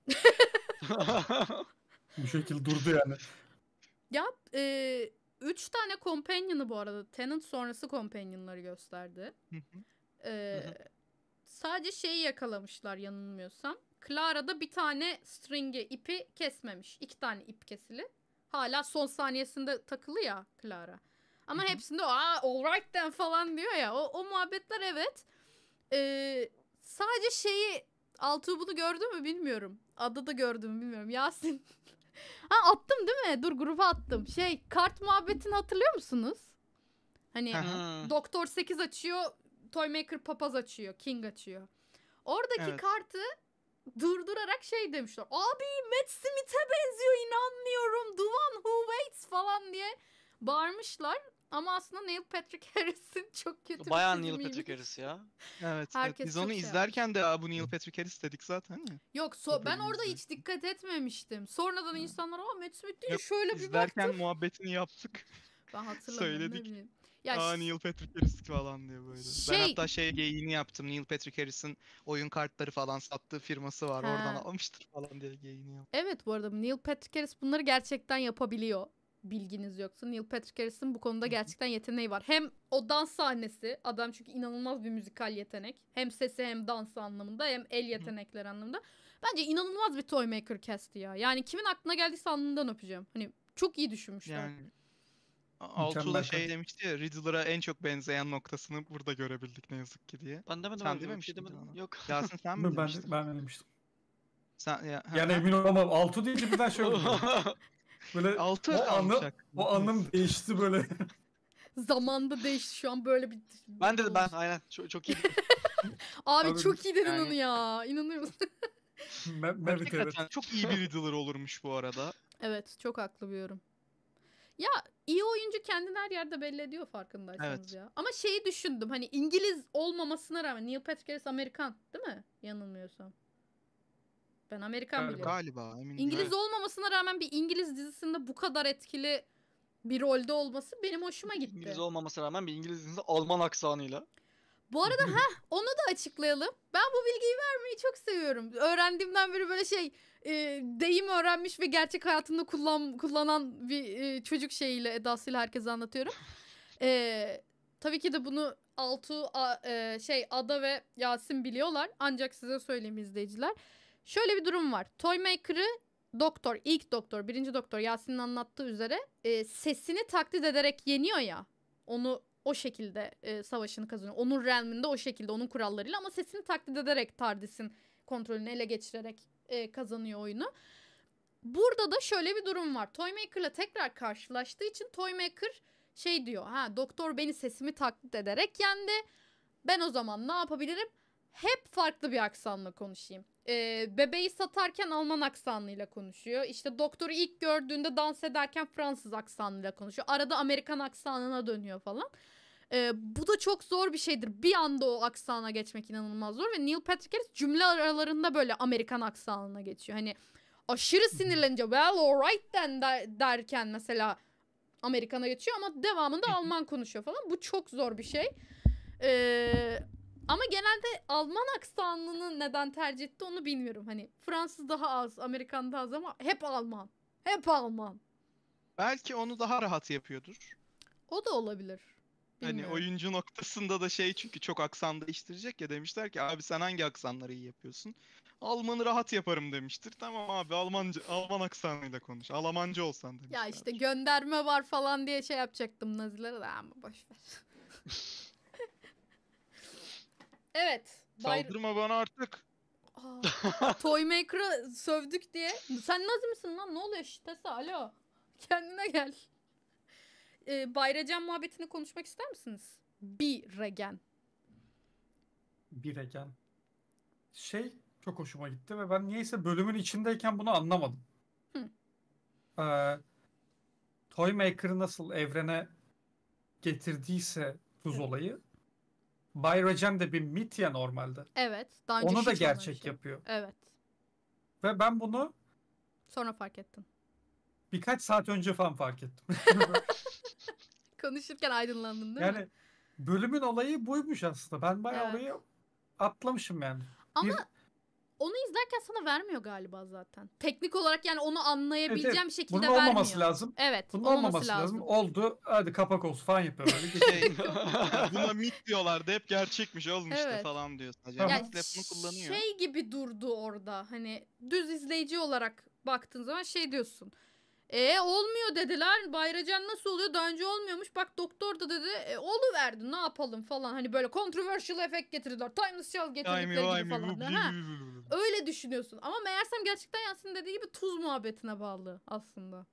Bu şekilde durdu yani. Ya e, üç tane companion'ı bu arada Tenant sonrası companion'ları gösterdi. e, sadece şeyi yakalamışlar yanılmıyorsam. Clara da bir tane stringe ipi kesmemiş. İki tane ip kesili. Hala son saniyesinde takılı ya Clara. Ama Hı-hı. hepsinde aa alright then falan diyor ya. O, o muhabbetler evet. Ee, sadece şeyi Altuğ bunu gördü mü bilmiyorum. Adı da gördüm bilmiyorum. Yasin. ha attım değil mi? Dur gruba attım. Şey kart muhabbetini hatırlıyor musunuz? Hani Doktor 8 açıyor. Toymaker papaz açıyor. King açıyor. Oradaki evet. kartı durdurarak şey demişler. Abi Matt Smith'e benziyor inanmıyorum. duvan who waits falan diye bağırmışlar. Ama aslında Neil Patrick Harris'in çok kötü bir Bayağı bir Neil Patrick Harris ya. Evet. Herkes evet. Biz onu şey izlerken de Aa, bu Neil Patrick Harris dedik zaten ya. Yok so ben orada hiç şey. dikkat etmemiştim. Sonradan ha. insanlar aa Matt Smith değil Yok, şöyle bir izlerken İzlerken muhabbetini yaptık. Ben hatırlamıyorum Söyledik. Ya Aa Neil Patrick Harris falan diye böyle. Şey... Ben hatta şey geyiğini yaptım. Neil Patrick Harris'in oyun kartları falan sattığı firması var. He. Oradan almıştır falan diye geyiğini yaptım. Evet bu arada Neil Patrick Harris bunları gerçekten yapabiliyor bilginiz yoksa Neil Patrick Harris'in bu konuda gerçekten yeteneği var. Hem o dans sahnesi adam çünkü inanılmaz bir müzikal yetenek. Hem sesi hem dansı anlamında hem el yetenekleri anlamında. Bence inanılmaz bir Toymaker cast'i ya. Yani kimin aklına geldiyse alnından öpeceğim. Hani çok iyi düşünmüşler. Yani da şey demişti ya Riddler'a en çok benzeyen noktasını burada görebildik ne yazık ki diye. Ben demedim. Sen şey dememiştin Yok. Yasin sen mi demiştin? Ben demiştim. Sen, ya, yani emin olamam. Altu deyince birden şey oldu. Böyle Altı o almış anlam, o anlam değişti böyle. Zamanda değişti şu an böyle bir... Ben de ben aynen çok, çok iyi. Abi, Abi, çok iyi dedin yani- onu ya. inanıyor musun? Me- Mehmet evet. çok iyi bir Riddler olurmuş bu arada. evet çok haklı bir Ya iyi oyuncu kendini her yerde belli ediyor farkındaysanız Evet. ya. Ama şeyi düşündüm hani İngiliz olmamasına rağmen Neil Patrick Harris Amerikan değil mi? Yanılmıyorsam. Ben Amerikan biliyorum. Galiba. Emin İngiliz değil. olmamasına rağmen bir İngiliz dizisinde bu kadar etkili bir rolde olması benim hoşuma gitti. İngiliz olmamasına rağmen bir İngiliz dizisinde Alman aksanıyla. Bu arada ha onu da açıklayalım. Ben bu bilgiyi vermeyi çok seviyorum. Öğrendiğimden beri böyle şey e, deyim öğrenmiş ve gerçek hayatında kullan, kullanan bir e, çocuk şeyiyle edasıyla herkese anlatıyorum. E, tabii ki de bunu Altu a, e, şey Ada ve Yasin biliyorlar. Ancak size söyleyeyim izleyiciler. Şöyle bir durum var. Toymaker'ı doktor, ilk doktor, birinci doktor Yasin'in anlattığı üzere e, sesini taklit ederek yeniyor ya. Onu o şekilde e, savaşını kazanıyor. Onun realminde o şekilde, onun kurallarıyla ama sesini taklit ederek Tardis'in kontrolünü ele geçirerek e, kazanıyor oyunu. Burada da şöyle bir durum var. Toymaker'la tekrar karşılaştığı için Toymaker şey diyor. Ha doktor beni sesimi taklit ederek yendi. Ben o zaman ne yapabilirim? Hep farklı bir aksanla konuşayım e, bebeği satarken Alman aksanıyla konuşuyor. İşte doktoru ilk gördüğünde dans ederken Fransız aksanıyla konuşuyor. Arada Amerikan aksanına dönüyor falan. E, bu da çok zor bir şeydir. Bir anda o aksana geçmek inanılmaz zor ve Neil Patrick Harris cümle aralarında böyle Amerikan aksanına geçiyor. Hani aşırı sinirlenince well alright then derken mesela Amerikan'a geçiyor ama devamında Alman konuşuyor falan. Bu çok zor bir şey. Ee, ama genelde Alman aksanlını neden tercih etti onu bilmiyorum. Hani Fransız daha az, Amerikan daha az ama hep Alman. Hep Alman. Belki onu daha rahat yapıyordur. O da olabilir. Hani bilmiyorum. Hani oyuncu noktasında da şey çünkü çok aksan değiştirecek ya demişler ki abi sen hangi aksanları iyi yapıyorsun? Almanı rahat yaparım demiştir. Tamam abi Almanca Alman aksanıyla konuş. Almanca olsan demişler. Ya işte gönderme var falan diye şey yapacaktım Nazilere de ama boş ver. Evet. Saldırma bana artık. Aa, Toymaker'ı sövdük diye. Sen nasıl mısın lan? Ne oluyor şitesi? Alo. Kendine gel. Ee, Bayracan muhabbetini konuşmak ister misiniz? Bir regen. Bir regen. Şey çok hoşuma gitti ve ben niyeyse bölümün içindeyken bunu anlamadım. Hı. Ee, Toymaker'ı nasıl evrene getirdiyse tuz evet. olayı Bayracan de bir mit ya normalde. Evet. Daha önce Onu da gerçek şey. yapıyor. Evet. Ve ben bunu sonra fark ettim. Birkaç saat önce falan fark ettim. Konuşurken aydınlandın değil yani, mi? Yani bölümün olayı buymuş aslında. Ben bayağı evet. orayı atlamışım yani. Ama bir onu izlerken sana vermiyor galiba zaten. Teknik olarak yani onu anlayabileceğim evet, evet. şekilde Bunun vermiyor. Bunun olmaması lazım. Evet. Bunun olmaması, lazım. lazım. Oldu. Hadi kapak olsun falan yapıyor böyle. Şey, buna mit diyorlardı. Hep gerçekmiş oğlum evet. işte falan diyor. yani telefonu kullanıyor. Şey gibi durdu orada. Hani düz izleyici olarak baktığın zaman şey diyorsun. E olmuyor dediler. Bayracan nasıl oluyor? Daha önce olmuyormuş. Bak doktor da dedi. E, verdi. Ne yapalım falan. Hani böyle controversial efekt getirdiler. Timeless Child getirdikleri gibi falan. Ha. Öyle düşünüyorsun ama meğersem gerçekten Yasin dediği gibi tuz muhabbetine bağlı aslında.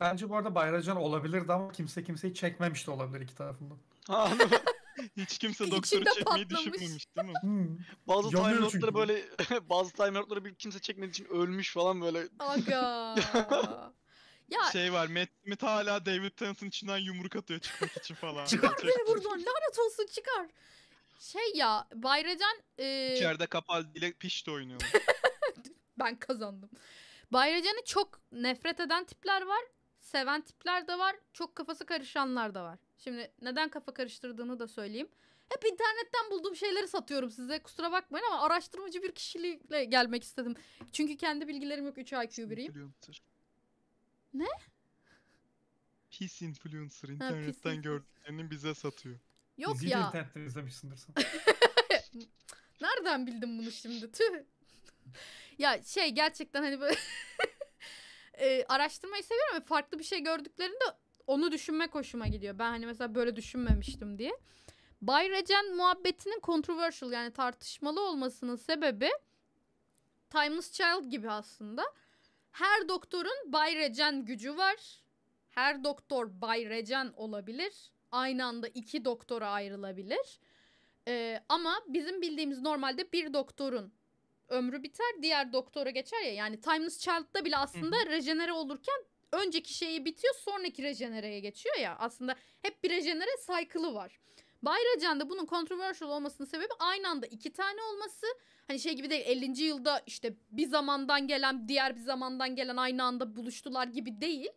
Bence bu arada Bayracan olabilirdi ama kimse kimseyi çekmemiş de olabilir iki tarafından. Hiç kimse doktoru İçinde çekmeyi patlamış. düşünmemiş değil mi? Hmm. Bazı Yanıyor time lordları böyle bazı time lordları bir kimse çekmediği için ölmüş falan böyle. Aga. ya. Şey var Matt Smith hala David Tennant'ın içinden yumruk atıyor çıkmak için falan. çıkar beni buradan lanet olsun çıkar. Şey ya Bayracan... E... İçeride kapalı ile pişti oynuyor. ben kazandım. Bayracan'ı çok nefret eden tipler var. Seven tipler de var. Çok kafası karışanlar da var. Şimdi neden kafa karıştırdığını da söyleyeyim. Hep internetten bulduğum şeyleri satıyorum size. Kusura bakmayın ama araştırmacı bir kişilikle gelmek istedim. Çünkü kendi bilgilerim yok. 3 IQ biriyim. Ne? Pis influencer internetten gördüklerini bize satıyor. Yok ya. internetten izlemişsindir sen. Nereden bildin bunu şimdi? Tüh. ya şey gerçekten hani böyle e, araştırmayı seviyorum ve farklı bir şey gördüklerinde onu düşünme hoşuma gidiyor. Ben hani mesela böyle düşünmemiştim diye. Bay Recen muhabbetinin controversial yani tartışmalı olmasının sebebi Timeless Child gibi aslında. Her doktorun Bay Recen gücü var. Her doktor Bay Recen olabilir aynı anda iki doktora ayrılabilir. Ee, ama bizim bildiğimiz normalde bir doktorun ömrü biter diğer doktora geçer ya. Yani Timeless Child'da bile aslında hı rejenere olurken önceki şeyi bitiyor sonraki rejenereye geçiyor ya. Aslında hep bir rejenere cycle'ı var. da bunun controversial olmasının sebebi aynı anda iki tane olması. Hani şey gibi değil 50. yılda işte bir zamandan gelen diğer bir zamandan gelen aynı anda buluştular gibi değil.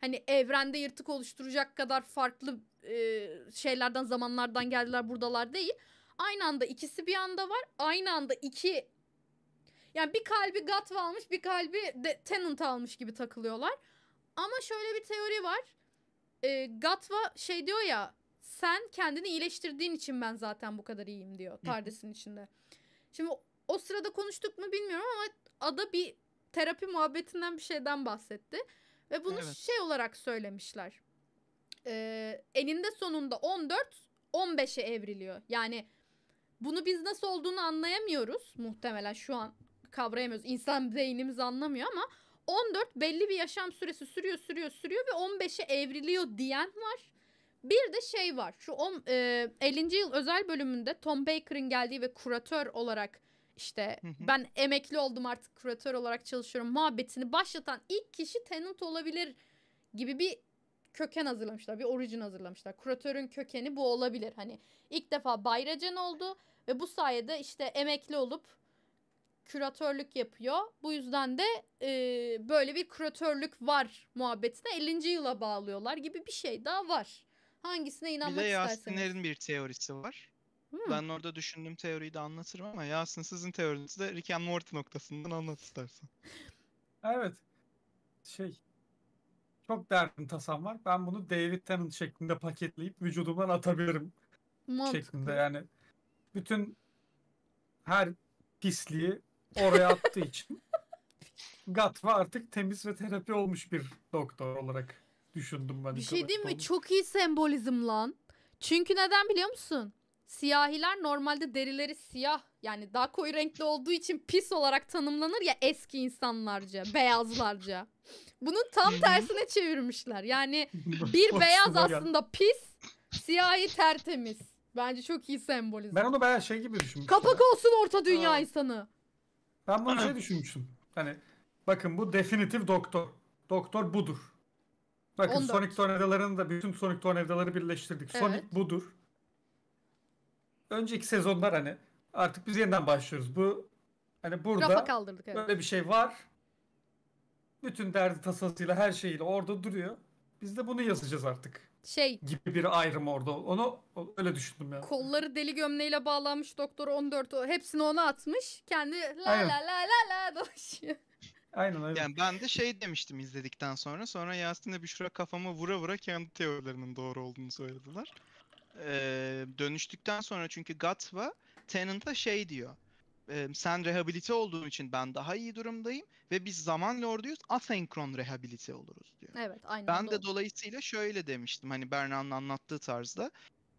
Hani evrende yırtık oluşturacak kadar farklı e, şeylerden zamanlardan geldiler buradalar değil. Aynı anda ikisi bir anda var. Aynı anda iki yani bir kalbi Gatva almış bir kalbi de Tenant almış gibi takılıyorlar. Ama şöyle bir teori var. E, Gatva şey diyor ya sen kendini iyileştirdiğin için ben zaten bu kadar iyiyim diyor Tardes'in içinde. Şimdi o sırada konuştuk mu bilmiyorum ama ada bir terapi muhabbetinden bir şeyden bahsetti. Ve bunu evet. şey olarak söylemişler e, eninde sonunda 14 15'e evriliyor. Yani bunu biz nasıl olduğunu anlayamıyoruz muhtemelen şu an kavrayamıyoruz. İnsan beynimiz anlamıyor ama 14 belli bir yaşam süresi sürüyor sürüyor sürüyor ve 15'e evriliyor diyen var. Bir de şey var şu on, e, 50. yıl özel bölümünde Tom Baker'ın geldiği ve kuratör olarak işte ben emekli oldum artık kuratör olarak çalışıyorum muhabbetini başlatan ilk kişi Tenant olabilir gibi bir köken hazırlamışlar. Bir orijin hazırlamışlar. Kuratörün kökeni bu olabilir. Hani ilk defa Bayracan oldu ve bu sayede işte emekli olup küratörlük yapıyor. Bu yüzden de e, böyle bir küratörlük var muhabbetine 50. yıla bağlıyorlar gibi bir şey daha var. Hangisine inanmak isterseniz. Bir de Yasin Er'in bir teorisi var. Hmm. Ben orada düşündüğüm teoriyi de anlatırım ama Yasin sizin teorinizi de Rick and Morty noktasından anlat istersen. evet. Şey, çok derdim tasam var. Ben bunu David Tennant şeklinde paketleyip vücudumdan atabilirim. Mantıklı. Şeklinde yani. Bütün her pisliği oraya attığı için Gatva artık temiz ve terapi olmuş bir doktor olarak düşündüm ben. Bir şey diyeyim mi? Çok iyi sembolizm lan. Çünkü neden biliyor musun? Siyahiler normalde derileri siyah yani daha koyu renkli olduğu için pis olarak tanımlanır ya eski insanlarca, beyazlarca. Bunun tam tersine çevirmişler. Yani bir beyaz aslında pis, siyahi tertemiz. Bence çok iyi sembolizm. Ben onu bayağı şey gibi düşünmüştüm. Kapak hani olsun orta dünya Aa. insanı. Ben bunu şey düşünmüştüm. Hani bakın bu definitif doktor. Doktor budur. Bakın 14. Sonic tornadolarını da bütün Sonic tornadoları birleştirdik. Evet. Sonic budur. Önceki sezonlar hani Artık biz yeniden başlıyoruz. Bu hani burada Rafa kaldırdık, evet. böyle bir şey var. Bütün derdi tasasıyla her şeyiyle orada duruyor. Biz de bunu yazacağız artık. Şey gibi bir ayrım orada. Onu öyle düşündüm ya. Yani. Kolları deli gömleğiyle bağlanmış doktor 14 hepsini ona atmış. Kendi la Aynen. la la la la dolaşıyor. Aynen öyle. Yani ben de şey demiştim izledikten sonra. Sonra Yasin'le Büşra kafama vura vura kendi teorilerinin doğru olduğunu söylediler. Ee, dönüştükten sonra çünkü Gatva Tenant'a şey diyor. E, sen rehabilite olduğun için ben daha iyi durumdayım ve biz zaman lorduyuz asenkron rehabilite oluruz diyor. Evet aynen. Ben doğru. de dolayısıyla şöyle demiştim hani Berna'nın anlattığı tarzda.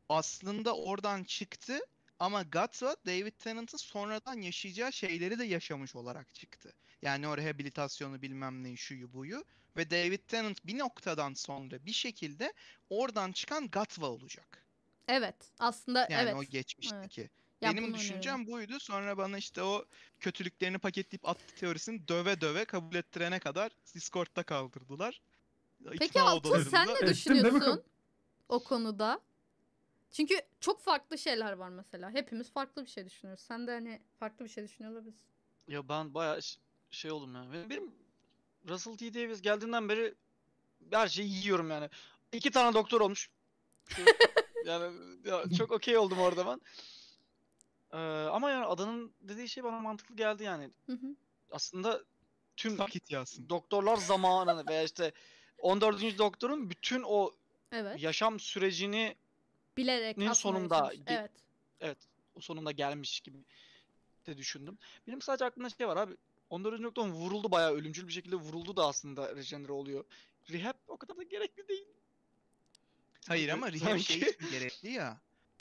Aslında oradan çıktı ama Gatwa David Tennant'ın sonradan yaşayacağı şeyleri de yaşamış olarak çıktı. Yani o rehabilitasyonu bilmem neyi şuyu buyu ve David Tennant bir noktadan sonra bir şekilde oradan çıkan Gatwa olacak. Evet aslında yani evet. Yani o geçmişteki. Evet. Ya Benim bunu düşüncem öyle. buydu. Sonra bana işte o kötülüklerini paketleyip attı teorisini döve döve kabul ettirene kadar Discord'da kaldırdılar. Peki İkna Altın sen ne düşünüyorsun o konuda? Çünkü çok farklı şeyler var mesela. Hepimiz farklı bir şey düşünüyoruz. Sen de hani farklı bir şey düşünüyor olabilirsin. Ya ben bayağı şey oldum yani. Benim Russell T. Davis geldiğinden beri her şeyi yiyorum yani. İki tane doktor olmuş. yani ya çok okey oldum orada ben. Ee, ama yani adanın dediği şey bana mantıklı geldi yani. Hı hı. Aslında tüm Vakit yazsın. doktorlar zamanını veya işte 14. doktorun bütün o Evet. yaşam sürecini Bilerek nin sonunda Evet. evet o sonunda gelmiş gibi de düşündüm. Benim sadece aklımda şey var abi. 14. doktorun vuruldu bayağı ölümcül bir şekilde vuruldu da aslında rejenere oluyor. Rehab o kadar da gerekli değil. Hayır ama rehab şey gerekli ya.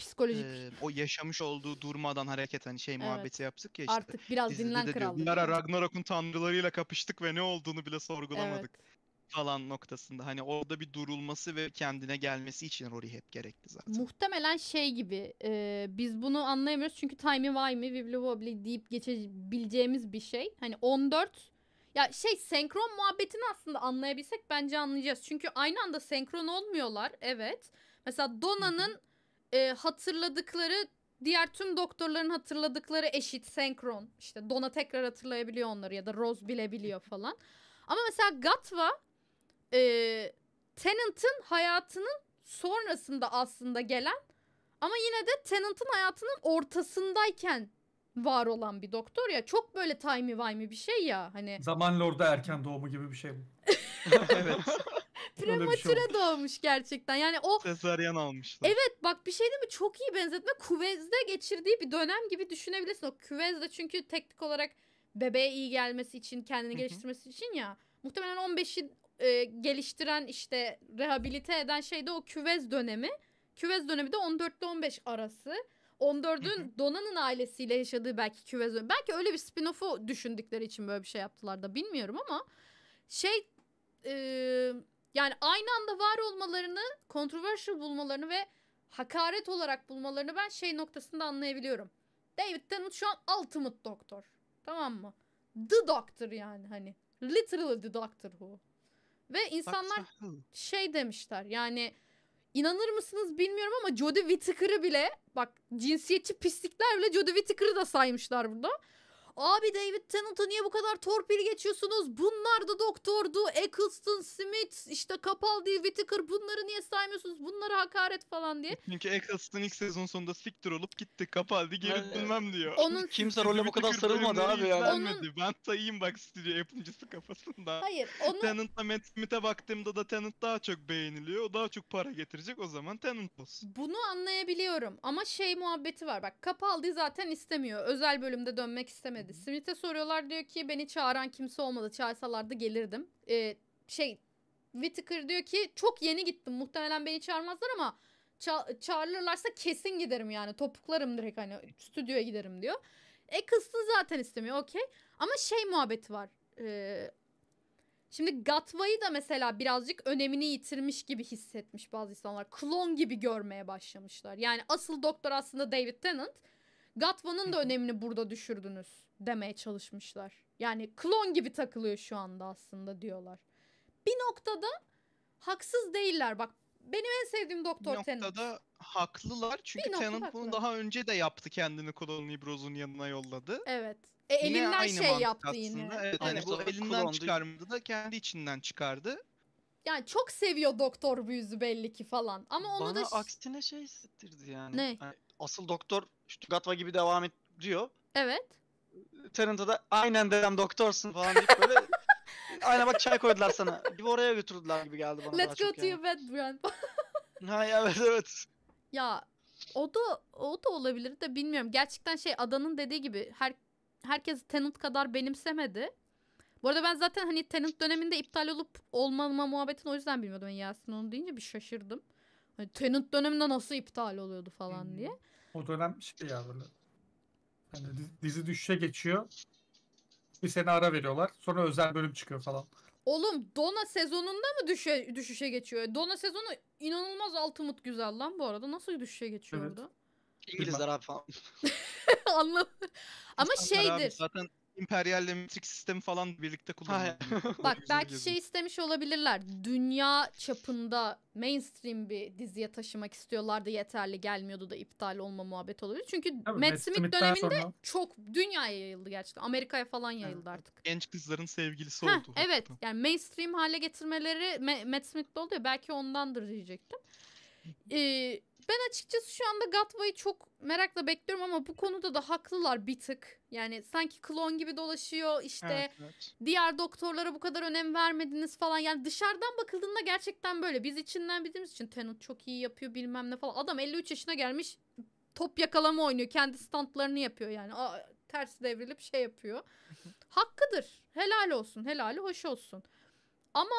Psikolojik. Ee, o yaşamış olduğu durmadan hareket hani şey evet. muhabbeti yaptık ya işte. Artık biraz Dizide dinlen kral. Bir ara Ragnarok'un tanrılarıyla kapıştık ve ne olduğunu bile sorgulamadık. Evet. falan noktasında. Hani orada bir durulması ve kendine gelmesi için Rory hep gerekli zaten. Muhtemelen şey gibi e, biz bunu anlayamıyoruz çünkü timey wimey wibbly wobbly deyip geçebileceğimiz bir şey. Hani 14 ya şey senkron muhabbetini aslında anlayabilsek bence anlayacağız. Çünkü aynı anda senkron olmuyorlar. Evet. Mesela Dona'nın e, hatırladıkları diğer tüm doktorların hatırladıkları eşit senkron. İşte Dona tekrar hatırlayabiliyor onları ya da Rose bilebiliyor falan. Ama mesela Gatva e, Tennant'ın hayatının sonrasında aslında gelen ama yine de Tennant'ın hayatının ortasındayken var olan bir doktor ya. Çok böyle timey vimey bir şey ya hani. Zaman Lord'a erken doğumu gibi bir şey bu. evet. Şey Prematüre doğmuş gerçekten. Yani o sezaryen almışlar. Evet bak bir şey değil mi? Çok iyi benzetme. Kuvez'de geçirdiği bir dönem gibi düşünebilirsin. O Kuvez'de çünkü teknik olarak bebeğe iyi gelmesi için, kendini geliştirmesi için ya. Muhtemelen 15'i e, geliştiren işte rehabilite eden şey de o küvez dönemi. Küvez dönemi de 14 ile 15 arası. 14'ün Donan'ın ailesiyle yaşadığı belki küvez dönemi. Belki öyle bir spin-off'u düşündükleri için böyle bir şey yaptılar da bilmiyorum ama şey e, yani aynı anda var olmalarını, controversial bulmalarını ve hakaret olarak bulmalarını ben şey noktasında anlayabiliyorum. David Tennant şu an ultimate doktor. Tamam mı? The Doctor yani hani. Literally the Doctor Who. Ve insanlar şey demişler yani inanır mısınız bilmiyorum ama Jodie Whittaker'ı bile bak cinsiyetçi pislikler bile Jodie Whittaker'ı da saymışlar burada. Abi David Tennant'a niye bu kadar torpil geçiyorsunuz? Bunlar da doktordu. Eccleston Smith, işte Capaldi, Whittaker bunları niye saymıyorsunuz? Bunlara hakaret falan diye. E çünkü Eccleston ilk sezon sonunda siktir olup gitti. Capaldi geri dönmem diyor. Onun... Kimse role bu kadar sarılmadı abi yani. Onun... Ben sayayım bak stüdyo yapımcısı kafasında. Hayır. Onu... Tennant'la Matt Smith'e baktığımda da Tennant daha çok beğeniliyor. O daha çok para getirecek. O zaman Tennant olsun. Bunu anlayabiliyorum ama şey muhabbeti var. Bak Capaldi zaten istemiyor. Özel bölümde dönmek istemedi söyledi. Smith'e soruyorlar diyor ki beni çağıran kimse olmadı. Çağırsalardı gelirdim. Ee, şey Whittaker diyor ki çok yeni gittim. Muhtemelen beni çağırmazlar ama ça- çağırırlarsa kesin giderim yani. Topuklarım direkt hani stüdyoya giderim diyor. E kızsın zaten istemiyor okey. Ama şey muhabbeti var. Ee, şimdi Gatva'yı da mesela birazcık önemini yitirmiş gibi hissetmiş bazı insanlar. Klon gibi görmeye başlamışlar. Yani asıl doktor aslında David Tennant. Gatva'nın da önemini burada düşürdünüz demeye çalışmışlar. Yani klon gibi takılıyor şu anda aslında diyorlar. Bir noktada haksız değiller. Bak benim en sevdiğim doktor Tennant. Bir noktada haklılar çünkü bir Tennant bunu daha önce de yaptı kendini klon Libroz'un yanına yolladı. Evet. E, elinden yine aynı şey yaptı aslında. yine. Evet, yani bu elinden çıkarmadı da kendi içinden çıkardı. Yani çok seviyor doktor yüzü belli ki falan. Ama onu Bana da... aksine şey hissettirdi yani. Ne? Yani asıl doktor Stuttgart gibi devam et diyor. Evet. Tarant'a da aynen dedem doktorsun falan deyip böyle aynen bak çay koydular sana gibi oraya götürdüler gibi geldi bana. Let's go çok to yani. your bed grandpa. ha evet evet. Ya o da o da olabilir de bilmiyorum. Gerçekten şey adanın dediği gibi her herkes Tenant kadar benimsemedi. Bu arada ben zaten hani Tenant döneminde iptal olup olmama muhabbetini o yüzden bilmiyordum. Yani Yasin onu deyince bir şaşırdım. Hani Tenant döneminde nasıl iptal oluyordu falan diye. O dönem şey ya böyle Hani dizi düşüşe geçiyor. Bir sene ara veriyorlar. Sonra özel bölüm çıkıyor falan. Oğlum Dona sezonunda mı düşe, düşüşe geçiyor? Dona sezonu inanılmaz altımut güzel lan bu arada. Nasıl düşüşe geçiyor evet. orada? İngilizler abi falan. Anladım. Ama şeydir. Abi zaten İmperyal metrik sistemi falan birlikte kullanılıyor. Bak belki şey istemiş olabilirler. Dünya çapında mainstream bir diziye taşımak istiyorlardı. Yeterli gelmiyordu da iptal olma muhabbet olabilir. Çünkü Tabii, Matt Smith, Smith döneminde sonra... çok dünyaya yayıldı gerçekten. Amerika'ya falan yayıldı evet. artık. Genç kızların sevgilisi Heh, oldu. Evet yani mainstream hale getirmeleri Matt Smith'de oluyor. Belki ondandır diyecektim. Ee, ben açıkçası şu anda Gatva'yı çok merakla bekliyorum ama bu konuda da haklılar bir tık. Yani sanki klon gibi dolaşıyor işte evet, evet. diğer doktorlara bu kadar önem vermediniz falan. Yani dışarıdan bakıldığında gerçekten böyle. Biz içinden bildiğimiz için Tenut çok iyi yapıyor bilmem ne falan. Adam 53 yaşına gelmiş top yakalama oynuyor. Kendi standlarını yapıyor yani. Aa, ters devrilip şey yapıyor. Hakkıdır. Helal olsun. Helali hoş olsun. Ama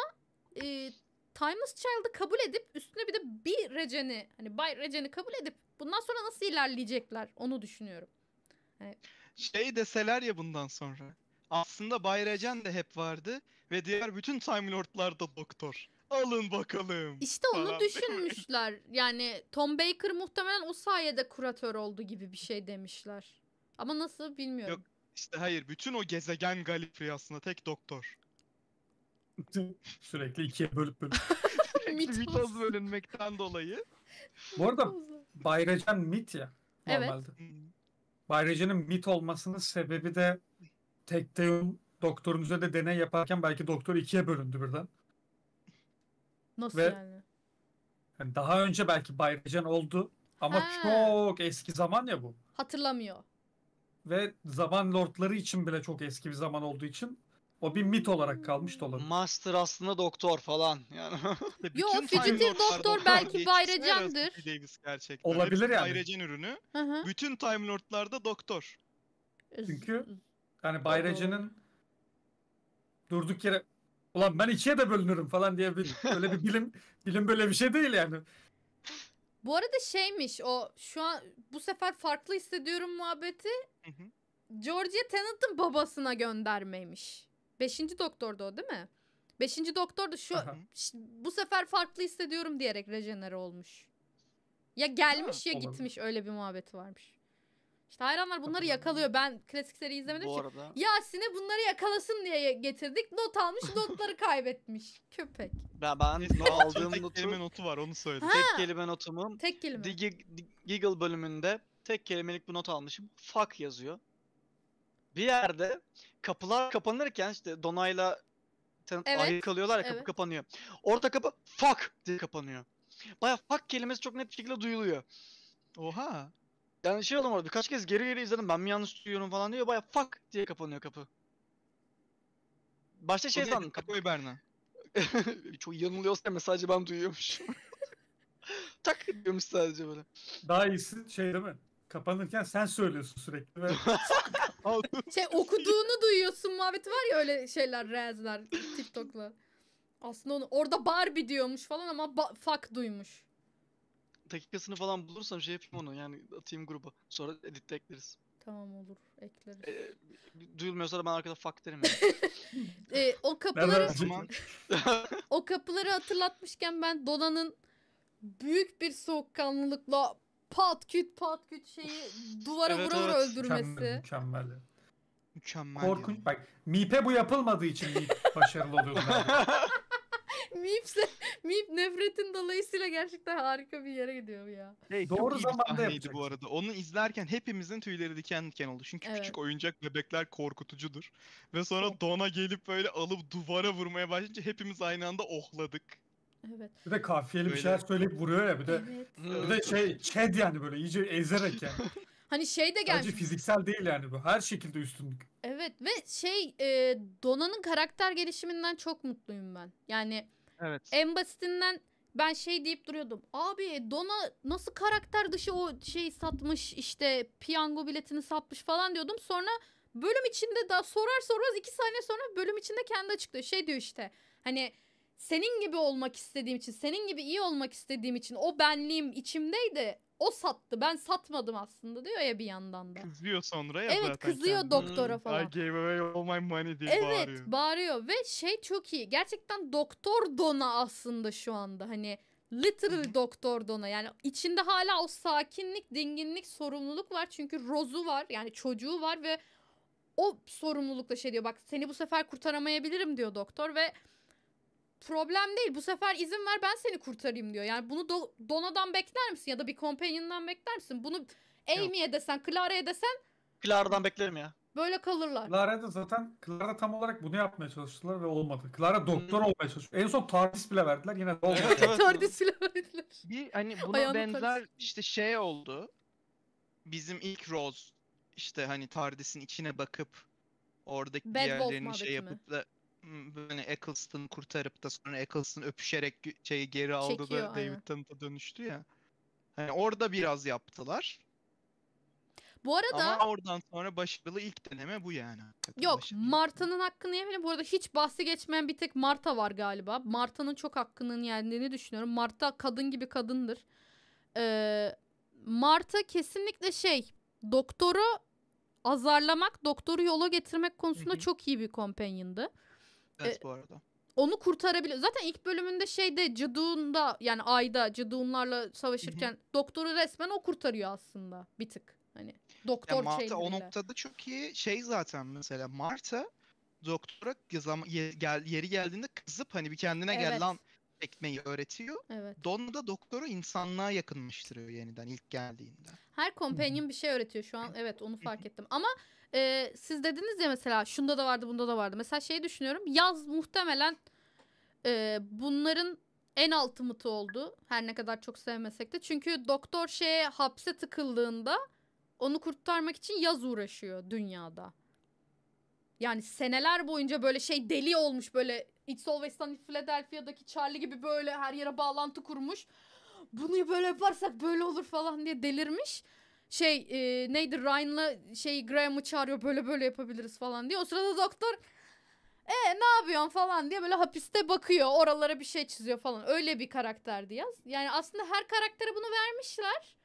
e, Timeless Child'ı kabul edip üstüne bir de bir receni hani Bay receni kabul edip bundan sonra nasıl ilerleyecekler onu düşünüyorum. Yani... Şey deseler ya bundan sonra. Aslında Bay recen de hep vardı ve diğer bütün Time Lord'lar da doktor. Alın bakalım. İşte onu falan. düşünmüşler. yani Tom Baker muhtemelen o sayede kuratör oldu gibi bir şey demişler. Ama nasıl bilmiyorum. Yok işte hayır bütün o gezegen Galifrey aslında tek doktor. Sürekli ikiye bölüp bölüp. mitoz bölünmekten dolayı. Bu arada Bayracan mit ya. Normalde. Evet. Bayracan'ın mit olmasının sebebi de tek Tekteum doktorun üzerinde deney yaparken belki doktor ikiye bölündü birden. Nasıl Ve yani? yani? Daha önce belki Bayracan oldu ama ha. çok eski zaman ya bu. Hatırlamıyor. Ve zaman lordları için bile çok eski bir zaman olduğu için o bir mit olarak kalmış da olabilir. Master aslında doktor falan. Yani Yo Fugitive Doktor belki Bayracan'dır. gerçekten. Olabilir Hepsi yani. Bayracan ürünü. Hı hı. Bütün Time Lord'larda doktor. Çünkü yani Bayracan'ın durduk yere ulan ben ikiye de bölünürüm falan diye bir böyle bir bilim bilim böyle bir şey değil yani. Bu arada şeymiş o şu an bu sefer farklı hissediyorum muhabbeti. Hı hı. Georgia Tennant'ın babasına göndermeymiş. Beşinci doktordu o değil mi? Beşinci doktor da şu bu sefer farklı hissediyorum diyerek rejenere olmuş. Ya gelmiş ha, ya olabilir. gitmiş öyle bir muhabbeti varmış. İşte hayranlar bunları yakalıyor. Ben klasik seri izlemedim Bu ki. Arada... Yasin'e bunları yakalasın diye getirdik. Not almış notları kaybetmiş. Köpek. Ben, ben not aldığım tek notu... kelime notu var onu söyledim. Ha. Tek kelime notumun. Tek kelime. The Giggle bölümünde tek kelimelik bir not almışım. Fuck yazıyor bir yerde kapılar kapanırken işte Dona'yla evet. ayrı kalıyorlar ya kapı evet. kapanıyor. Orta kapı fuck diye kapanıyor. Baya fuck kelimesi çok net bir şekilde duyuluyor. Oha. Yani şey orada birkaç kez geri geri izledim ben mi yanlış duyuyorum falan diyor baya fuck diye kapanıyor kapı. Başta şey sandım. Kapı Berna. çok yanılıyorsa mesajı ben duyuyormuşum. tak diyormuş sadece böyle. Daha iyisi şey değil mi? Kapanırken sen söylüyorsun sürekli ve şey okuduğunu duyuyorsun muhabbeti var ya öyle şeyler reelsler TikTok'la. Aslında onu orada Barbie diyormuş falan ama ba- fuck duymuş. Dakikasını falan bulursam şey yapayım onu yani atayım gruba. Sonra editte ekleriz. Tamam olur ekleriz. E, duyulmuyorsa da ben arkada fuck derim yani. e, ee, o kapıları o kapıları hatırlatmışken ben Dona'nın büyük bir soğukkanlılıkla pat küt pat küt şeyi duvara vura vura öldürmesi. Mükemmel. mükemmel. Mükemmel. Korkunç yani. bak. Mip'e bu yapılmadığı için Mip başarılı oluyor. Mip'se Mip nefretin dolayısıyla gerçekten harika bir yere gidiyor ya. Hey, Doğru zamanda yapacak. bu arada. Onu izlerken hepimizin tüyleri diken diken oldu. Çünkü evet. küçük oyuncak bebekler korkutucudur. Ve sonra Dona gelip böyle alıp duvara vurmaya başlayınca hepimiz aynı anda ohladık. Evet. Bir de kafiyeli bir şeyler söyleyip vuruyor ya bir de Evet. bir de şey çed yani böyle iyice ezerek yani. Hani şey de gelmiş. Sadece fiziksel değil yani bu. Her şekilde üstünlük. Evet ve şey e, Dona'nın karakter gelişiminden çok mutluyum ben. Yani Evet. en basitinden ben şey deyip duruyordum. Abi Dona nasıl karakter dışı o şeyi satmış işte piyango biletini satmış falan diyordum. Sonra bölüm içinde daha sorar sormaz iki saniye sonra bölüm içinde kendi açıklıyor. Şey diyor işte hani senin gibi olmak istediğim için, senin gibi iyi olmak istediğim için o benliğim içimdeydi. O sattı. Ben satmadım aslında diyor ya bir yandan da. Kızıyor sonra ya evet, zaten. kızıyor kendi. doktora falan. Hmm, I gave away all my money diye evet, bağırıyor. Evet bağırıyor ve şey çok iyi. Gerçekten doktor dona aslında şu anda. Hani literal doktor dona. Yani içinde hala o sakinlik, dinginlik, sorumluluk var. Çünkü rozu var. Yani çocuğu var ve o sorumlulukla şey diyor. Bak seni bu sefer kurtaramayabilirim diyor doktor ve problem değil bu sefer izin ver ben seni kurtarayım diyor. Yani bunu do Dona'dan bekler misin ya da bir companion'dan bekler misin? Bunu Amy'ye desen, Clara'ya desen. Clara'dan beklerim ya. Böyle kalırlar. Clara da zaten Clara tam olarak bunu yapmaya çalıştılar ve olmadı. Clara doktor hmm. olmaya çalıştı. En son TARDIS bile verdiler yine de TARDIS bile verdiler. Bir hani buna Ayağını benzer TARDIS. işte şey oldu. Bizim ilk Rose işte hani TARDIS'in içine bakıp oradaki Bad diğerlerini şey yapıp da hani Eccleston'ı kurtarıp da sonra Eccleston öpüşerek şeyi geri aldı Çekiyor, da David Tennant'a dönüştü ya. Hani orada biraz yaptılar. Bu arada Ama oradan sonra başarılı ilk deneme bu yani. yok başarılı. Marta'nın hakkını yemeyelim. Bu arada hiç bahsi geçmeyen bir tek Marta var galiba. Marta'nın çok hakkının yendiğini düşünüyorum. Marta kadın gibi kadındır. Ee, Marta kesinlikle şey doktoru azarlamak, doktoru yola getirmek konusunda Hı-hı. çok iyi bir kompanyondu. Evet bu arada. Onu kurtarabilir. Zaten ilk bölümünde şeyde Caduğun'da yani Ay'da Caduğunlarla savaşırken doktoru resmen o kurtarıyor aslında bir tık. Hani doktor ya Marta o noktada çok iyi şey zaten mesela Marta doktora gel yeri geldiğinde kızıp hani bir kendine evet. gel lan çekmeyi öğretiyor. Evet. Donna da doktoru insanlığa yakınmıştırıyor yeniden ilk geldiğinde. Her companion bir şey öğretiyor şu an. Evet onu fark ettim. Ama e, siz dediniz ya mesela şunda da vardı bunda da vardı. Mesela şey düşünüyorum yaz muhtemelen e, bunların en altı ultimate'ı oldu. Her ne kadar çok sevmesek de. Çünkü doktor şeye hapse tıkıldığında onu kurtarmak için yaz uğraşıyor dünyada. Yani seneler boyunca böyle şey deli olmuş böyle It's Always Sunny Philadelphia'daki Charlie gibi böyle her yere bağlantı kurmuş. Bunu böyle yaparsak böyle olur falan diye delirmiş şey e, neydi Ryan'la şey Graham'ı çağırıyor böyle böyle yapabiliriz falan diye. O sırada doktor e ne yapıyorsun falan diye böyle hapiste bakıyor. Oralara bir şey çiziyor falan. Öyle bir karakterdi yaz. Yani aslında her karaktere bunu vermişler.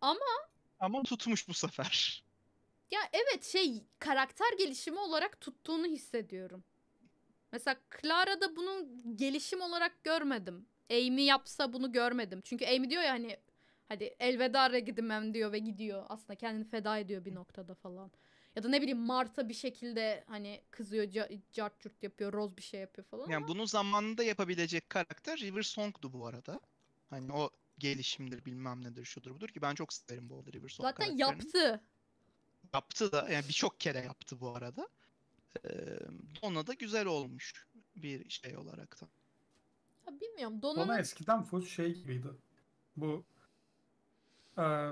Ama ama tutmuş bu sefer. Ya evet şey karakter gelişimi olarak tuttuğunu hissediyorum. Mesela Clara'da bunu gelişim olarak görmedim. Amy yapsa bunu görmedim. Çünkü Amy diyor ya hani Hadi elveda gidemem diyor ve gidiyor. Aslında kendini feda ediyor bir noktada falan. Ya da ne bileyim Marta bir şekilde hani kızıyor, cart curt yapıyor, roz bir şey yapıyor falan. Yani bunu zamanında yapabilecek karakter River Song'du bu arada. Hani o gelişimdir bilmem nedir şudur budur ki ben çok severim bu arada River Song Zaten yaptı. Yaptı da yani birçok kere yaptı bu arada. Ee, ona da güzel olmuş bir şey olarak da. Ya bilmiyorum Donna... Donna eskiden full şey gibiydi. Bu e,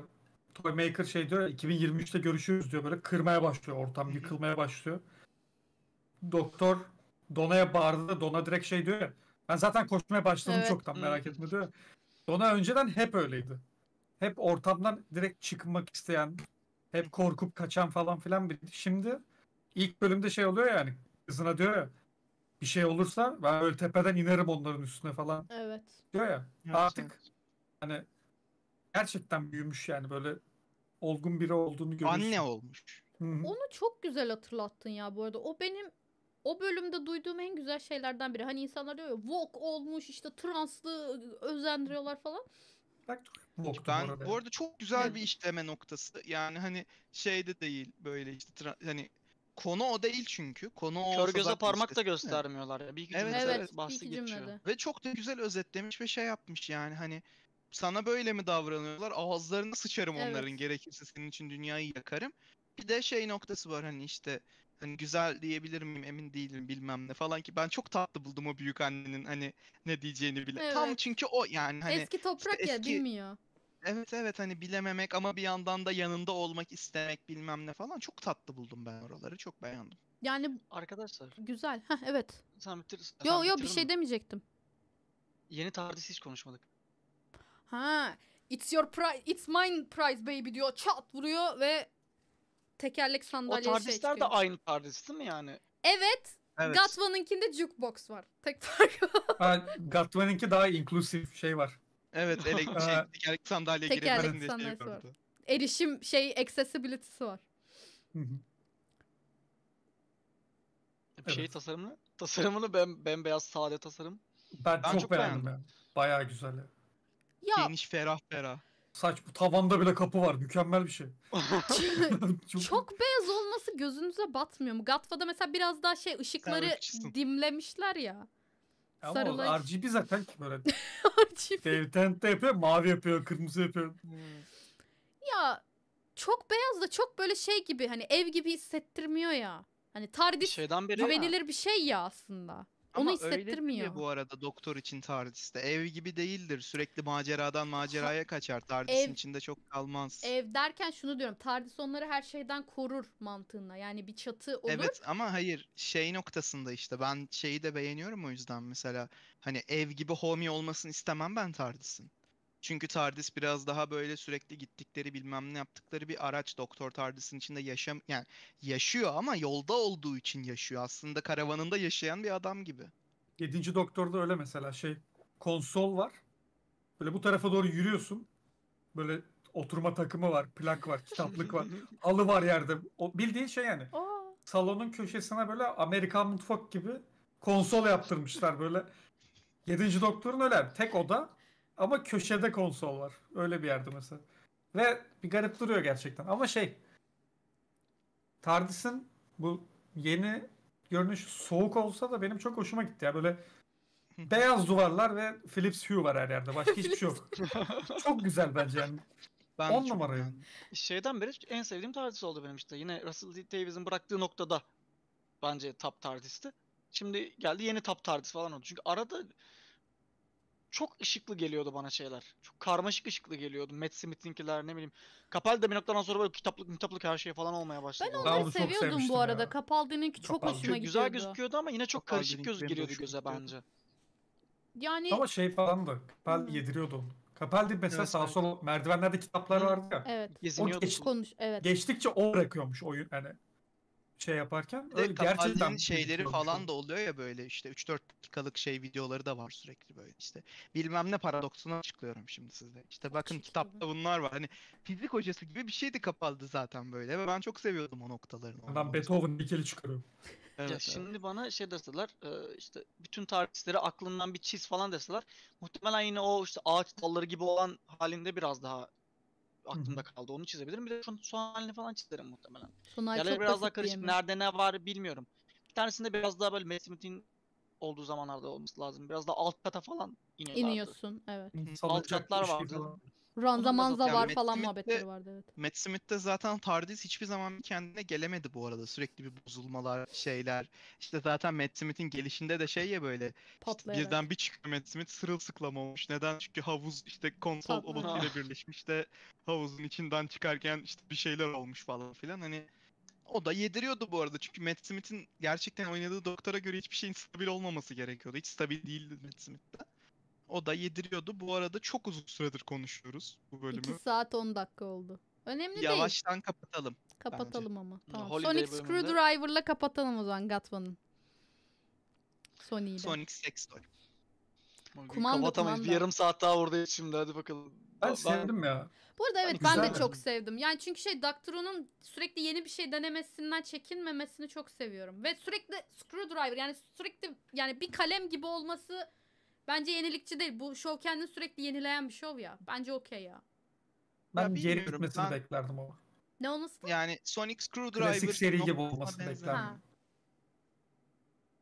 Toymaker şey diyor 2023'te görüşürüz diyor böyle kırmaya başlıyor ortam yıkılmaya başlıyor. Doktor Dona'ya bağırdı da Dona direkt şey diyor ben zaten koşmaya başladım evet. çoktan merak etme diyor. Dona önceden hep öyleydi. Hep ortamdan direkt çıkmak isteyen hep korkup kaçan falan filan biriydi. Şimdi ilk bölümde şey oluyor yani kızına diyor ya bir şey olursa ben öyle tepeden inerim onların üstüne falan. Evet. Diyor ya. Artık hani Gerçekten büyümüş yani böyle olgun biri olduğunu görüyorsun. Anne olmuş. Hı-hı. Onu çok güzel hatırlattın ya bu arada. O benim o bölümde duyduğum en güzel şeylerden biri. Hani insanlar diyor ya Vogue olmuş işte translı özendiriyorlar falan. Bak ben bu arada çok güzel bir işleme noktası. Yani hani şeyde değil böyle işte tra- hani konu o değil çünkü. Konu o Kör göze parmak da göstermiyorlar ya. Bir iki evet, evet, bahsi bir iki geçiyor. Cümlede. Ve çok da güzel özetlemiş ve şey yapmış yani hani sana böyle mi davranıyorlar? Ağızlarını sıçarım evet. onların gerekirse senin için dünyayı yakarım. Bir de şey noktası var hani işte hani güzel diyebilir miyim emin değilim bilmem ne falan ki ben çok tatlı buldum o büyük annenin hani ne diyeceğini bile. Evet. Tam çünkü o yani hani eski toprak işte ya eski... bilmiyor. Evet evet hani bilememek ama bir yandan da yanında olmak istemek bilmem ne falan çok tatlı buldum ben oraları çok beğendim. Yani arkadaşlar. Güzel. Heh, evet. Sen bitir. Yo sen yo bir şey demeyecektim. Yeni TARDIS hiç konuşmadık. Ha. It's your prize. It's mine prize baby diyor. Çat vuruyor ve tekerlek sandalyesi O şey TARDIS'ler de aynı TARDIS değil mi yani? Evet. Evet. Gatwa'nınkinde jukebox var. Tek farkı o. Gatwa'nınki daha inklusif şey var. Evet, elektrik şey, tekerlek sandalye giremedin diye şey var. Erişim şey accessibility'si var. Bir şey tasarımı, tasarımını ben beyaz sade tasarım. Ben, ben çok, çok beğendim. beğendim. Bayağı güzel. Ya. Geniş ferah ferah. Saç bu tavanda bile kapı var. Mükemmel bir şey. çok... çok beyaz olması gözünüze batmıyor mu? Gatfa'da mesela biraz daha şey ışıkları dimlemişler ya. Ama Sarılaş. RGB zaten ki böyle. RGB. Devtent de yapıyor, mavi yapıyor, kırmızı yapıyor. Hmm. Ya çok beyaz da çok böyle şey gibi hani ev gibi hissettirmiyor ya. Hani tardis Şeyden beri güvenilir ya. bir şey ya aslında. Ama Onu hissettirmiyor. Öyle bu arada doktor için TARDIS'te. Ev gibi değildir. Sürekli maceradan maceraya kaçar. TARDIS'in içinde çok kalmaz. Ev derken şunu diyorum. TARDIS onları her şeyden korur mantığına. Yani bir çatı olur. Evet ama hayır şey noktasında işte ben şeyi de beğeniyorum o yüzden mesela. Hani ev gibi homey olmasını istemem ben TARDIS'in. Çünkü TARDIS biraz daha böyle sürekli gittikleri bilmem ne yaptıkları bir araç. Doktor TARDIS'in içinde yaşam yani yaşıyor ama yolda olduğu için yaşıyor. Aslında karavanında yaşayan bir adam gibi. 7. Doktor'da öyle mesela şey konsol var. Böyle bu tarafa doğru yürüyorsun. Böyle oturma takımı var, plak var, kitaplık var, halı var yerde. O bildiğin şey yani. Aa. Salonun köşesine böyle Amerikan mutfak gibi konsol yaptırmışlar böyle. Yedinci doktorun öyle tek oda ama köşede konsol var. Öyle bir yerde mesela. Ve bir garip duruyor gerçekten. Ama şey TARDIS'in bu yeni görünüş soğuk olsa da benim çok hoşuma gitti ya. Böyle beyaz duvarlar ve Philips Hue var her yerde. Başka hiçbir şey yok. çok güzel bence yani. Ben 10 numara yani. Şeyden beri en sevdiğim TARDIS oldu benim işte. Yine Russell D. Davies'in bıraktığı noktada bence top TARDIS'ti. Şimdi geldi yeni top TARDIS falan oldu. Çünkü arada çok ışıklı geliyordu bana şeyler. Çok karmaşık ışıklı geliyordu. Matt Smith'inkiler ne bileyim. Kapalı da bir noktadan sonra böyle kitaplık kitaplık her şey falan olmaya başladı. Ben onları ben seviyordum bu arada. Ya. Kapaldi'ninki çok Kapaldi. hoşuma gidiyordu. Güzel gözüküyordu ama yine çok karışık göz giriyordu göze bence. Yani... Ama şey falan da Kapaldi hmm. yediriyordu onu. Kapaldi mesela evet, sağ sol merdivenlerde kitaplar vardı ya. Evet. Geziniyordu. Geç, konuş, evet. Geçtikçe o bırakıyormuş oyun. Yani şey yaparken Bir de öyle gerçekten Capaldi'nin şeyleri falan da oluyor ya böyle işte 3-4 dakikalık şey videoları da var sürekli böyle işte. Bilmem ne paradoksunu açıklıyorum şimdi size. İşte bakın kitapta bunlar var. Hani fizik hocası gibi bir şeydi Capaldi zaten böyle ve ben çok seviyordum o noktalarını. Adam Beethoven heykeli çıkarıyor. Evet, ya evet. şimdi bana şey deseler e, işte bütün tarihçileri aklından bir çiz falan deseler muhtemelen yine o işte ağaç dalları gibi olan halinde biraz daha aklımda kaldı. Onu çizebilirim. Bir de şu, son halini falan çizerim muhtemelen. Son hali çok biraz daha karışık. Nerede ne var bilmiyorum. Bir tanesinde biraz daha böyle matematik olduğu zamanlarda olması lazım. Biraz daha alt kata falan iniyorlardı. İniyorsun evet. Alt katlar şey vardı. Şey Ranza Onun manza zaten var Matt falan Smith'te- muhabbetleri vardı evet. Matt Smith'te zaten Tardis hiçbir zaman kendine gelemedi bu arada. Sürekli bir bozulmalar, şeyler. İşte zaten Matt Smith'in gelişinde de şey ya böyle işte birden bir çıkıyor Matt Smith sırılsıklam olmuş. Neden? Çünkü havuz işte kontrol Patladı. Ah. birleşmiş de havuzun içinden çıkarken işte bir şeyler olmuş falan filan. Hani o da yediriyordu bu arada. Çünkü Matt Smith'in gerçekten oynadığı doktora göre hiçbir şeyin stabil olmaması gerekiyordu. Hiç stabil değildi Matt Smith'te. O da yediriyordu. Bu arada çok uzun süredir konuşuyoruz bu bölümü. 2 saat 10 dakika oldu. Önemli Yavaştan değil. kapatalım. Kapatalım bence. ama. Tamam. Holiday Sonic bölümünde... Screwdriver'la kapatalım o zaman Gatvan'ın. Sony ile. Sonic Sextoy. Kumanda, Kapatamayız. Kumanda. Bir yarım saat daha oradayız şimdi hadi bakalım. Ben, ben sevdim ya. Bu arada evet ben, ben de çok sevdim. Yani çünkü şey Doctor'un sürekli yeni bir şey denemesinden çekinmemesini çok seviyorum. Ve sürekli screwdriver yani sürekli yani bir kalem gibi olması Bence yenilikçi değil. Bu şov kendini sürekli yenileyen bir şov ya. Bence okey ya. Ben ya geri gitmesini ben... beklerdim ama. Ne olmasını? Yani Sonic Screwdriver... Klasik seri gibi olmasını beklerdim. Ha.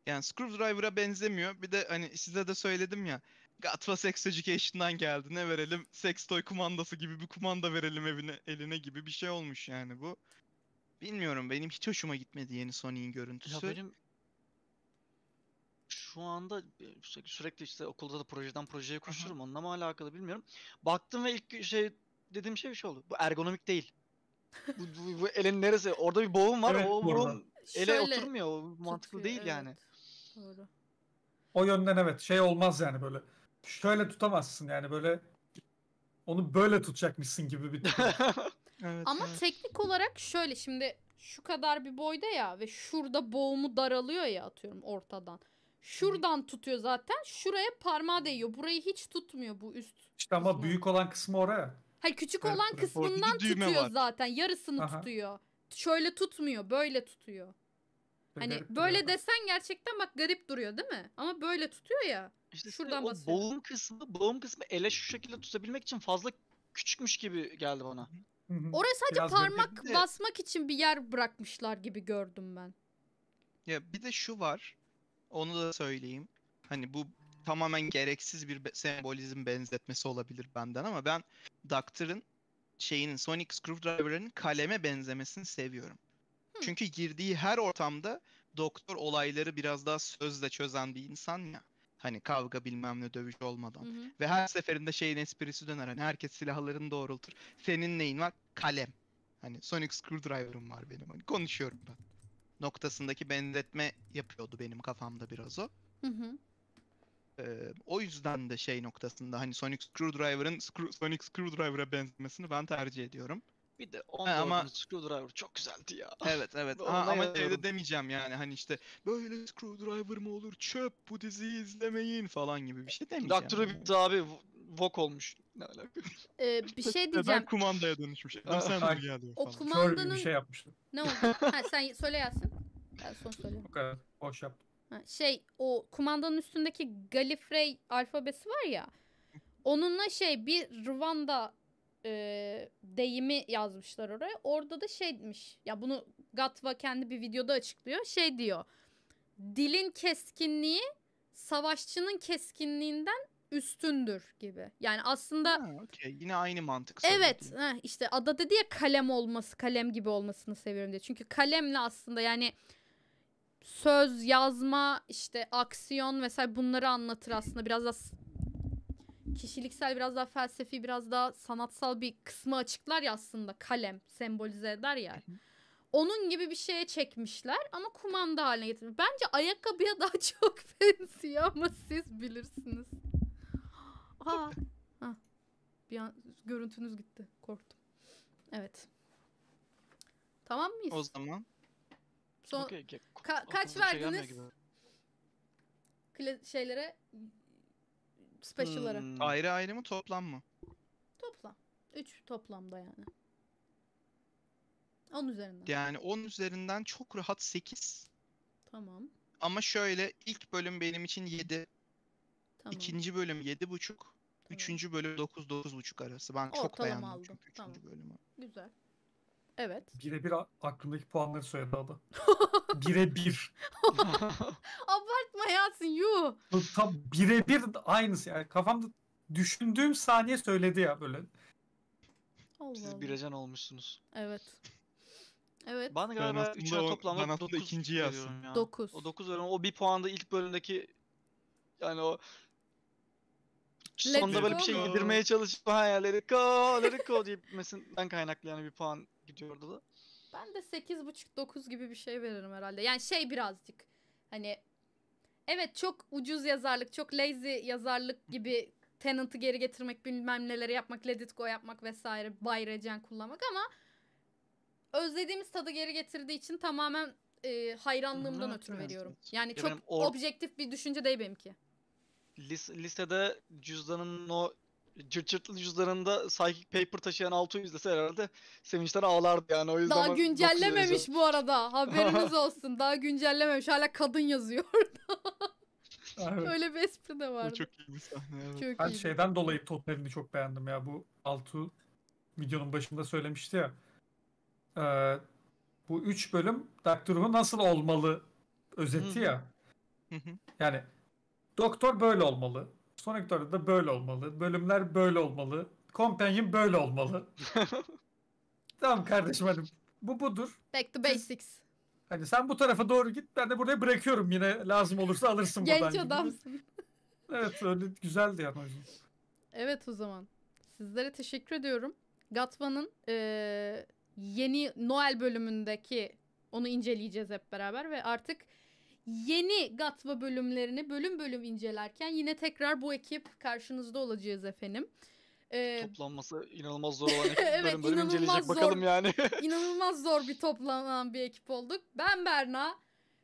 Yani Screwdriver'a benzemiyor. Bir de hani size de söyledim ya. Gatva Sex Education'dan geldi. Ne verelim? Sex toy kumandası gibi bir kumanda verelim evine, eline gibi bir şey olmuş yani bu. Bilmiyorum benim hiç hoşuma gitmedi yeni Sonic'in görüntüsü. Ya benim şu anda e, sürekli işte okulda da projeden projeye koşuyorum. Onunla mı alakalı bilmiyorum. Baktım ve ilk şey dediğim şey bir şey oldu. Bu ergonomik değil. bu, bu, bu elin neresi? Orada bir boğum var. Evet, o boğum ele Şöyle oturmuyor. O mantıklı tutuyor, değil evet. yani. Doğru. O yönden evet. Şey olmaz yani böyle. Şöyle tutamazsın yani böyle onu böyle tutacakmışsın gibi bir evet, Ama evet. teknik olarak şöyle şimdi şu kadar bir boyda ya ve şurada boğumu daralıyor ya atıyorum ortadan. Şuradan tutuyor zaten. Şuraya parmağı değiyor. Burayı hiç tutmuyor bu üst. İşte ama kısmı. büyük olan kısmı oraya. Hayır küçük evet, olan kısmından tutuyor var. zaten. Yarısını Aha. tutuyor. Şöyle tutmuyor, böyle tutuyor. Çok hani böyle duruyor. desen gerçekten bak garip duruyor değil mi? Ama böyle tutuyor ya. İşte şuradan basıyor. Boğum kısmı, boğum kısmı ele şu şekilde tutabilmek için fazla küçükmüş gibi geldi bana. Oraya sadece Biraz parmak de... basmak için bir yer bırakmışlar gibi gördüm ben. Ya bir de şu var. Onu da söyleyeyim. Hani bu tamamen gereksiz bir sembolizm benzetmesi olabilir benden ama ben Doctor'ın şeyinin Sonic Screwdriver'ın kaleme benzemesini seviyorum. Hmm. Çünkü girdiği her ortamda doktor olayları biraz daha sözle çözen bir insan ya. Hani kavga bilmem ne dövüş olmadan. Hı hı. Ve her seferinde şeyin esprisi döner. Hani herkes silahlarını doğrultur. Senin neyin var? Kalem. Hani Sonic Screwdriver'ım var benim. Hani konuşuyorum ben noktasındaki benzetme yapıyordu benim kafamda biraz o. Hı hı. Ee, o yüzden de şey noktasında hani Sonic Screwdriver'ın Screw, Sonic Screwdriver'a benzemesini ben tercih ediyorum. Bir de 14 ama... Screwdriver çok güzeldi ya. Evet evet ama, ama şeyde demeyeceğim yani hani işte böyle Screwdriver mı olur çöp bu diziyi izlemeyin falan gibi bir şey demeyeceğim. Doctor Who yani. abi Vok olmuş. Ne alaka? Ee, bir şey diyeceğim. Neden kumandaya dönüşmüş? Aa, Adam sen mi geldi O falan. Kör bir şey yapmıştım. ne oldu? Ha, sen söyle yazsın. Ben son söyleyeyim. O kadar. Boş yaptım. Ha, şey o kumandanın üstündeki Galifrey alfabesi var ya. Onunla şey bir Rwanda e, deyimi yazmışlar oraya. Orada da şeymiş. Ya bunu Gatva kendi bir videoda açıklıyor. Şey diyor. Dilin keskinliği savaşçının keskinliğinden üstündür gibi. Yani aslında ha, okay. yine aynı mantık. Evet, heh, işte ada dedi ya kalem olması, kalem gibi olmasını seviyorum diye. Çünkü kalemle aslında yani söz, yazma, işte aksiyon vesaire bunları anlatır aslında. Biraz daha kişiliksel, biraz daha felsefi, biraz daha sanatsal bir kısmı açıklar ya aslında kalem sembolize eder ya. Onun gibi bir şeye çekmişler ama kumanda haline getirmiş. Bence ayakkabıya daha çok benziyor ama siz bilirsiniz. Ha, Ha. Bir an görüntünüz gitti. Korktum. Evet. Tamam mıyız? O zaman. Son... Okay, okay. Ka- kaç şey verdiniz? Kla- şeylere special'lara. Hmm. Ayrı ayrı mı toplam mı? Toplam. 3 toplamda yani. 10 üzerinden. Yani 10 üzerinden çok rahat 8. Tamam. Ama şöyle ilk bölüm benim için 7. Tamam. İkinci bölüm 7.5. buçuk. Tamam. Üçüncü bölüm 9-9.5 arası. Ben Ortalama çok beğendim aldım. çünkü üçüncü tamam. bölümü. Güzel. Evet. Bire bir aklımdaki puanları söyledi adı. bir. Abartma Yasin yuh. bire bir aynısı yani. Kafamda düşündüğüm saniye söyledi ya böyle. Allah Siz Allah. olmuşsunuz. Evet. Evet. Bana galiba 3'e toplamda 9 ikinci yazdım. Ya. 9. O dokuz bölüm O bir puanda ilk bölümdeki yani o Let's Sonunda böyle bir şey gidirmeye çalışıp ha let it go, let it go diye bitmesinden kaynaklı yani bir puan gidiyordu da. Ben de 8.5-9 gibi bir şey veririm herhalde. Yani şey birazcık hani evet çok ucuz yazarlık, çok lazy yazarlık gibi Tenant'ı geri getirmek, bilmem neleri yapmak, Let It Go yapmak vesaire, Bay Recen kullanmak ama özlediğimiz tadı geri getirdiği için tamamen e, hayranlığımdan ötürü veriyorum. Yani çok objektif bir düşünce değil benimki lisede cüzdanın o cırt cüzdanında psychic paper taşıyan altı izlese herhalde sevinçten ağlardı yani o yüzden. Daha güncellememiş bu arada haberiniz olsun daha güncellememiş hala kadın yazıyor evet. Öyle bir espri de vardı. Bu çok iyi bir sahne. Evet. Çok ben iyiydi. şeyden dolayı Tottenham'i çok beğendim ya bu Altu videonun başında söylemişti ya. Ee, bu üç bölüm Doctor Who nasıl olmalı özeti ya. yani Doktor böyle olmalı. Sonraki doktorda da böyle olmalı. Bölümler böyle olmalı. Companion böyle olmalı. tamam kardeşim hadi. Bu budur. Back to basics. Hani sen bu tarafa doğru git. Ben de buraya bırakıyorum yine. Lazım olursa alırsın Genç buradan. Genç adamsın. evet öyle güzeldi yani. Evet o zaman. Sizlere teşekkür ediyorum. Gatvan'ın e, yeni Noel bölümündeki onu inceleyeceğiz hep beraber ve artık yeni Gatva bölümlerini bölüm bölüm incelerken yine tekrar bu ekip karşınızda olacağız efendim. Ee, Toplanması inanılmaz zor olan ekip evet, bölüm bölüm inceleyecek zor, bakalım yani. İnanılmaz zor bir toplanan bir ekip olduk. Ben Berna,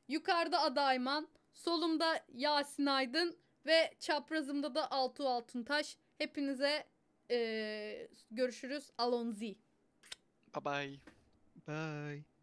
yukarıda Adayman, solumda Yasin Aydın ve çaprazımda da Altuğ Altuntaş. Hepinize e, görüşürüz. Alonzi. Bye bye. Bye.